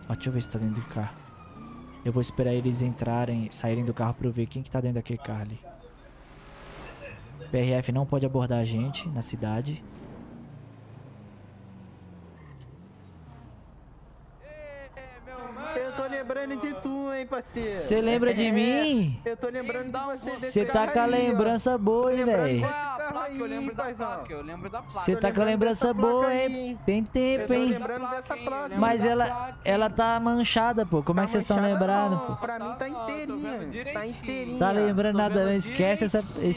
Ó, deixa eu ver se tá dentro do carro. Eu vou esperar eles entrarem, saírem do carro pra eu ver quem que tá dentro daquele carro ali. PRF não pode abordar a gente na cidade. lembrando de tu, hein, parceiro. Você lembra de é, mim? Eu tô lembrando de você. Você tá com a lembrança boa, hein, velho. Eu lembro da placa, eu lembro da placa. Você tá com a lembrança boa, hein? Tem tempo, hein? Mas ela, ela tá manchada, pô. Como tá é que vocês estão lembrando, pô? Pra mim tá, tá inteirinha. Tá inteirinha. Tá lembrando nada, não. esquece isso aí.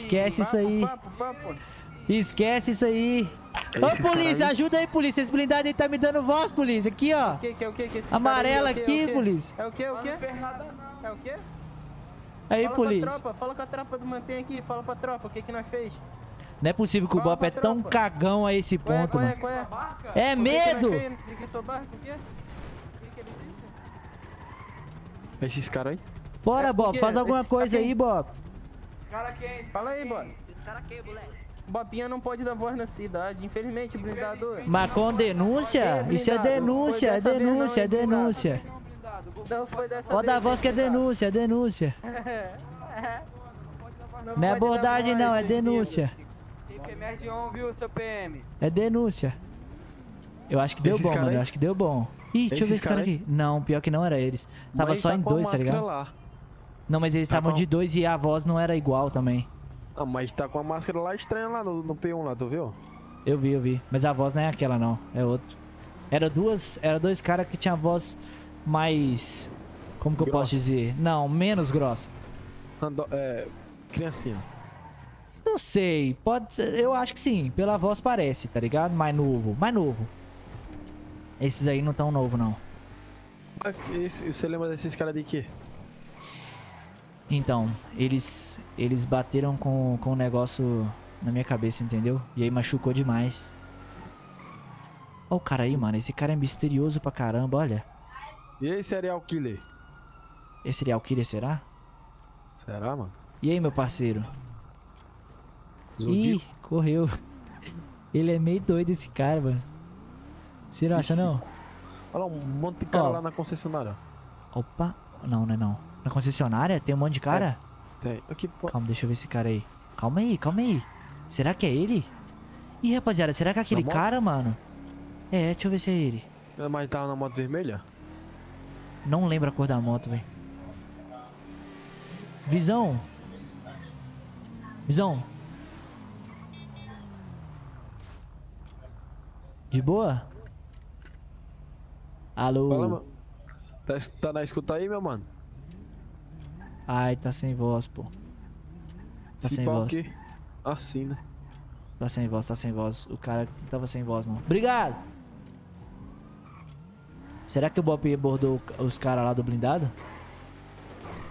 Esquece isso aí. Ô, polícia, ajuda aí, polícia. Esse blindado aí tá me dando voz, polícia. Aqui, ó. Amarela aqui, polícia. É o que, é o que? É o que? É é é aí, fala polícia. tropa, fala com a tropa do Mantém aqui. Fala pra tropa o que que nós fez. Não é possível que o Bop é tão cagão a esse ponto, mano. é medo! É esses caras aí? Bora, é Bob, faz alguma coisa aí, Bob. Esse cara esse. Fala aí, Bob. Esse cara quem, moleque? Bobinha não pode dar voz na cidade, infelizmente, blindador. Mas com denúncia? Isso é denúncia, é denúncia, é denúncia. Não foi dessa Pode dar voz que é denúncia, é denúncia. [laughs] É. Não, é abordagem não, é denúncia. É denúncia. Eu acho que deu bom, mano. Eu acho que deu bom. Ih, deixa eu ver esse cara aqui. Não, pior que não era eles. Tava só tá em dois, tá ligado? Não, mas eles tá estavam de dois e a voz não era igual também. Ah, mas tá com a máscara lá estranha lá no, no P1 lá, tu viu? Eu vi, eu vi. Mas a voz não é aquela não, é outra. Era duas, era dois caras que tinha voz mais como que grossa. eu posso dizer? Não, menos grossa. Ando, é, criancinha. Não sei, pode ser, eu acho que sim, pela voz parece, tá ligado? Mais novo, mais novo. Esses aí não tão novo não. Esse, você lembra desses caras de quê? Então, eles eles bateram com, com o um negócio na minha cabeça, entendeu? E aí machucou demais. Olha o cara aí, mano. Esse cara é misterioso pra caramba, olha. E aí, serial killer? Esse serial killer será? Será, mano? E aí, meu parceiro? Zodíaco. Ih, correu. [laughs] Ele é meio doido esse cara, mano. Você não acha, não? Olha lá, um monte de cara lá na concessionária. Opa, não, não é não. Na concessionária? Tem um monte de cara? É, tem. calma, deixa eu ver esse cara aí. Calma aí, calma aí. Será que é ele? Ih, rapaziada, será que é aquele cara, mano? É, deixa eu ver se é ele. É, mas tava tá na moto vermelha? Não lembro a cor da moto, velho. Visão. Visão. De boa? Alô? Fala, tá, tá na escuta aí, meu mano? Ai, tá sem voz, pô. Tá Se sem voz. Assim, né? Tá sem voz, tá sem voz. O cara tava sem voz, mano. Obrigado! Será que o Bop abordou os caras lá do blindado?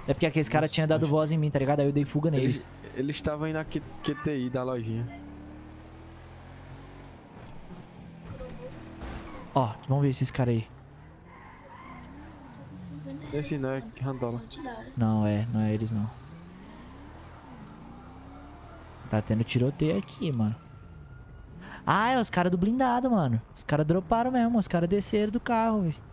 É porque aqueles caras tinham dado voz em mim, tá ligado? Aí eu dei fuga neles. Eles estavam indo na Q, QTI da lojinha. Ó, vamos ver esses caras aí. Esse não é Randola. Não, é, não é eles não. Tá tendo tiroteio aqui, mano. Ah, é os caras do blindado, mano. Os caras droparam mesmo, os caras desceram do carro, velho.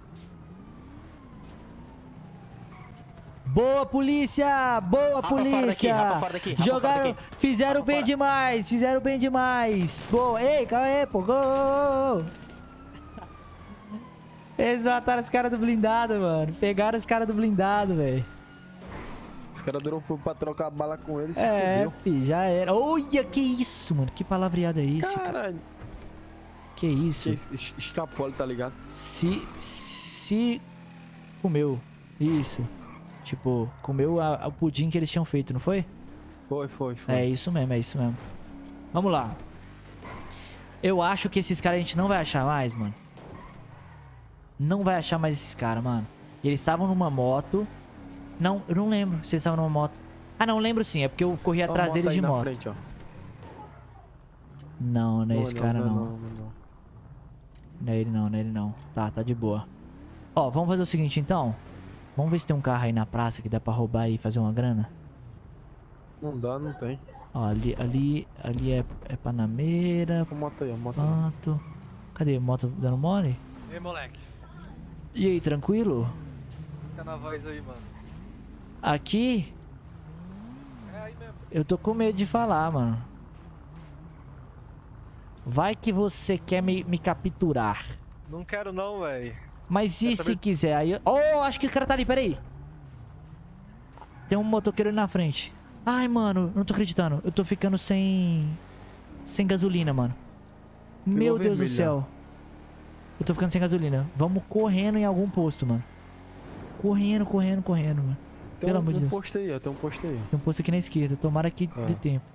Boa polícia! Boa polícia! Fora daqui, fora daqui, Jogaram, fora fizeram bem fora. demais, fizeram bem demais. Boa, ei, calma aí, pô. Go, go, go. Eles mataram os caras do blindado, mano. Pegaram os caras do blindado, velho. Os caras duram pra trocar bala com eles. É, fi, já era. Olha, que isso, mano. Que palavreada é isso? Caralho. Que isso? Es Escapole, tá ligado? Se. Se. Comeu. Isso. Tipo, comeu o pudim que eles tinham feito, não foi? Foi, foi, foi. É isso mesmo, é isso mesmo. Vamos lá. Eu acho que esses caras a gente não vai achar mais, mano. Não vai achar mais esses caras, mano. E eles estavam numa moto. Não, eu não lembro se eles estavam numa moto. Ah, não, lembro sim. É porque eu corri Olha atrás deles de moto. Frente, não, não é esse cara, é não. Não, não. não é ele, não. Não é ele, não. Tá, tá de boa. Ó, vamos fazer o seguinte, então. Vamos ver se tem um carro aí na praça que dá pra roubar e fazer uma grana. Não dá, não tem. Ó, ali, ali, ali é, é Panameira. A moto aí, a moto. Ponto. Cadê? Moto dando mole? Ei, moleque. E aí, tranquilo? Fica na voz aí, mano. Aqui? É aí mesmo. Eu tô com medo de falar, mano. Vai que você quer me, me capturar. Não quero não, velho. Mas e se quiser? Aí Oh, acho que o cara tá ali, peraí. Tem um motoqueiro ali na frente. Ai, mano, não tô acreditando. Eu tô ficando sem... Sem gasolina, mano. Meu Deus vermelho. do né? céu. Eu tô ficando sem gasolina. Vamos correndo em algum posto, mano. Correndo, correndo, correndo, mano. Tem Pelo um, amor de Deus. Tem um posto aí, ó. Tem um posto aí. Tem um posto aqui na esquerda. Tomara que é. dê tempo.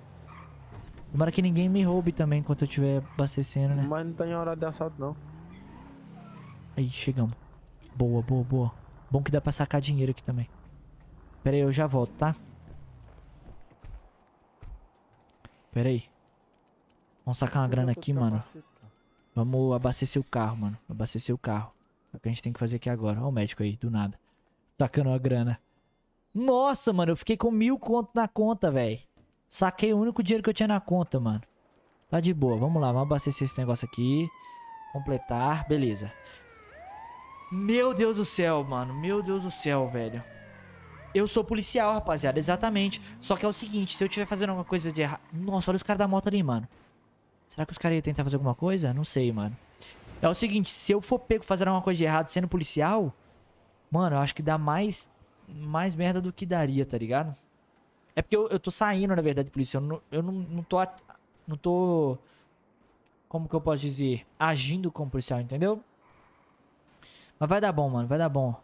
Tomara que ninguém me roube também enquanto eu estiver abastecendo, né? Mas não tá em hora de assalto, não. Aí, chegamos. Boa, boa, boa. Bom que dá pra sacar dinheiro aqui também. Pera aí, eu já volto, tá? Pera aí. Vamos sacar uma grana aqui, mano. Vamos abastecer o carro, mano. Abastecer o carro. É o que a gente tem que fazer aqui agora. Olha o médico aí, do nada. Tacando a grana. Nossa, mano, eu fiquei com mil conto na conta, velho. Saquei o único dinheiro que eu tinha na conta, mano. Tá de boa, vamos lá, vamos abastecer esse negócio aqui. Completar, beleza. Meu Deus do céu, mano. Meu Deus do céu, velho. Eu sou policial, rapaziada, exatamente. Só que é o seguinte, se eu estiver fazendo alguma coisa de errado... Nossa, olha os caras da moto ali, mano. Será que os caras iam tentar fazer alguma coisa? Não sei, mano. É o seguinte, se eu for pego fazer alguma coisa de errado sendo policial, mano, eu acho que dá mais, mais merda do que daria, tá ligado? É porque eu, eu tô saindo, na verdade, de polícia. Eu não, eu não, não tô. Não tô. Como que eu posso dizer? Agindo como policial, entendeu? Mas vai dar bom, mano. Vai dar bom.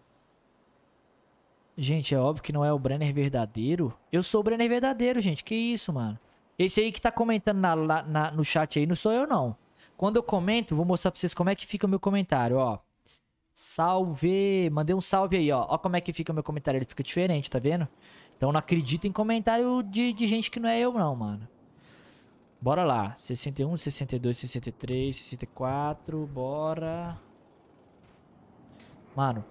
Gente, é óbvio que não é o Brenner verdadeiro. Eu sou o Brenner verdadeiro, gente. Que isso, mano. Esse aí que tá comentando na, na, no chat aí não sou eu, não. Quando eu comento, vou mostrar pra vocês como é que fica o meu comentário, ó. Salve! Mandei um salve aí, ó. Ó como é que fica o meu comentário. Ele fica diferente, tá vendo? Então não acredita em comentário de, de gente que não é eu, não, mano. Bora lá. 61, 62, 63, 64. Bora. Mano.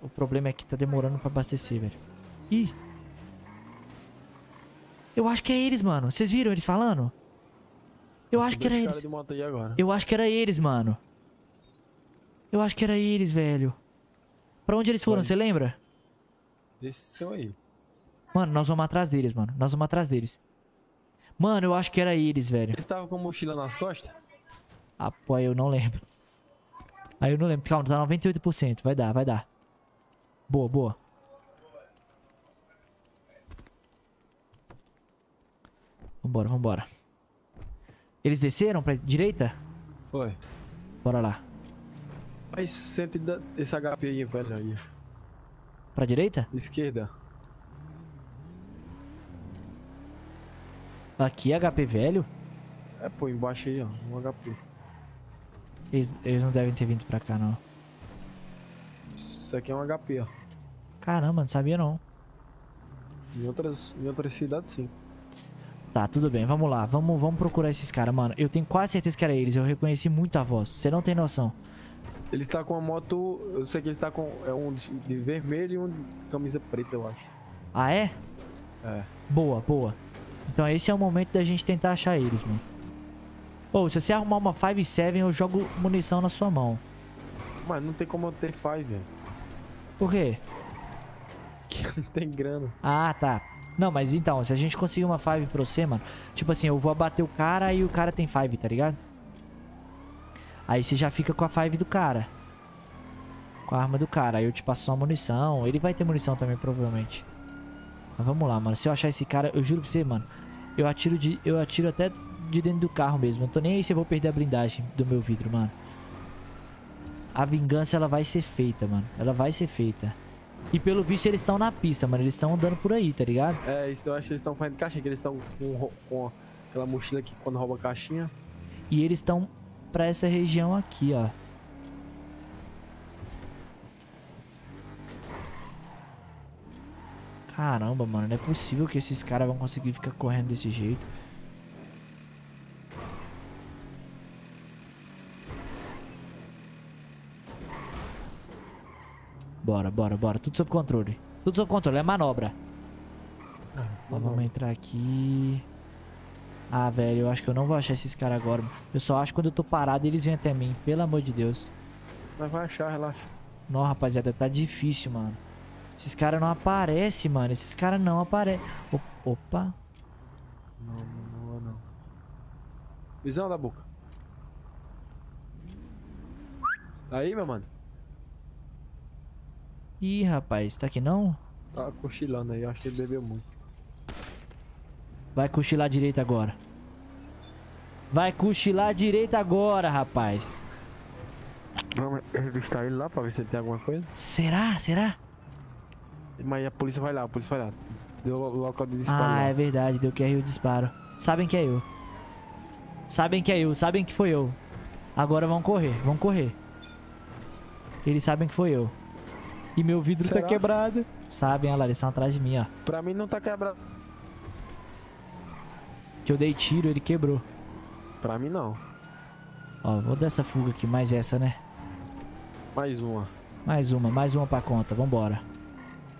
O problema é que tá demorando pra abastecer, velho. Ih! Eu acho que é eles, mano. Vocês viram eles falando? Eu Nossa, acho que era eles. Eu acho que era eles, mano. Eu acho que era eles, velho. Pra onde eles foram, você lembra? Desceu aí. Mano, nós vamos atrás deles, mano. Nós vamos atrás deles. Mano, eu acho que era eles, velho. Eles estavam com mochila nas costas? Ah, pô, eu não lembro. Aí eu não lembro. Calma, tá 98%. Vai dar, vai dar. Boa, boa. Vambora, vambora. Eles desceram pra direita? Foi. Bora lá. Mas sente esse HP aí, velho. Aí. Pra direita? Esquerda. Aqui, é HP velho? É, pô, embaixo aí, ó. Um HP. Eles, eles não devem ter vindo pra cá, não. Isso aqui é um HP, ó. Caramba, não sabia não. Em outras, em outras cidades, sim. Tá, tudo bem, vamos lá. Vamos, vamos procurar esses caras, mano. Eu tenho quase certeza que era eles. Eu reconheci muito a voz. Você não tem noção. Ele está com uma moto. Eu sei que ele tá com é um de vermelho e um de camisa preta, eu acho. Ah, é? É. Boa, boa. Então esse é o momento da gente tentar achar eles, mano. Ou, oh, se você arrumar uma 5-7, eu jogo munição na sua mão. Mas não tem como eu ter 5, velho. Por quê? Porque [laughs] não tem grana. Ah, tá. Não, mas então, se a gente conseguir uma 5 pra você, mano... Tipo assim, eu vou abater o cara e o cara tem 5, tá ligado? Aí você já fica com a 5 do cara. Com a arma do cara. Aí eu te passo uma munição. Ele vai ter munição também, provavelmente. Mas vamos lá, mano. Se eu achar esse cara, eu juro pra você, mano. Eu atiro, de, eu atiro até de dentro do carro mesmo. Eu tô nem aí se eu vou perder a blindagem do meu vidro, mano. A vingança, ela vai ser feita, mano. Ela vai ser feita. E pelo visto eles estão na pista, mano. Eles estão andando por aí, tá ligado? É, isso, eu acho que eles estão fazendo caixinha, que eles estão com, com, aquela mochila que quando rouba caixinha. E eles estão pra essa região aqui, ó. Caramba, mano, não é possível que esses caras vão conseguir ficar correndo desse jeito. Bora, bora, bora. Tudo sob controle. Tudo sob controle. É manobra. Ah, Ó, vamos entrar aqui. Ah, velho, eu acho que eu não vou achar esses caras agora. Eu só acho que quando eu tô parado eles vêm até mim. Pelo amor de Deus. Mas vai achar, relaxa. Não, rapaziada, tá difícil, mano. Esses caras não aparecem, mano. Esses caras não aparecem. Opa. Não, não, não. Visão da boca. Tá aí, meu mano. Ih, rapaz, tá aqui não? Tá cochilando aí, acho que ele bebeu muito. Vai cochilar direito agora. Vai cochilar direito agora, rapaz. Vamos revistar ele lá pra ver se ele tem alguma coisa? Será? Será? Mas a polícia vai lá, a polícia vai lá. Deu o local de disparo. Ah, lá. é verdade, deu QR é e o disparo. Sabem que é eu. Sabem que é eu, sabem que foi eu. Agora vão correr, vão correr. Eles sabem que foi eu. E meu vidro tá Será? tá quebrado. Sabem, olha lá, eles estão atrás de mim, ó. Pra mim não tá quebrado. Que eu dei tiro, ele quebrou. Pra mim não. Ó, vou dar essa fuga aqui, mais essa, né? Mais uma. Mais uma, mais uma pra conta, vambora.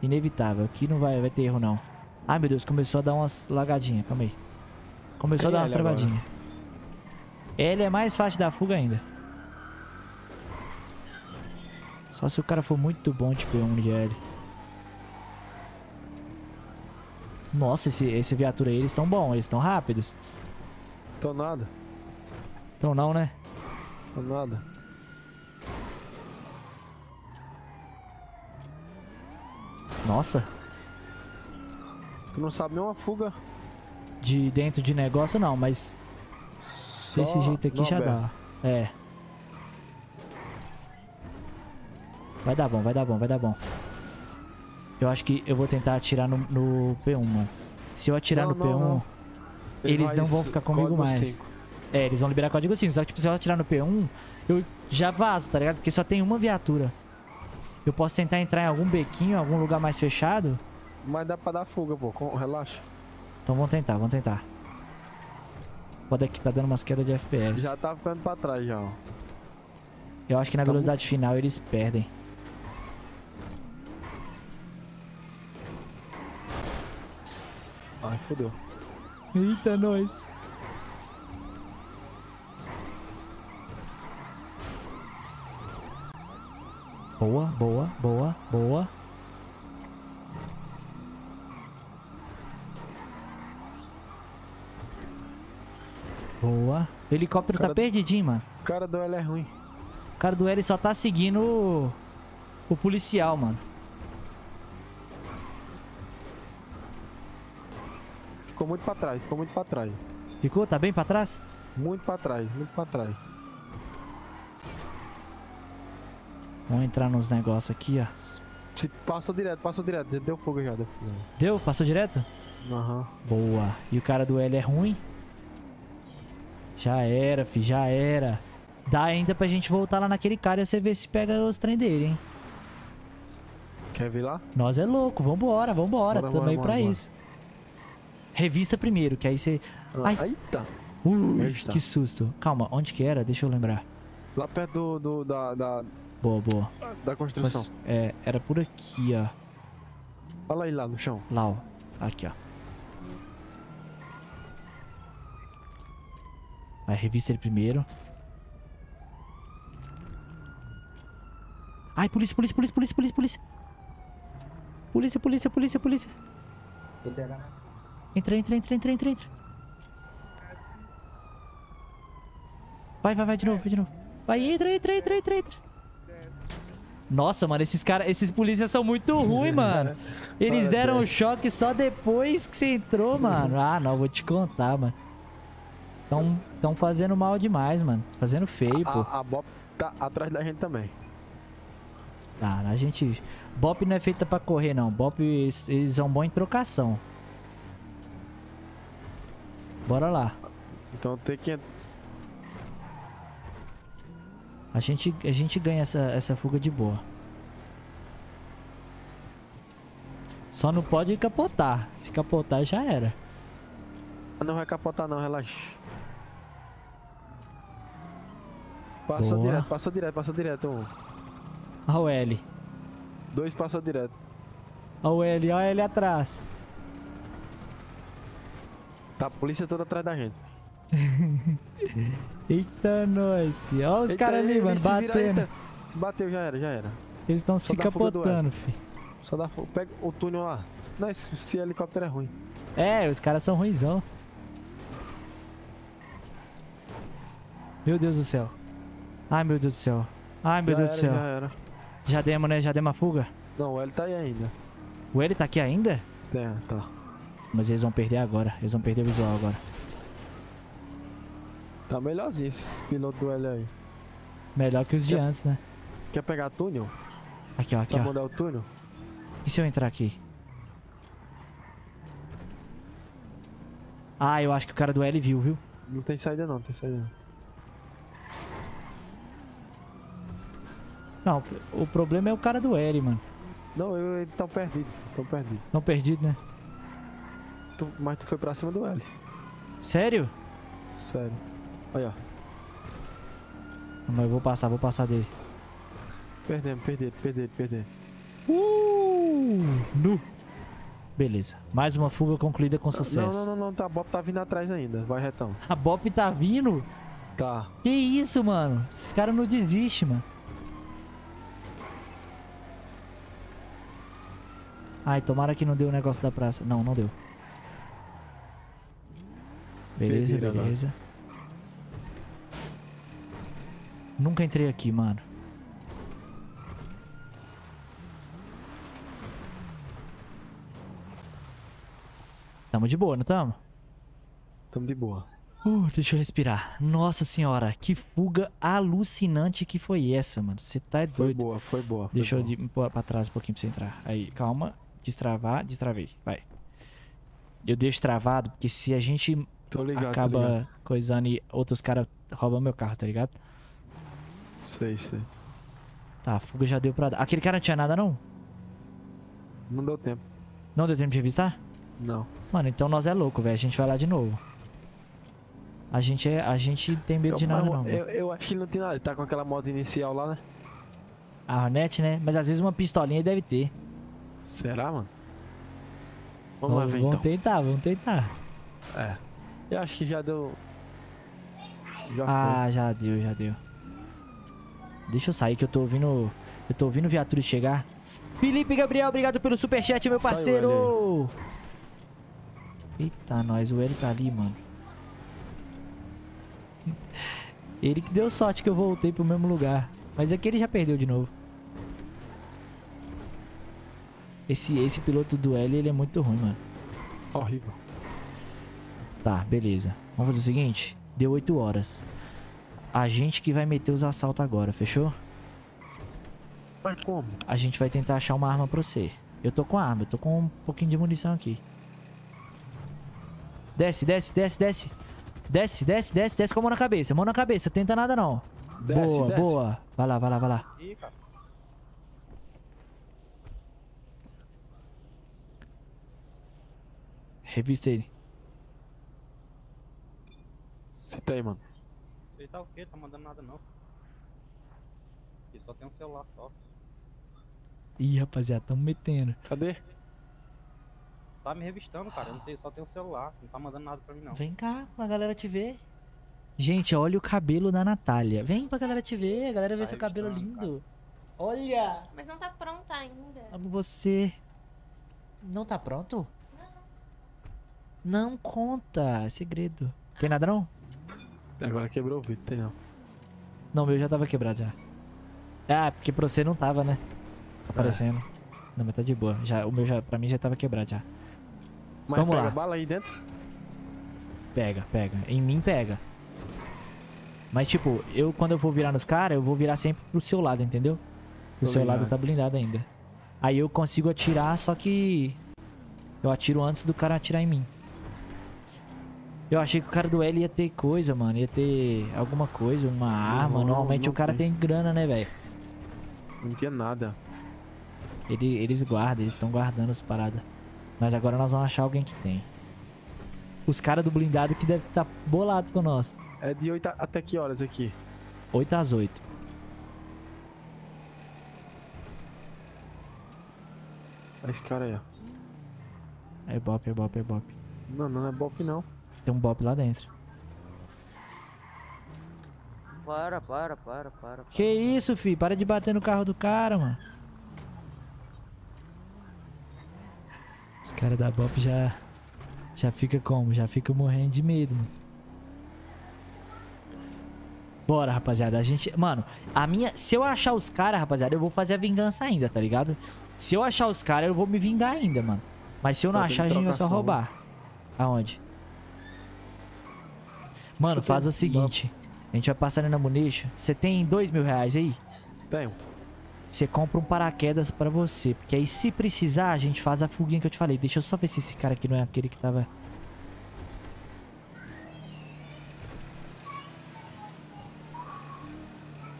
Inevitável, aqui não vai, vai ter erro não. Ai meu Deus, começou a dar umas lagadinhas, calma aí. Começou a dar umas travadinhas. Ele é mais fácil da fuga ainda. Só se o cara for muito bom, tipo um de Nossa, esse, esse viatura aí, eles estão bons, eles estão rápidos. Então nada. Então não, né? Estão nada. Nossa. Tu não sabe uma fuga. De dentro de negócio não, mas... Só... Desse jeito aqui já dá. É. Vai dar bom, vai dar bom, vai dar bom. Eu acho que eu vou tentar atirar no, no P1, mano. Se eu atirar não, no não, P1, não. eles não vão ficar comigo mais. 5. É, eles vão liberar código 5. Só que tipo, se eu atirar no P1, eu já vazo, tá ligado? Porque só tem uma viatura. Eu posso tentar entrar em algum bequinho, algum lugar mais fechado. Mas dá pra dar fuga, pô. Relaxa. Então vamos tentar, vamos tentar. Pode aqui tá dando umas quedas de FPS. Já tá ficando pra trás já, ó. Eu acho que na tá velocidade final eles perdem. fodeu. Eita, nós. Boa, boa, boa, boa. Boa. O helicóptero tá perdidinho, mano. O cara do L é ruim. O cara do L só tá seguindo o, o policial, mano. Ficou muito pra trás, ficou muito pra trás. Ficou? Tá bem pra trás? Muito pra trás, muito pra trás. Vamos entrar nos negócios aqui, ó. Se passou direto, passou direto. Deu fogo já, deu fogo. Deu? Passou direto? Aham. Uhum. Boa. E o cara do L é ruim? Já era, fi, já era. Dá ainda pra gente voltar lá naquele cara e você ver se pega os trem dele, hein? Quer vir lá? Nós é louco, vambora, vambora. Bora, Tamo bora, aí bora, pra bora. isso. Revista primeiro, que aí você... Ah, Ai. Aí tá. Eita. que susto. Calma, onde que era? Deixa eu lembrar. Lá perto do, do da, da... Boa, boa. Da construção. Mas, é, era por aqui, ó. Olha aí lá no chão. Lá, ó. Aqui, ó. Vai, revista ele primeiro. Ai, polícia, polícia, polícia, polícia, polícia. Polícia, polícia, polícia, polícia. Ele era... Entra, entra, entra, entra, entra, entra. Vai, vai, vai de novo, vai de novo. Vai, entra, entra, entra, entra, entra. Nossa, mano, esses caras, esses polícias são muito ruins, [laughs] mano. Eles deram o um choque só depois que você entrou, [laughs] mano. Ah, não, vou te contar, mano. Tão, tão fazendo mal demais, mano. Fazendo feio, pô. A, a Bop tá atrás da gente também. Cara, a gente... Bop não é feita pra correr, não. Bop, eles, eles são bons em trocação. Bora lá. Então tem que. A gente, a gente ganha essa, essa fuga de boa. Só não pode capotar. Se capotar já era. Ah, não vai capotar não, relaxa. Passou boa. direto, passou direto, passou direto. Um. Olha o L. Dois passou direto. Olha o L, olha o L atrás. Tá a polícia toda atrás da gente. [laughs] Eita, nós. Olha os caras ali, mano. Batendo. Se bateu, já era, já era. Eles estão se capotando, fi. Só dá fogo. Pega o túnel lá. Não, esse, helicóptero é ruim. É, os caras são ruinzão. Meu Deus do céu. Ai, meu Deus do céu. Ai, meu já Deus era, do céu. Já era. Já demos, né? Já demos a fuga? Não, o L tá aí ainda. O L tá aqui ainda? É, tá. tá. Mas eles vão perder agora. Eles vão perder o visual agora. Tá melhorzinho esses pilotos do L aí. Melhor que os Quer... de antes, né? Quer pegar túnel? Aqui, ó. Aqui, Só ó. mandar é o túnel? E se eu entrar aqui? Ah, eu acho que o cara do L viu, viu? Não tem saída não, não tem saída não. Não, o problema é o cara do L, mano. Não, eu, ele tá perdido. Tão perdido. Tão perdido, né? tu, mas tu foi pra cima do L. Sério? Sério. Olha, ó. Mas eu vou passar, vou passar dele. Perdemos, perdemos, perdemos, perdemos. Uh! Nu! Beleza. Mais uma fuga concluída com sucesso. Não, não, não, não. Tá, A Bop tá vindo atrás ainda. Vai retão. [laughs] A Bop tá vindo? Tá. Que isso, mano? Esses caras não desistem, mano. Ai, tomara que não deu o negócio da praça. Não, não deu. Beleza, beleza. Lá. Nunca entrei aqui, mano. Tamo de boa, não tamo? Tamo de boa. Uh, deixa eu respirar. Nossa senhora, que fuga alucinante que foi essa, mano. Você tá doido. Foi boa, foi boa. Foi deixa boa. eu pôr pra trás um pouquinho pra você entrar. Aí, calma. Destravar, destravei. Vai. Eu deixo travado, porque se a gente ligado, tá acaba ligado. coisando e outros caras roubam meu carro, tá ligado? Sei, sei. Tá, a fuga já deu pra dar. Aquele cara não tinha nada, não? Não deu tempo. Não deu tempo de revistar? Não. Mano, então nós é louco, velho. A gente vai lá de novo. A gente, é, a gente tem medo eu, de então, nada, mas, não. Eu, eu, acho que não tem nada. Ele tá com aquela moto inicial lá, né? A Hornet, né? Mas às vezes uma pistolinha deve ter. Será, mano? Vamos, vamos lá ver, vamos então. Vamos tentar, vamos tentar. É. Eu acho que já deu. Já ah, foi. já deu, já deu. Deixa eu sair que eu tô ouvindo. Eu tô ouvindo viatura chegar. Felipe Gabriel, obrigado pelo superchat, meu tá parceiro. Eita, nós, o L tá ali, mano. Ele que deu sorte que eu voltei pro mesmo lugar. Mas aqui é ele já perdeu de novo. Esse, esse piloto do L, ele é muito ruim, mano. Horrível. Tá, beleza. Vamos fazer o seguinte? Deu 8 horas. A gente que vai meter os assaltos agora, fechou? Mas como? A gente vai tentar achar uma arma pra você. Eu tô com a arma, eu tô com um pouquinho de munição aqui. Desce, desce, desce, desce. Desce, desce, desce, desce com a mão na cabeça. Mão na cabeça, tenta nada não. Desce, boa, desce. boa. Vai lá, vai lá, vai lá. Revista ele. Senta aí, mano. Ele tá o quê? Tá mandando nada não. Aqui só tem um celular só. Ih, rapaziada, tamo metendo. Cadê? Tá me revistando, cara. Eu não tenho, só tem um celular. Não tá mandando nada pra mim, não. Vem cá, pra galera te ver. Gente, olha o cabelo da Natália. Vem pra galera te ver. A galera vê tá seu cabelo lindo. Cara. Olha! Mas não tá pronta ainda. Amo você. Não tá pronto? Não. Não conta. segredo. Tem ladrão? Agora quebrou o vidro, tem não. Não, meu já tava quebrado já. Ah, porque pra você não tava, né? É. Aparecendo. É. Não, mas tá de boa. Já, o meu já, pra mim já tava quebrado já. Mas Vamos pega lá. bala aí dentro? Pega, pega. Em mim pega. Mas tipo, eu quando eu vou virar nos caras, eu vou virar sempre pro seu lado, entendeu? O seu lado tá blindado ainda. Aí eu consigo atirar, só que eu atiro antes do cara atirar em mim. Eu achei que o cara do L ia ter coisa, mano. Ia ter alguma coisa, uma arma. Não, Normalmente não, o cara tem. tem grana, né, velho? Não tinha nada. Ele, eles guardam, eles estão guardando as paradas. Mas agora nós vamos achar alguém que tem. Os caras do blindado que deve estar tá bolado com nós. É de 8 a... até que horas aqui? 8 às 8. Olha esse cara aí, ó. É bop, é bop, é bop. Não, não é bop não. Tem um Bob lá dentro. Para, para, para, para. para. Que isso, fi? Para de bater no carro do cara, mano. Os caras da Bob já... Já fica como? Já fica morrendo de medo, mano. Bora, rapaziada. A gente. Mano, a minha. Se eu achar os caras, rapaziada, eu vou fazer a vingança ainda, tá ligado? Se eu achar os caras, eu vou me vingar ainda, mano. Mas se eu não achar, a gente vai só roubar. Aonde? Mano, faz o seguinte. A gente vai passar ali na Municha. Você tem dois mil reais aí? Tenho. Você compra um paraquedas pra você. Porque aí, se precisar, a gente faz a fuguinha que eu te falei. Deixa eu só ver se esse cara aqui não é aquele que tava...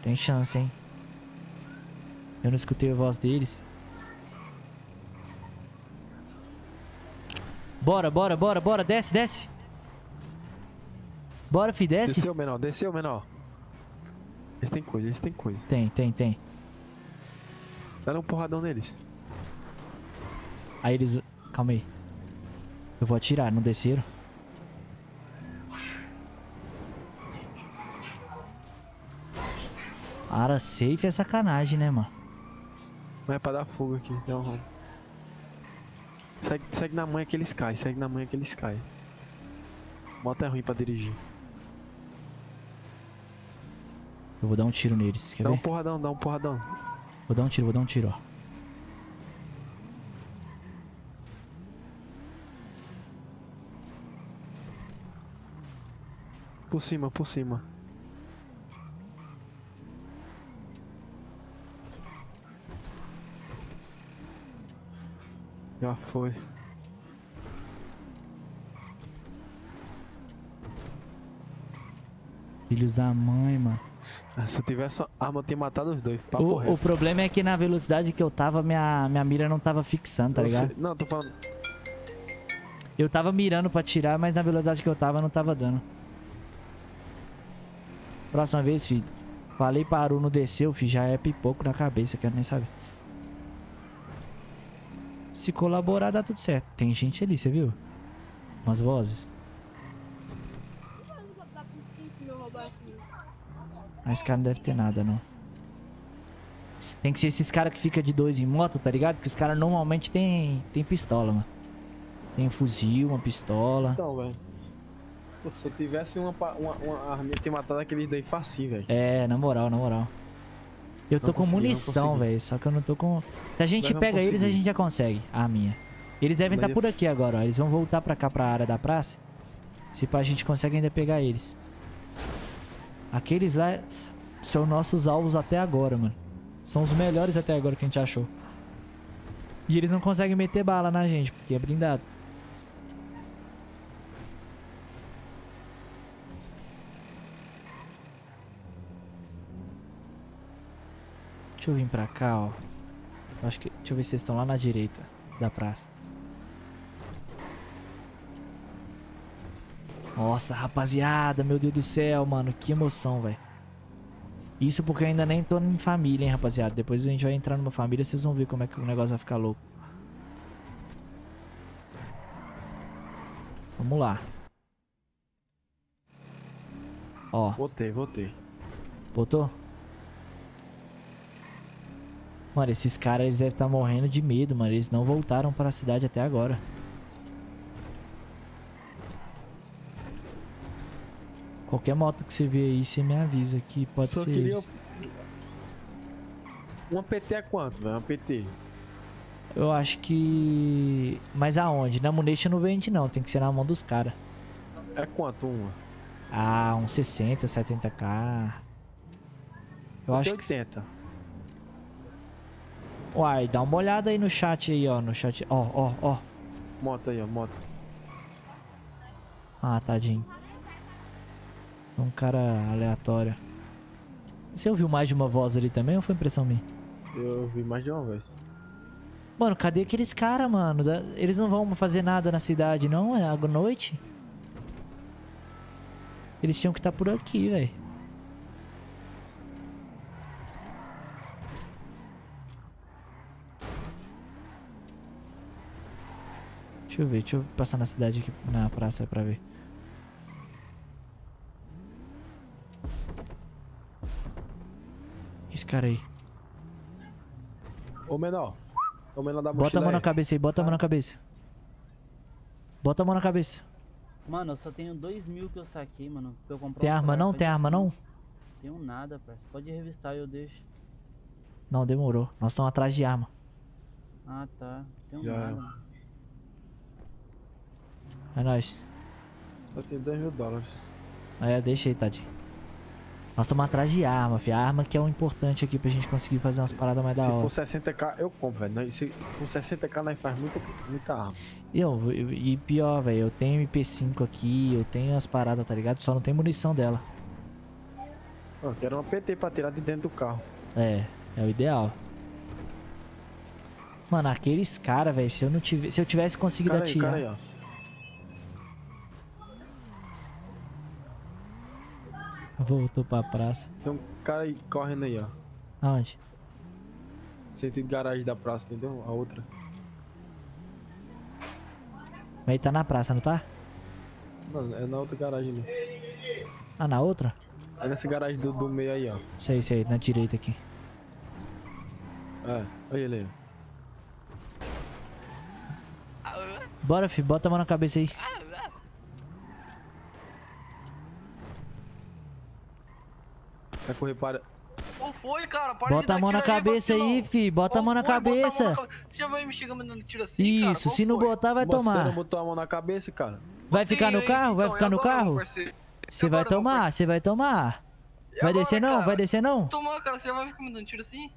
Tem chance, hein? Eu não escutei a voz deles. Bora, bora, bora, bora. Desce, desce. Bora, Fih, desce. Desceu, menor, desceu, menor. Eles têm coisa, eles têm coisa. Tem, tem, tem. Dá um porradão neles. Aí eles... Calma aí. Eu vou atirar, não desceram. Ara safe é sacanagem, né, mano? Não é pra dar fuga aqui, dá um Segue, segue na manha que eles caem, segue na manha que eles caem. Moto é ruim pra dirigir. Eu vou dar um tiro neles, quer dá ver? Dá um porradão, dá um porradão. Vou dar um tiro, vou dar um tiro, ó. Por cima, por cima. Já foi. Filhos da mãe, mano. Ah, se eu tivesse arma, eu tinha matado os dois. O, o, problema é que na velocidade que eu tava, minha, minha mira não tava fixando, tá ligado? Não, tô falando. Eu tava mirando pra tirar, mas na velocidade que eu tava, não tava dando. Próxima vez, filho. Falei parou, no desceu, filho. Já é pipoco na cabeça, quero nem saber. Se colaborar, dá tudo certo. Tem gente ali, você viu? Umas vozes. Ah, esse cara não deve ter nada, não. Tem que ser esses caras que fica de dois em moto, tá ligado? Porque os caras normalmente tem, tem pistola, mano. Tem um fuzil, uma pistola. Então, velho. Se eu tivesse uma, uma, uma arminha, que matado aqueles daí facinho, velho. É, na moral, na moral. Eu não tô com munição, velho, só que eu não tô com... Se a gente pega eles, a gente já consegue a minha. Eles devem estar tá por aqui agora, ó. Eles vão voltar pra cá, pra área da praça. Se a gente consegue ainda pegar eles. Aqueles lá são nossos alvos até agora, mano. São os melhores até agora que a gente achou. E eles não conseguem meter bala na gente, porque é blindado. Deixa eu vir pra cá, ó. Acho que... Deixa eu ver se eles estão lá na direita da praça. Nossa, rapaziada, meu Deus do céu, mano, que emoção, velho. Isso porque eu ainda nem tô em família, hein, rapaziada. Depois a gente vai entrar numa família, vocês vão ver como é que o negócio vai ficar louco. Vamos lá. Ó. Botei, botei. Botou? Mano, esses caras devem estar tá morrendo de medo, mano. Eles não voltaram para a cidade até agora. Qualquer moto que você vê aí, você me avisa que pode Só ser. Queria... Uma PT é quanto, velho? Uma PT? Eu acho que. Mas aonde? Na Muneixa não vende, não. Tem que ser na mão dos caras. É quanto uma? Ah, uns 60, 70k. Eu acho 80. que. Uai, dá uma olhada aí no chat aí, ó. No chat. Ó, ó, ó. Moto aí, ó, moto. Ah, tadinho. Um cara aleatório. Você ouviu mais de uma voz ali também ou foi impressão minha? Eu ouvi mais de uma voz. Mano, cadê aqueles caras, mano? Eles não vão fazer nada na cidade, não? É à noite? Eles tinham que estar tá por aqui, velho. Deixa eu ver, deixa eu passar na cidade aqui, na praça pra ver. Esse cara aí. Ô, menor. Ô, menor da Bota a mão aí. na cabeça aí, bota a mão na cabeça. Bota a mão na cabeça. Mano, eu só tenho dois mil que eu saquei, mano. Eu tem arma não? Tem arma não? Tenho nada, parceiro. Pode revistar e eu deixo. Não, demorou. Nós estamos atrás de arma. Ah, tá. Tem um nada. É nóis. Só tenho dois mil dólares. É, deixa aí, tadinho. Nós estamos atrás de arma, fi. A arma que é o importante aqui pra gente conseguir fazer umas paradas mais da hora. Se for 60k, eu compro, velho. Se for 60k, nós faz muita, muita arma. Eu, eu, e pior, velho, eu tenho MP5 aqui, eu tenho as paradas, tá ligado? Só não tem munição dela. Eu quero uma PT pra tirar de dentro do carro. É, é o ideal. Mano, aqueles caras, velho, se eu não tivesse, se eu tivesse conseguido cara aí, atirar... Cara aí, Voltou pra praça. Tem um cara aí correndo aí, ó. Aonde? Sentido garagem da praça, entendeu? A outra. Mas ele tá na praça, não tá? Não, é na outra garagem ali. Ah, na outra? É nessa garagem do, do meio aí, ó. Sei, sei, na direita aqui. É, olha ele aí. Bora, fi, bota a mão na cabeça aí. Vai correr para... Qual foi, cara? Para Bota a mão na cabeça aí, fi. Bota a mão na cabeça. Você já vai me chegar mandando tiro assim, Isso, cara, se não foi? botar, vai tomar. Você não botou a mão na cabeça, cara? Vai ficar no então, carro? Vai ficar no carro? Você vai tomar, você vai tomar. Vai descer não? Vai descer não? Tomar, cara. Você já vai ficar me dando tiro assim?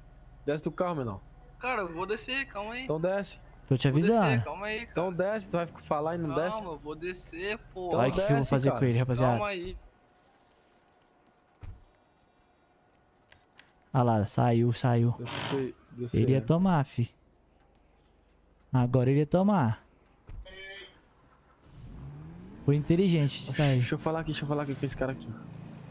Desce do carro, menor. Cara, eu vou descer, calma aí. Então desce. Tô te avisando. Descer, calma aí, cara. Então desce, tu vai falar e não calma, desce. Calma, eu vou descer, pô. Então Olha o que eu vou então fazer cara. com ele, rapaziada. Calma aí. Olha lá, saiu, saiu. ele ia né? tomar, fi. Agora ele ia tomar. Foi inteligente de sair. Deixa eu falar aqui, deixa eu falar aqui com esse cara aqui.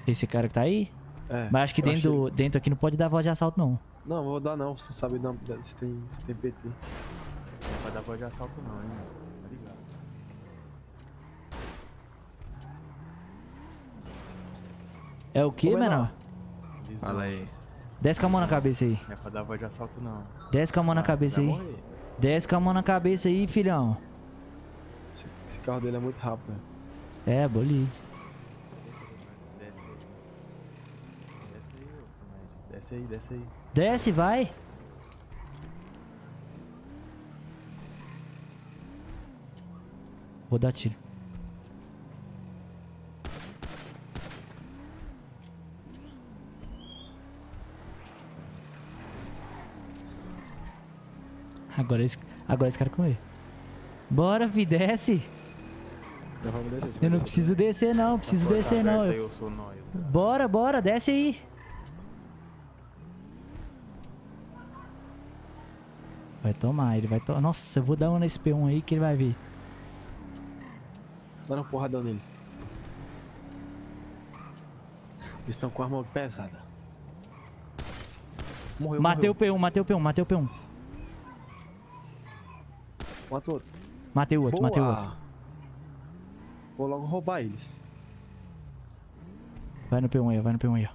Esse cara que tá aí? É. Mas acho que dentro, achei... dentro aqui não pode dar voz de assalto, não. Não, vou dar não. Você sabe não, se, tem, se tem PT. Não vai dar voz de assalto, não, hein? Tá ligado. É o que, menor? Fala aí. Desce com a mão na cabeça aí. Não é pra dar voz de assalto, não. Desce com a mão na cabeça aí. Desce com a mão na cabeça aí, filhão. Esse, esse carro dele é muito rápido. Né? É, bolide. Desce aí. Desce aí, Desce aí, desce aí. Desce, vai. Vou dar tiro. Agora eles, agora eles querem comer. Bora, vi, é assim. então desce. Eu, não preciso descer, não. Preciso descer, não. Eu... bora, bora, desce aí. Vai tomar, ele vai tomar. Nossa, eu vou dar uma na SP1 aí que ele vai vir. Dá uma porradão nele. Eles estão com a arma pesada. Morreu, matei morreu. o P1, matei o P1, matei o P1. Mata outro. Matei o outro, Boa. matei o outro. Vou logo roubar eles. Vai no P1 aí, vai no P1 aí.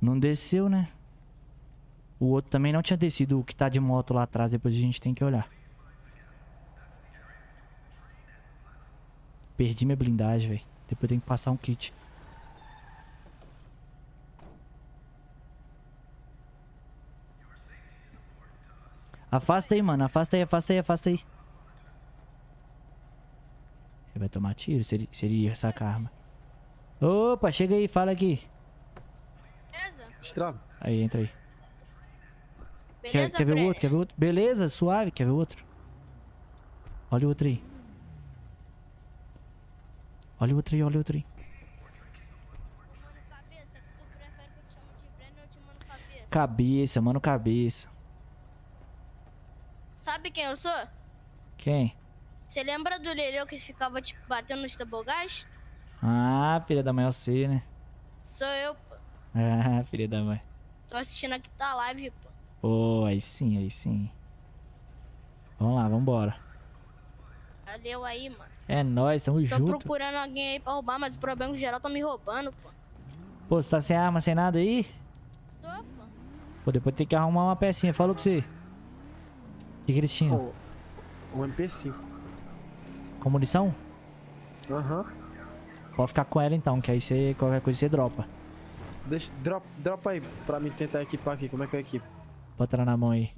Não desceu, né? O outro também não tinha descido, o que tá de moto lá atrás, depois a gente tem que olhar. Perdi minha blindagem, velho. Depois tem que passar um kit. Afasta aí, mano. Afasta aí, afasta aí, afasta aí. Ele vai tomar tiro se ele, se ele sacar a arma. Opa, chega aí, fala aqui. Beleza? Estrava. Aí, entra aí. Beleza, quer, quer ver o outro? Quer ver o outro? Beleza, suave. Quer ver o outro? Olha o outro aí. Olha o outro aí, olha o outro aí. Cabeça, mano, cabeça. Sabe quem eu sou? Quem? Você lembra do Leleu que ficava te tipo, batendo nos tabogás? Ah, filha da mãe, eu sei, né? Sou eu, pô. Ah, [laughs] filha da mãe. Tô assistindo aqui tá live, pô. Pô, aí sim, aí sim. Vamos lá, vambora. Valeu aí, mano. É nóis, tamo Tô junto. Tô procurando alguém aí pra roubar, mas o problema é geral tá me roubando, pô. Pô, você tá sem arma, sem nada aí? Tô, pô. Pô, depois tem que arrumar uma pecinha, falou pra você que, que eles tinham? Um, MP5. Com munição? Aham. Uhum. Pode ficar com ela então, que aí você, qualquer coisa você dropa. Deixa, drop, dropa aí pra mim tentar equipar aqui. Como é que eu equipo? Bota ela na mão aí.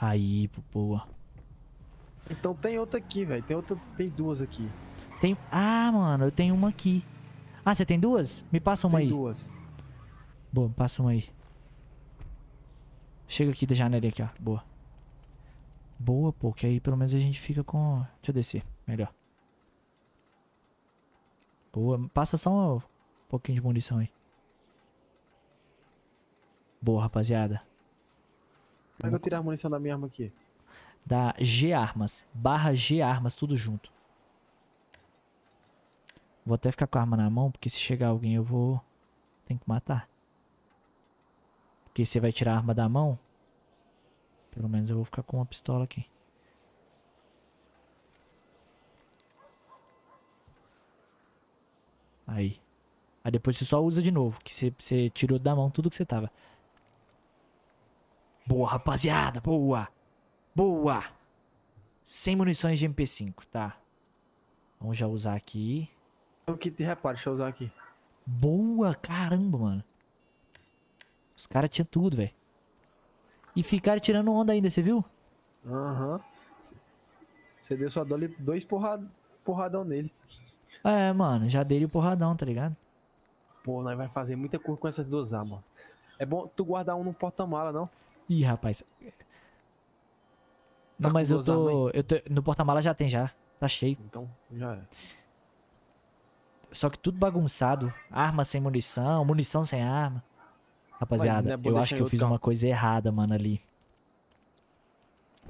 Aí, boa. Então tem outra aqui, velho. Tem outra, tem duas aqui. Tem, ah, mano, eu tenho uma aqui. Ah, você tem duas? Me passa uma tem aí. Tem duas. Boa, me passa uma aí. Chega aqui da janela aqui, ó. Boa. Boa, pô. Que aí pelo menos a gente fica com... Deixa eu descer. Melhor. Boa. Passa só um pouquinho de munição aí. Boa, rapaziada. Como é que eu tirar a munição da minha arma aqui? Da G Armas. Barra G Armas, tudo junto. Vou até ficar com a arma na mão, porque se chegar alguém eu vou... Tem que matar. Porque você vai tirar a arma da mão. Pelo menos eu vou ficar com uma pistola aqui. Aí. Aí depois você só usa de novo, que você, você tirou da mão tudo que você tava. Boa, rapaziada, boa. Boa. Sem munições de MP5, tá? Vamos já usar aqui. O kit de reparo, deixa eu usar aqui. Boa, caramba, mano. Os caras tinham tudo, velho. E ficaram tirando onda ainda, você viu? Aham. Uhum. Você deu só dois porrad... porradão nele. É, mano, já dei o porradão, tá ligado? Pô, nós vai fazer muita curva com essas duas armas. É bom tu guardar um no porta-mala, não? Ih, rapaz. Tá não, mas eu tô, eu tô, No porta-mala já tem já. Tá cheio. Então, já é. Só que tudo bagunçado. Arma sem munição, munição sem arma. Rapaziada, né, Vai, eu acho que eu fiz uma coisa errada, mano, ali.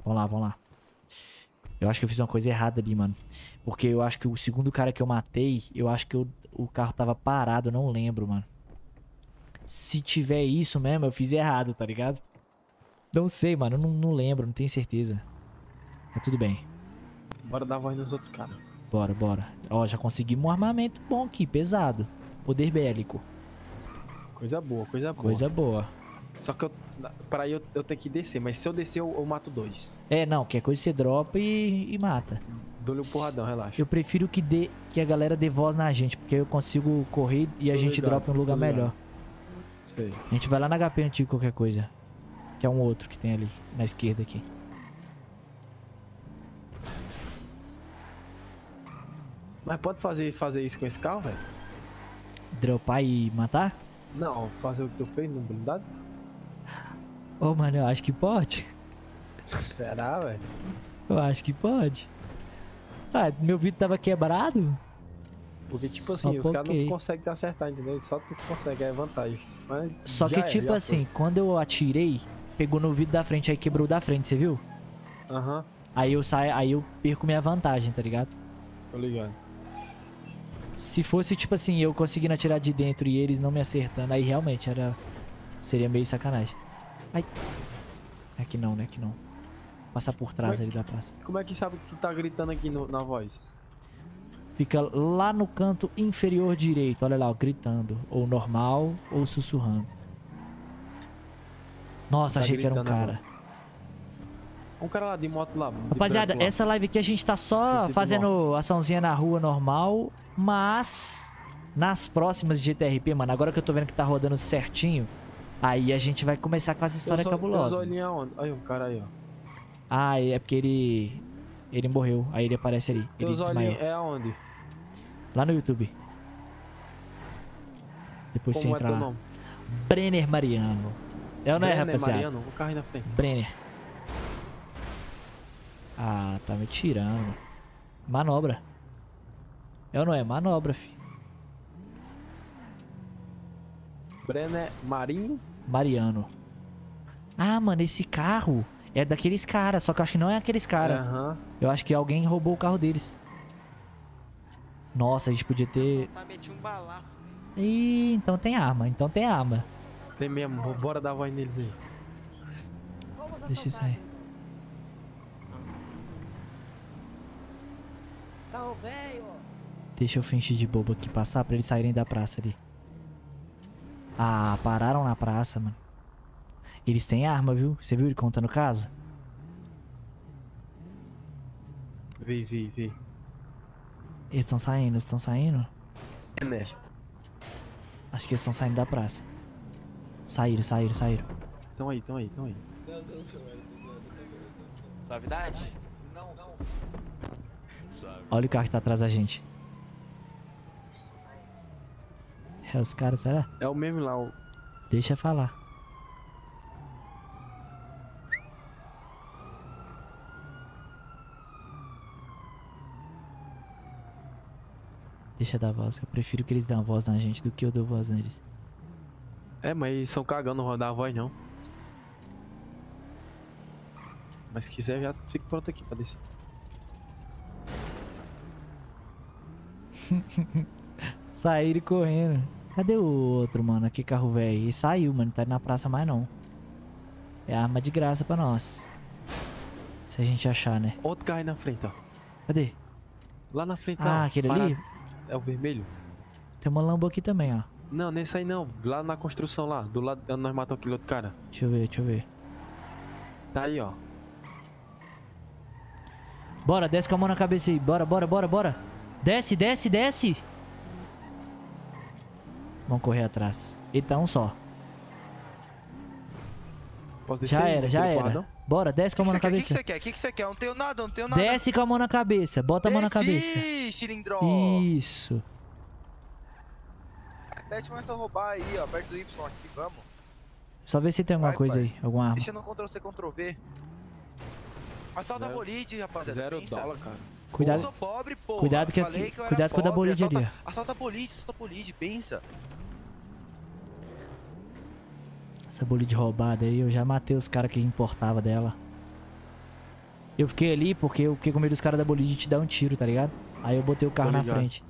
Vamos lá, vamos lá. Eu acho que eu fiz uma coisa errada ali, mano. Porque eu acho que o segundo cara que eu matei, eu acho que eu, o carro tava parado, eu não lembro, mano. Se tiver isso mesmo, eu fiz errado, tá ligado? Não sei, mano, eu não, não lembro, não tenho certeza. Mas tudo bem. Bora dar voz nos outros caras. Bora, bora. Ó, já conseguimos um armamento bom aqui, pesado. Poder bélico. Coisa boa, coisa boa. Coisa boa. Só que eu, pra eu, eu tenho que descer, mas se eu descer, eu, eu mato dois. É, não, qualquer é coisa você dropa e, e mata. Dou-lhe um porradão, relaxa. Eu prefiro que, dê, que a galera dê voz na gente, porque aí eu consigo correr e a gente dropa em um lugar melhor. Sei. A gente vai lá na HP antigo qualquer coisa. Que é um outro que tem ali, na esquerda aqui. Mas pode fazer, fazer isso com esse carro, velho? Dropar e matar? Não, fazer o que tu fez no blindado? Ô, oh, mano, eu acho que pode. Será, velho? Eu acho que pode. Ah, meu vidro tava quebrado? Porque, tipo assim, Só os caras não conseguem acertar, entendeu? Só tu consegue, é vantagem. Mas Só que, é, tipo assim, foi. quando eu atirei, pegou no vidro da frente, aí quebrou da frente, você viu? Aham. Uhum. Aí eu saio, aí eu perco minha vantagem, tá ligado? Tô ligado. Se fosse, tipo assim, eu conseguindo atirar de dentro e eles não me acertando, aí realmente era... Seria meio sacanagem. Ai. é que não, né? que não. Passar por trás é que, ali da praça. Como é que sabe que tu tá gritando aqui no, na voz? Fica lá no canto inferior direito. Olha lá, ó, gritando. Ou normal, ou sussurrando. Nossa, tá achei que era um cara. Um cara lá de moto lá. De Rapaziada, branco, lá. essa live aqui a gente tá só fazendo açãozinha na rua normal mas, nas próximas de GTRP, mano, agora que eu tô vendo que tá rodando certinho, aí a gente vai começar com essa história só, cabulosa. Olhinhos, aí, um cara aí, ó. Ah, é porque ele. Ele morreu, aí ele aparece ali. Ele desmaiou. É aonde? Lá no YouTube. Depois Como você é entra é lá. Nome? Brenner Mariano. É ou não é, rapaziada? Mariano, o carro ainda tem. Brenner. Ah, tá me tirando. Manobra. É ou não é? Manobra, fi. Brené Marinho? Mariano. Ah, mano, esse carro é daqueles caras, só que eu acho que não é aqueles caras. Uhum. Eu acho que alguém roubou o carro deles. Nossa, a gente podia ter. Tá, um balaço. Ih, então tem arma, então tem arma. Tem mesmo, bora dar voz neles aí. Deixa eu sair. Talvez. velho. Deixa eu fingir de bobo aqui, passar pra eles saírem da praça ali. Ah, pararam na praça, mano. Eles têm arma, viu? Você viu ele contando casa? Vi, vi, vi. Eles estão saindo, eles estão saindo? É mesmo. Acho que eles estão saindo da praça. Saíram, saíram, saíram. Estão aí, estão aí, estão aí. Suavidade? Não, não. Olha o carro que tá atrás da gente. É os caras, será? É o mesmo lá. O... Deixa falar. Deixa dar voz. Eu prefiro que eles dão voz na gente do que eu dou voz neles. É, mas eles são cagando rodar a voz não. Mas se quiser já fica pronto aqui pra descer. [laughs] Saíram correndo. Cadê o outro, mano? Que carro velho. E saiu, mano. Tá na praça mais não. É arma de graça pra nós. Se a gente achar, né? Outro carro aí na frente, ó. Cadê? Lá na frente, Ah, ó, aquele parado. ali? É o vermelho. Tem uma lambo aqui também, ó. Não, nesse aí não. Lá na construção, lá. Do lado onde nós matamos aquele outro cara. Deixa eu ver, deixa eu ver. Tá aí, ó. Bora, desce com a mão na cabeça aí. Bora, bora, bora, bora. Desce, desce, desce. Vão correr atrás. Ele tá um só. Posso descer? Já era, já era. Bora, desce com a mão na cabeça. O que você quer? O que você quer? Eu não tenho nada, não tenho nada. Desce com a mão na cabeça. Bota a mão na cabeça. cilindro. Isso. Pede mais pra roubar aí, ó. Perto do Y aqui, vamos. Só ver se tem alguma Vai, coisa aí, alguma arma. Deixa no Ctrl C, Ctrl V. Assalta a bolide, rapaziada. Zero dólar, cara. Cuidado. Eu pobre, Cuidado que, que cuidado com a bolide ali. Assalta a bolide, assalta a bolide, pensa. Essa bolide roubada aí, eu já matei os caras que importava dela. Eu fiquei ali porque eu fiquei com medo dos caras da bolide te dar um tiro, tá ligado? Aí eu botei o carro na frente.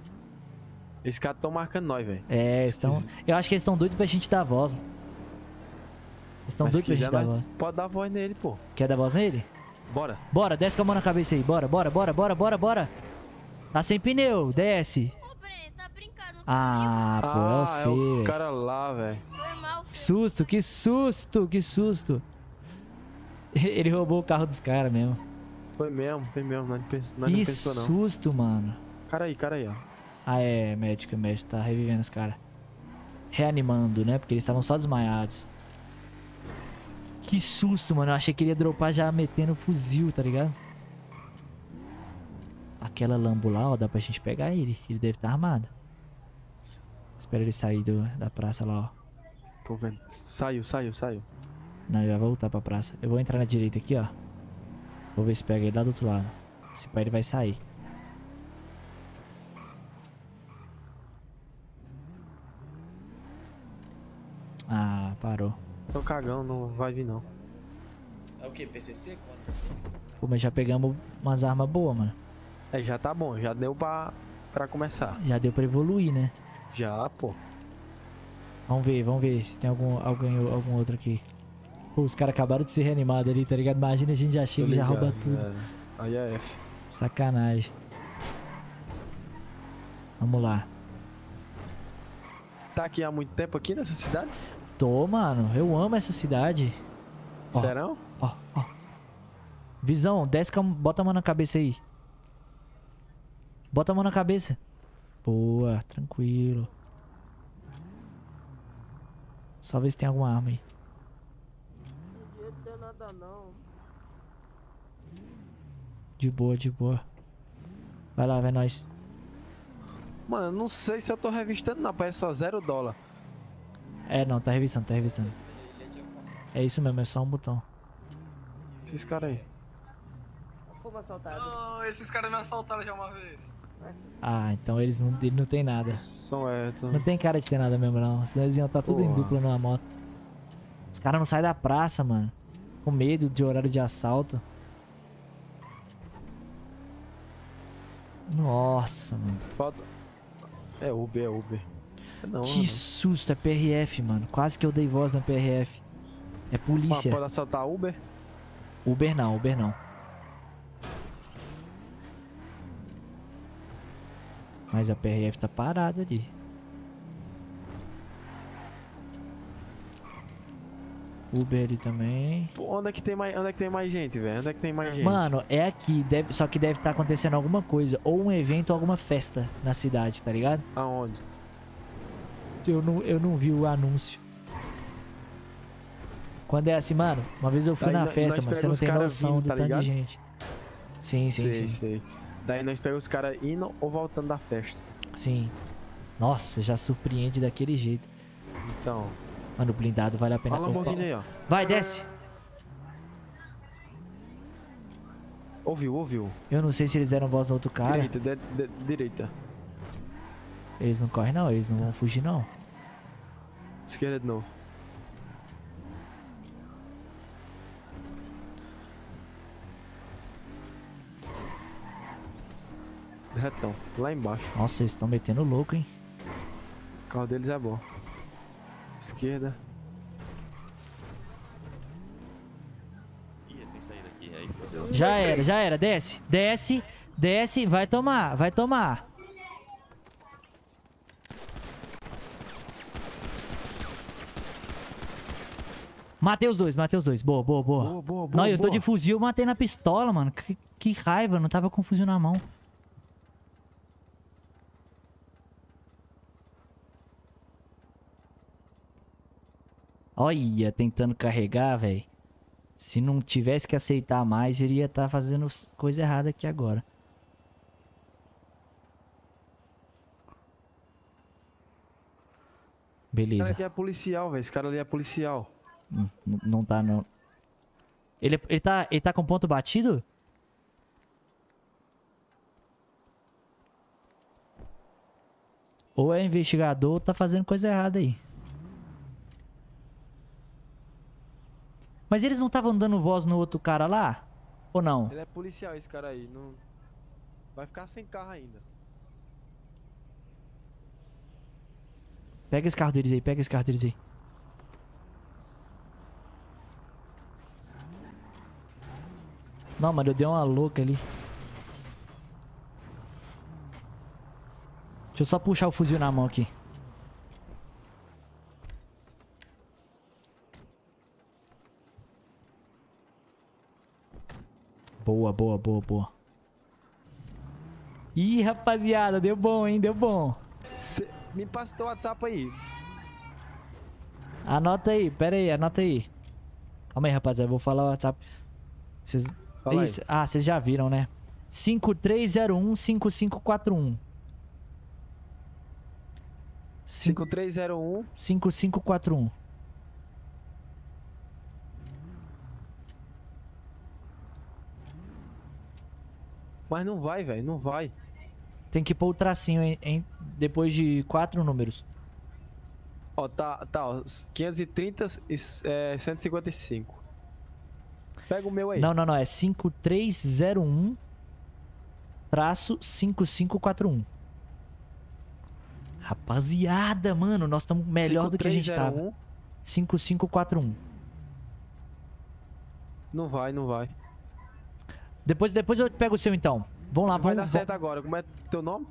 Esses caras estão marcando nós, velho. É, estão. Eu acho que eles estão doidos pra gente dar voz. Eles estão doidos pra gente dar voz. Pode dar voz nele, pô. Quer dar voz nele? Bora. Bora, desce com a mão na cabeça aí. Bora, bora, bora, bora, bora, bora. Tá sem pneu, desce. Tá ah, pô, é ah, o C. É o cara lá, velho. Susto, que susto, que susto. [laughs] Ele roubou o carro dos caras mesmo. Foi mesmo, foi mesmo. Nada não, pens nós que não pensou, não. Que susto, mano. Cara aí, cara aí, ó. Ah, é, médico, é médico. Tá revivendo os caras. Reanimando, né? Porque eles estavam só desmaiados. Que susto, mano. Eu achei que ele ia dropar já metendo fuzil, tá ligado? Aquela lambo lá, ó, dá pra gente pegar ele. Ele deve estar tá armado. Espera ele sair do, da praça lá, ó. Tô vendo. Saiu, saiu, saiu. Não, ele vai voltar pra praça. Eu vou entrar na direita aqui, ó. Vou ver se pega ele lá do outro lado. Se pá, ele vai sair. Ah, parou. Tô cagão, não vai vir não. É o que? PCC? Pô, mas já pegamos umas armas boas, mano. É, já tá bom, já deu pra, pra começar. Já deu pra evoluir, né? Já, pô. Vamos ver, vamos ver se tem algum, algum, algum outro aqui. Pô, os caras acabaram de ser reanimados ali, tá ligado? Imagina a gente já chega ligado, e já rouba tudo. É. Aí é F. Sacanagem. Vamos lá. Tá aqui há muito tempo aqui nessa cidade? Tô, mano. Eu amo essa cidade. Serão? Será? Ó, ó. Visão, desce, bota a mão na cabeça aí. Bota a mão na cabeça. Boa, tranquilo. Só ver se tem alguma arma aí. Não nada não. De boa, de boa. Vai lá, vai nós. Mano, não sei se eu tô revistando não, parece só zero dólar. É, não, tá revisando, tá revisando. É isso mesmo, é só um botão. Esses caras aí. Fuma assaltado. Oh, esses caras me assaltaram já uma vez. Ah, então eles não, não tem nada. São é, Não tem cara de ter nada mesmo, não. Senão eles iam estar tá tudo em dupla numa moto. Os caras não saem da praça, mano. Com medo de horário de assalto. Nossa, mano. Foda. É Uber, é Uber. Não, que mano. Né? susto, é PRF, mano. Quase que eu dei voz na PRF. É polícia. Pode assaltar Uber? Uber não, Uber não. Mas a PRF tá parada ali. Uber ali também. Pô, onde é que tem mais, onde é que tem mais gente, velho? Onde é que tem mais gente? Mano, é aqui, deve, só que deve estar tá acontecendo alguma coisa, ou um evento, ou alguma festa na cidade, tá ligado? Aonde? eu não, eu não vi o anúncio. Quando é assim, mano, uma vez eu fui Daí na festa, mano, você não tem noção vindo, do tá tanto de gente. Sim, sim, sei, sim. Sei. Daí nós pegamos os caras indo ou voltando da festa. Sim. Nossa, já surpreende daquele jeito. Então. Mano, blindado vale a pena. Olha a Lamborghini aí, ó. Vai, desce. Ouviu, ouviu. Eu não sei se eles deram voz no outro cara. Direita, de, de, direita. Eles não correm não, eles não vão fugir não. Esquerda de novo. Retão, lá embaixo. Nossa, eles estão metendo louco, hein? O carro deles é bom. Esquerda. Já era, já era. Desce, desce, desce. Vai tomar, vai tomar. Matei os dois, matei os dois. Boa, boa, boa. Boa, boa, boa. Não, eu tô de fuzil, matei na pistola, mano. Que, que raiva, não tava com fuzil na mão. Olha, tentando carregar, velho. Se não tivesse que aceitar mais, iria estar tá fazendo coisa errada aqui agora. Beleza. Cara, aqui é policial, velho. Esse cara ali é policial não tá, não. Ele, ele, tá, ele tá com ponto batido? Ou é investigador ou tá fazendo coisa errada aí. Mas eles não estavam dando voz no outro cara lá? Ou não? Ele é policial esse cara aí, não... Vai ficar sem carro ainda. Pega esse carro deles aí, pega esse carro deles aí. Não, mano, eu dei uma louca ali. Deixa eu só puxar o fuzil na mão aqui. Boa, boa, boa, boa. Ih, rapaziada, deu bom, hein? Deu bom. Cê me passa teu WhatsApp aí. Anota aí, pera aí, anota aí. Calma aí, rapaziada, eu vou falar o WhatsApp. Vocês... Fala Isso. Aí. Ah, vocês já viram, né? 5301-5541. 5301 5541. Mas não vai, velho, não vai. Tem que pôr o tracinho em, em, depois de quatro números. Ó, tá, tá, 530 e é, 155. Pega o meu aí. Não, não, não. É 5301 traço 5541. Rapaziada, mano, nós estamos melhor do que a gente tava. 5541. Não vai, não vai. Depois, depois eu pego o seu então. Vamos lá, vamos. Vai dar certo agora. Como é teu nome?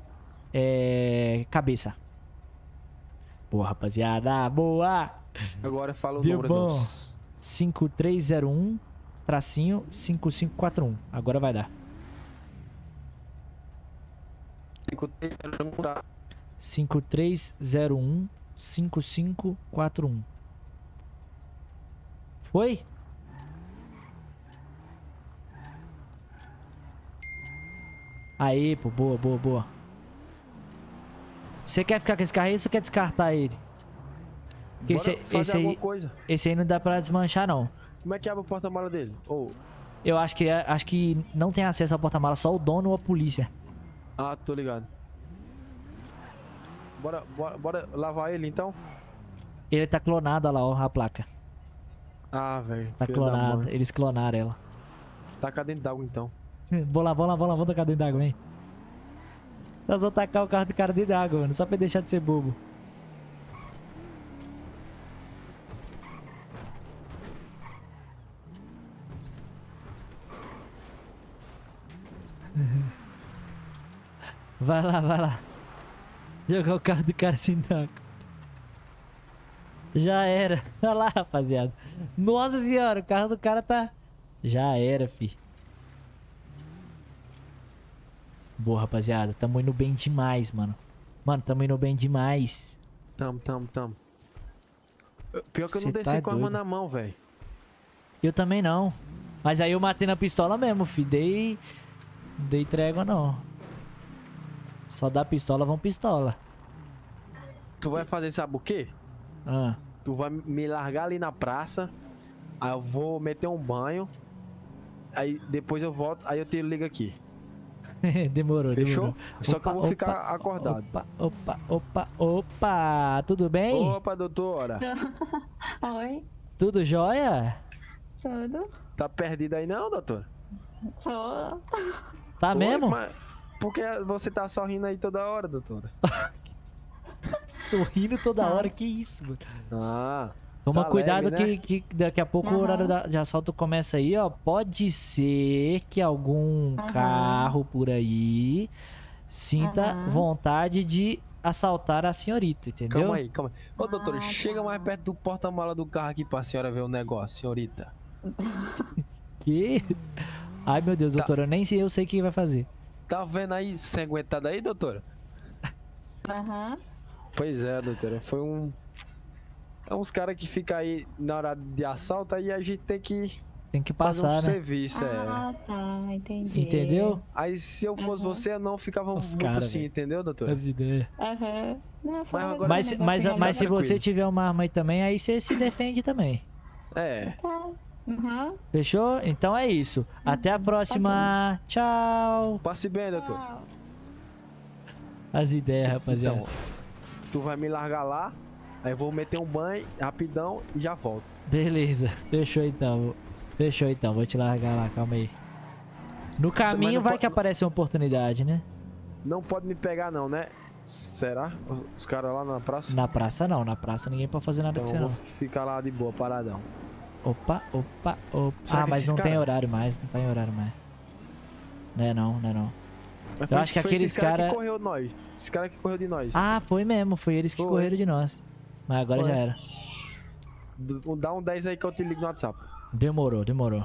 É. Cabeça. Boa, rapaziada. Boa! Agora fala o Deu número bom. dos. 5301 tracinho 5541. Agora vai dar. 5301 5541. Tá. Foi? Aí, pô, boa, boa, boa. Você quer ficar com esse carro aí ou você quer descartar ele? Porque Bora esse, esse aí, coisa. esse aí não dá pra desmanchar, não. Como é que abre o porta-mala dele? Ou... Eu acho que, é, acho que não tem acesso ao porta-mala, só o dono ou a polícia. Ah, tô ligado. Bora, bora, bora lavar ele então? Ele tá clonado lá, ó, a placa. Ah, velho. Tá clonado, eles clonaram ela. Taca tá dentro d'água então. [laughs] vou lá, vou lá, vou lá, vou tacar dentro d'água, hein. Nós vamos tacar o carro do cara dentro d'água, mano, só pra deixar de ser bobo. Vai lá, vai lá. Jogar o carro do cara sem taco. Já era. [laughs] Olha lá, rapaziada. Nossa senhora, o carro do cara tá... Já era, fi. Boa, rapaziada. Tamo indo bem demais, mano. Mano, tamo indo bem demais. Tamo, tamo, tamo. Pior que eu Cê não tá desci tá com a arma na mão, velho. Eu também não. Mas aí eu matei na pistola mesmo, fi. Dei... Dei trégua, não. Só dá pistola, vão pistola. Tu vai fazer sabe o quê? Ah. Tu vai me largar ali na praça. Aí eu vou meter um banho. Aí depois eu volto, aí eu te ligo aqui. [laughs] demorou, Fechou? demorou. Só opa, que eu vou opa, ficar acordado. Opa, opa, opa, opa. Tudo bem? Opa, doutora. [laughs] Oi. Tudo jóia? Tudo. Tá perdida aí não, doutora? Tô. Tá Oi, mesmo? Mas... Porque você tá sorrindo aí toda hora, doutora. [laughs] sorrindo toda tá. hora? Que isso, mano? Ah. Toma tá cuidado leve, né? que, que, daqui a pouco uhum. o horário de assalto começa aí, ó. Pode ser que algum uhum. carro por aí sinta uhum. vontade de assaltar a senhorita, entendeu? Calma aí, calma aí. Ô, doutor, ah, chega tá. mais perto do porta-mala do carro aqui pra senhora ver o negócio, senhorita. [laughs] que? Ai, meu Deus, tá. doutora, tá. eu nem sei, eu sei o que vai fazer. Tá vendo aí sanguentada aí, doutora? Aham. Uhum. Pois é, doutora. Foi um. É uns caras que ficam aí na hora de assalto, aí a gente tem que. Tem que passar. Fazer um né? serviço, é. ah, é. tá, entendi. Entendeu? Aí se eu fosse uhum. você, eu não ficava Os muito cara, assim, véio. entendeu, doutora? As ideias. Aham. Uhum. Mas, agora, mas, mas, mas, assim, mas se você tiver uma arma aí também, aí você se defende também. É. Tá. Uhum. Fechou? Então é isso. Uhum. Até a uhum. próxima. Tchau. Passe bem, doutor. As ideias, rapaziada. Então, tu vai me largar lá, aí eu vou meter um banho rapidão e já volto. Beleza. Fechou então. Fechou então. Vou te largar lá, calma aí. No caminho vai pode... que aparece uma oportunidade, né? Não pode me pegar não, né? Será? Os caras lá na praça? Na praça não, na praça ninguém pode fazer nada então, com você não. Vou ficar lá de boa, paradão. Opa, opa, opa. Será ah, mas não cara... tem horário mais, não tem horário mais. Não é não, não é não. Mas eu acho que aqueles esse cara... cara... que correu de nós. Esse cara que correu de nós. Ah, foi mesmo, foi eles que foi. correram de nós. Mas agora foi. já era. Dá um 10 aí que eu te ligo no WhatsApp. Demorou, demorou.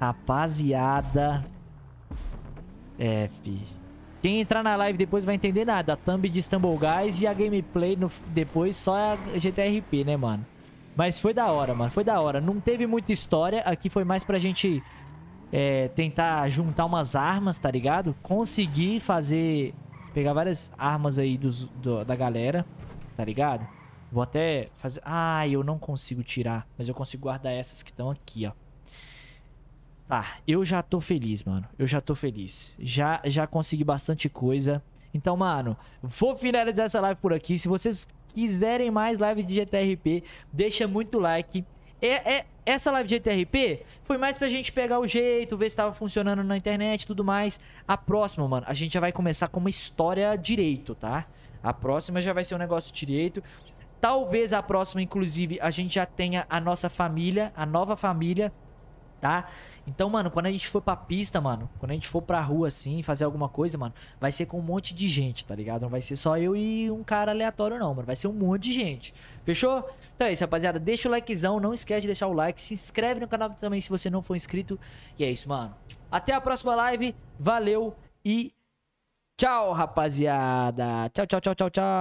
Rapaziada. É, fi. Quem entrar na live depois vai entender nada. A thumb de Stumble Guys e a gameplay no... depois só é a GTRP, né, mano? Mas foi da hora, mano. Foi da hora. Não teve muita história. Aqui foi mais pra gente é, tentar juntar umas armas, tá ligado? Conseguir fazer... Pegar várias armas aí dos, do, da galera, tá ligado? Vou até fazer... Ah, eu não consigo tirar. Mas eu consigo guardar essas que estão aqui, ó. Tá, eu já tô feliz, mano. Eu já tô feliz. Já, já consegui bastante coisa. Então, mano, vou finalizar essa live por aqui. Se vocês quiserem mais lives de GTRP, deixa muito like. É, é, essa live de GTRP foi mais pra gente pegar o jeito, ver se tava funcionando na internet e tudo mais. A próxima, mano, a gente já vai começar com uma história direito, tá? A próxima já vai ser um negócio direito. Talvez a próxima, inclusive, a gente já tenha a nossa família, a nova família tá? Então, mano, quando a gente for pra pista, mano, quando a gente for pra rua assim, fazer alguma coisa, mano, vai ser com um monte de gente, tá ligado? Não vai ser só eu e um cara aleatório, não, mano. Vai ser um monte de gente. Fechou? Então é isso, rapaziada. Deixa o likezão, não esquece de deixar o like. Se inscreve no canal também se você não for inscrito. E é isso, mano. Até a próxima live. Valeu e tchau, rapaziada. Tchau, tchau, tchau, tchau, tchau.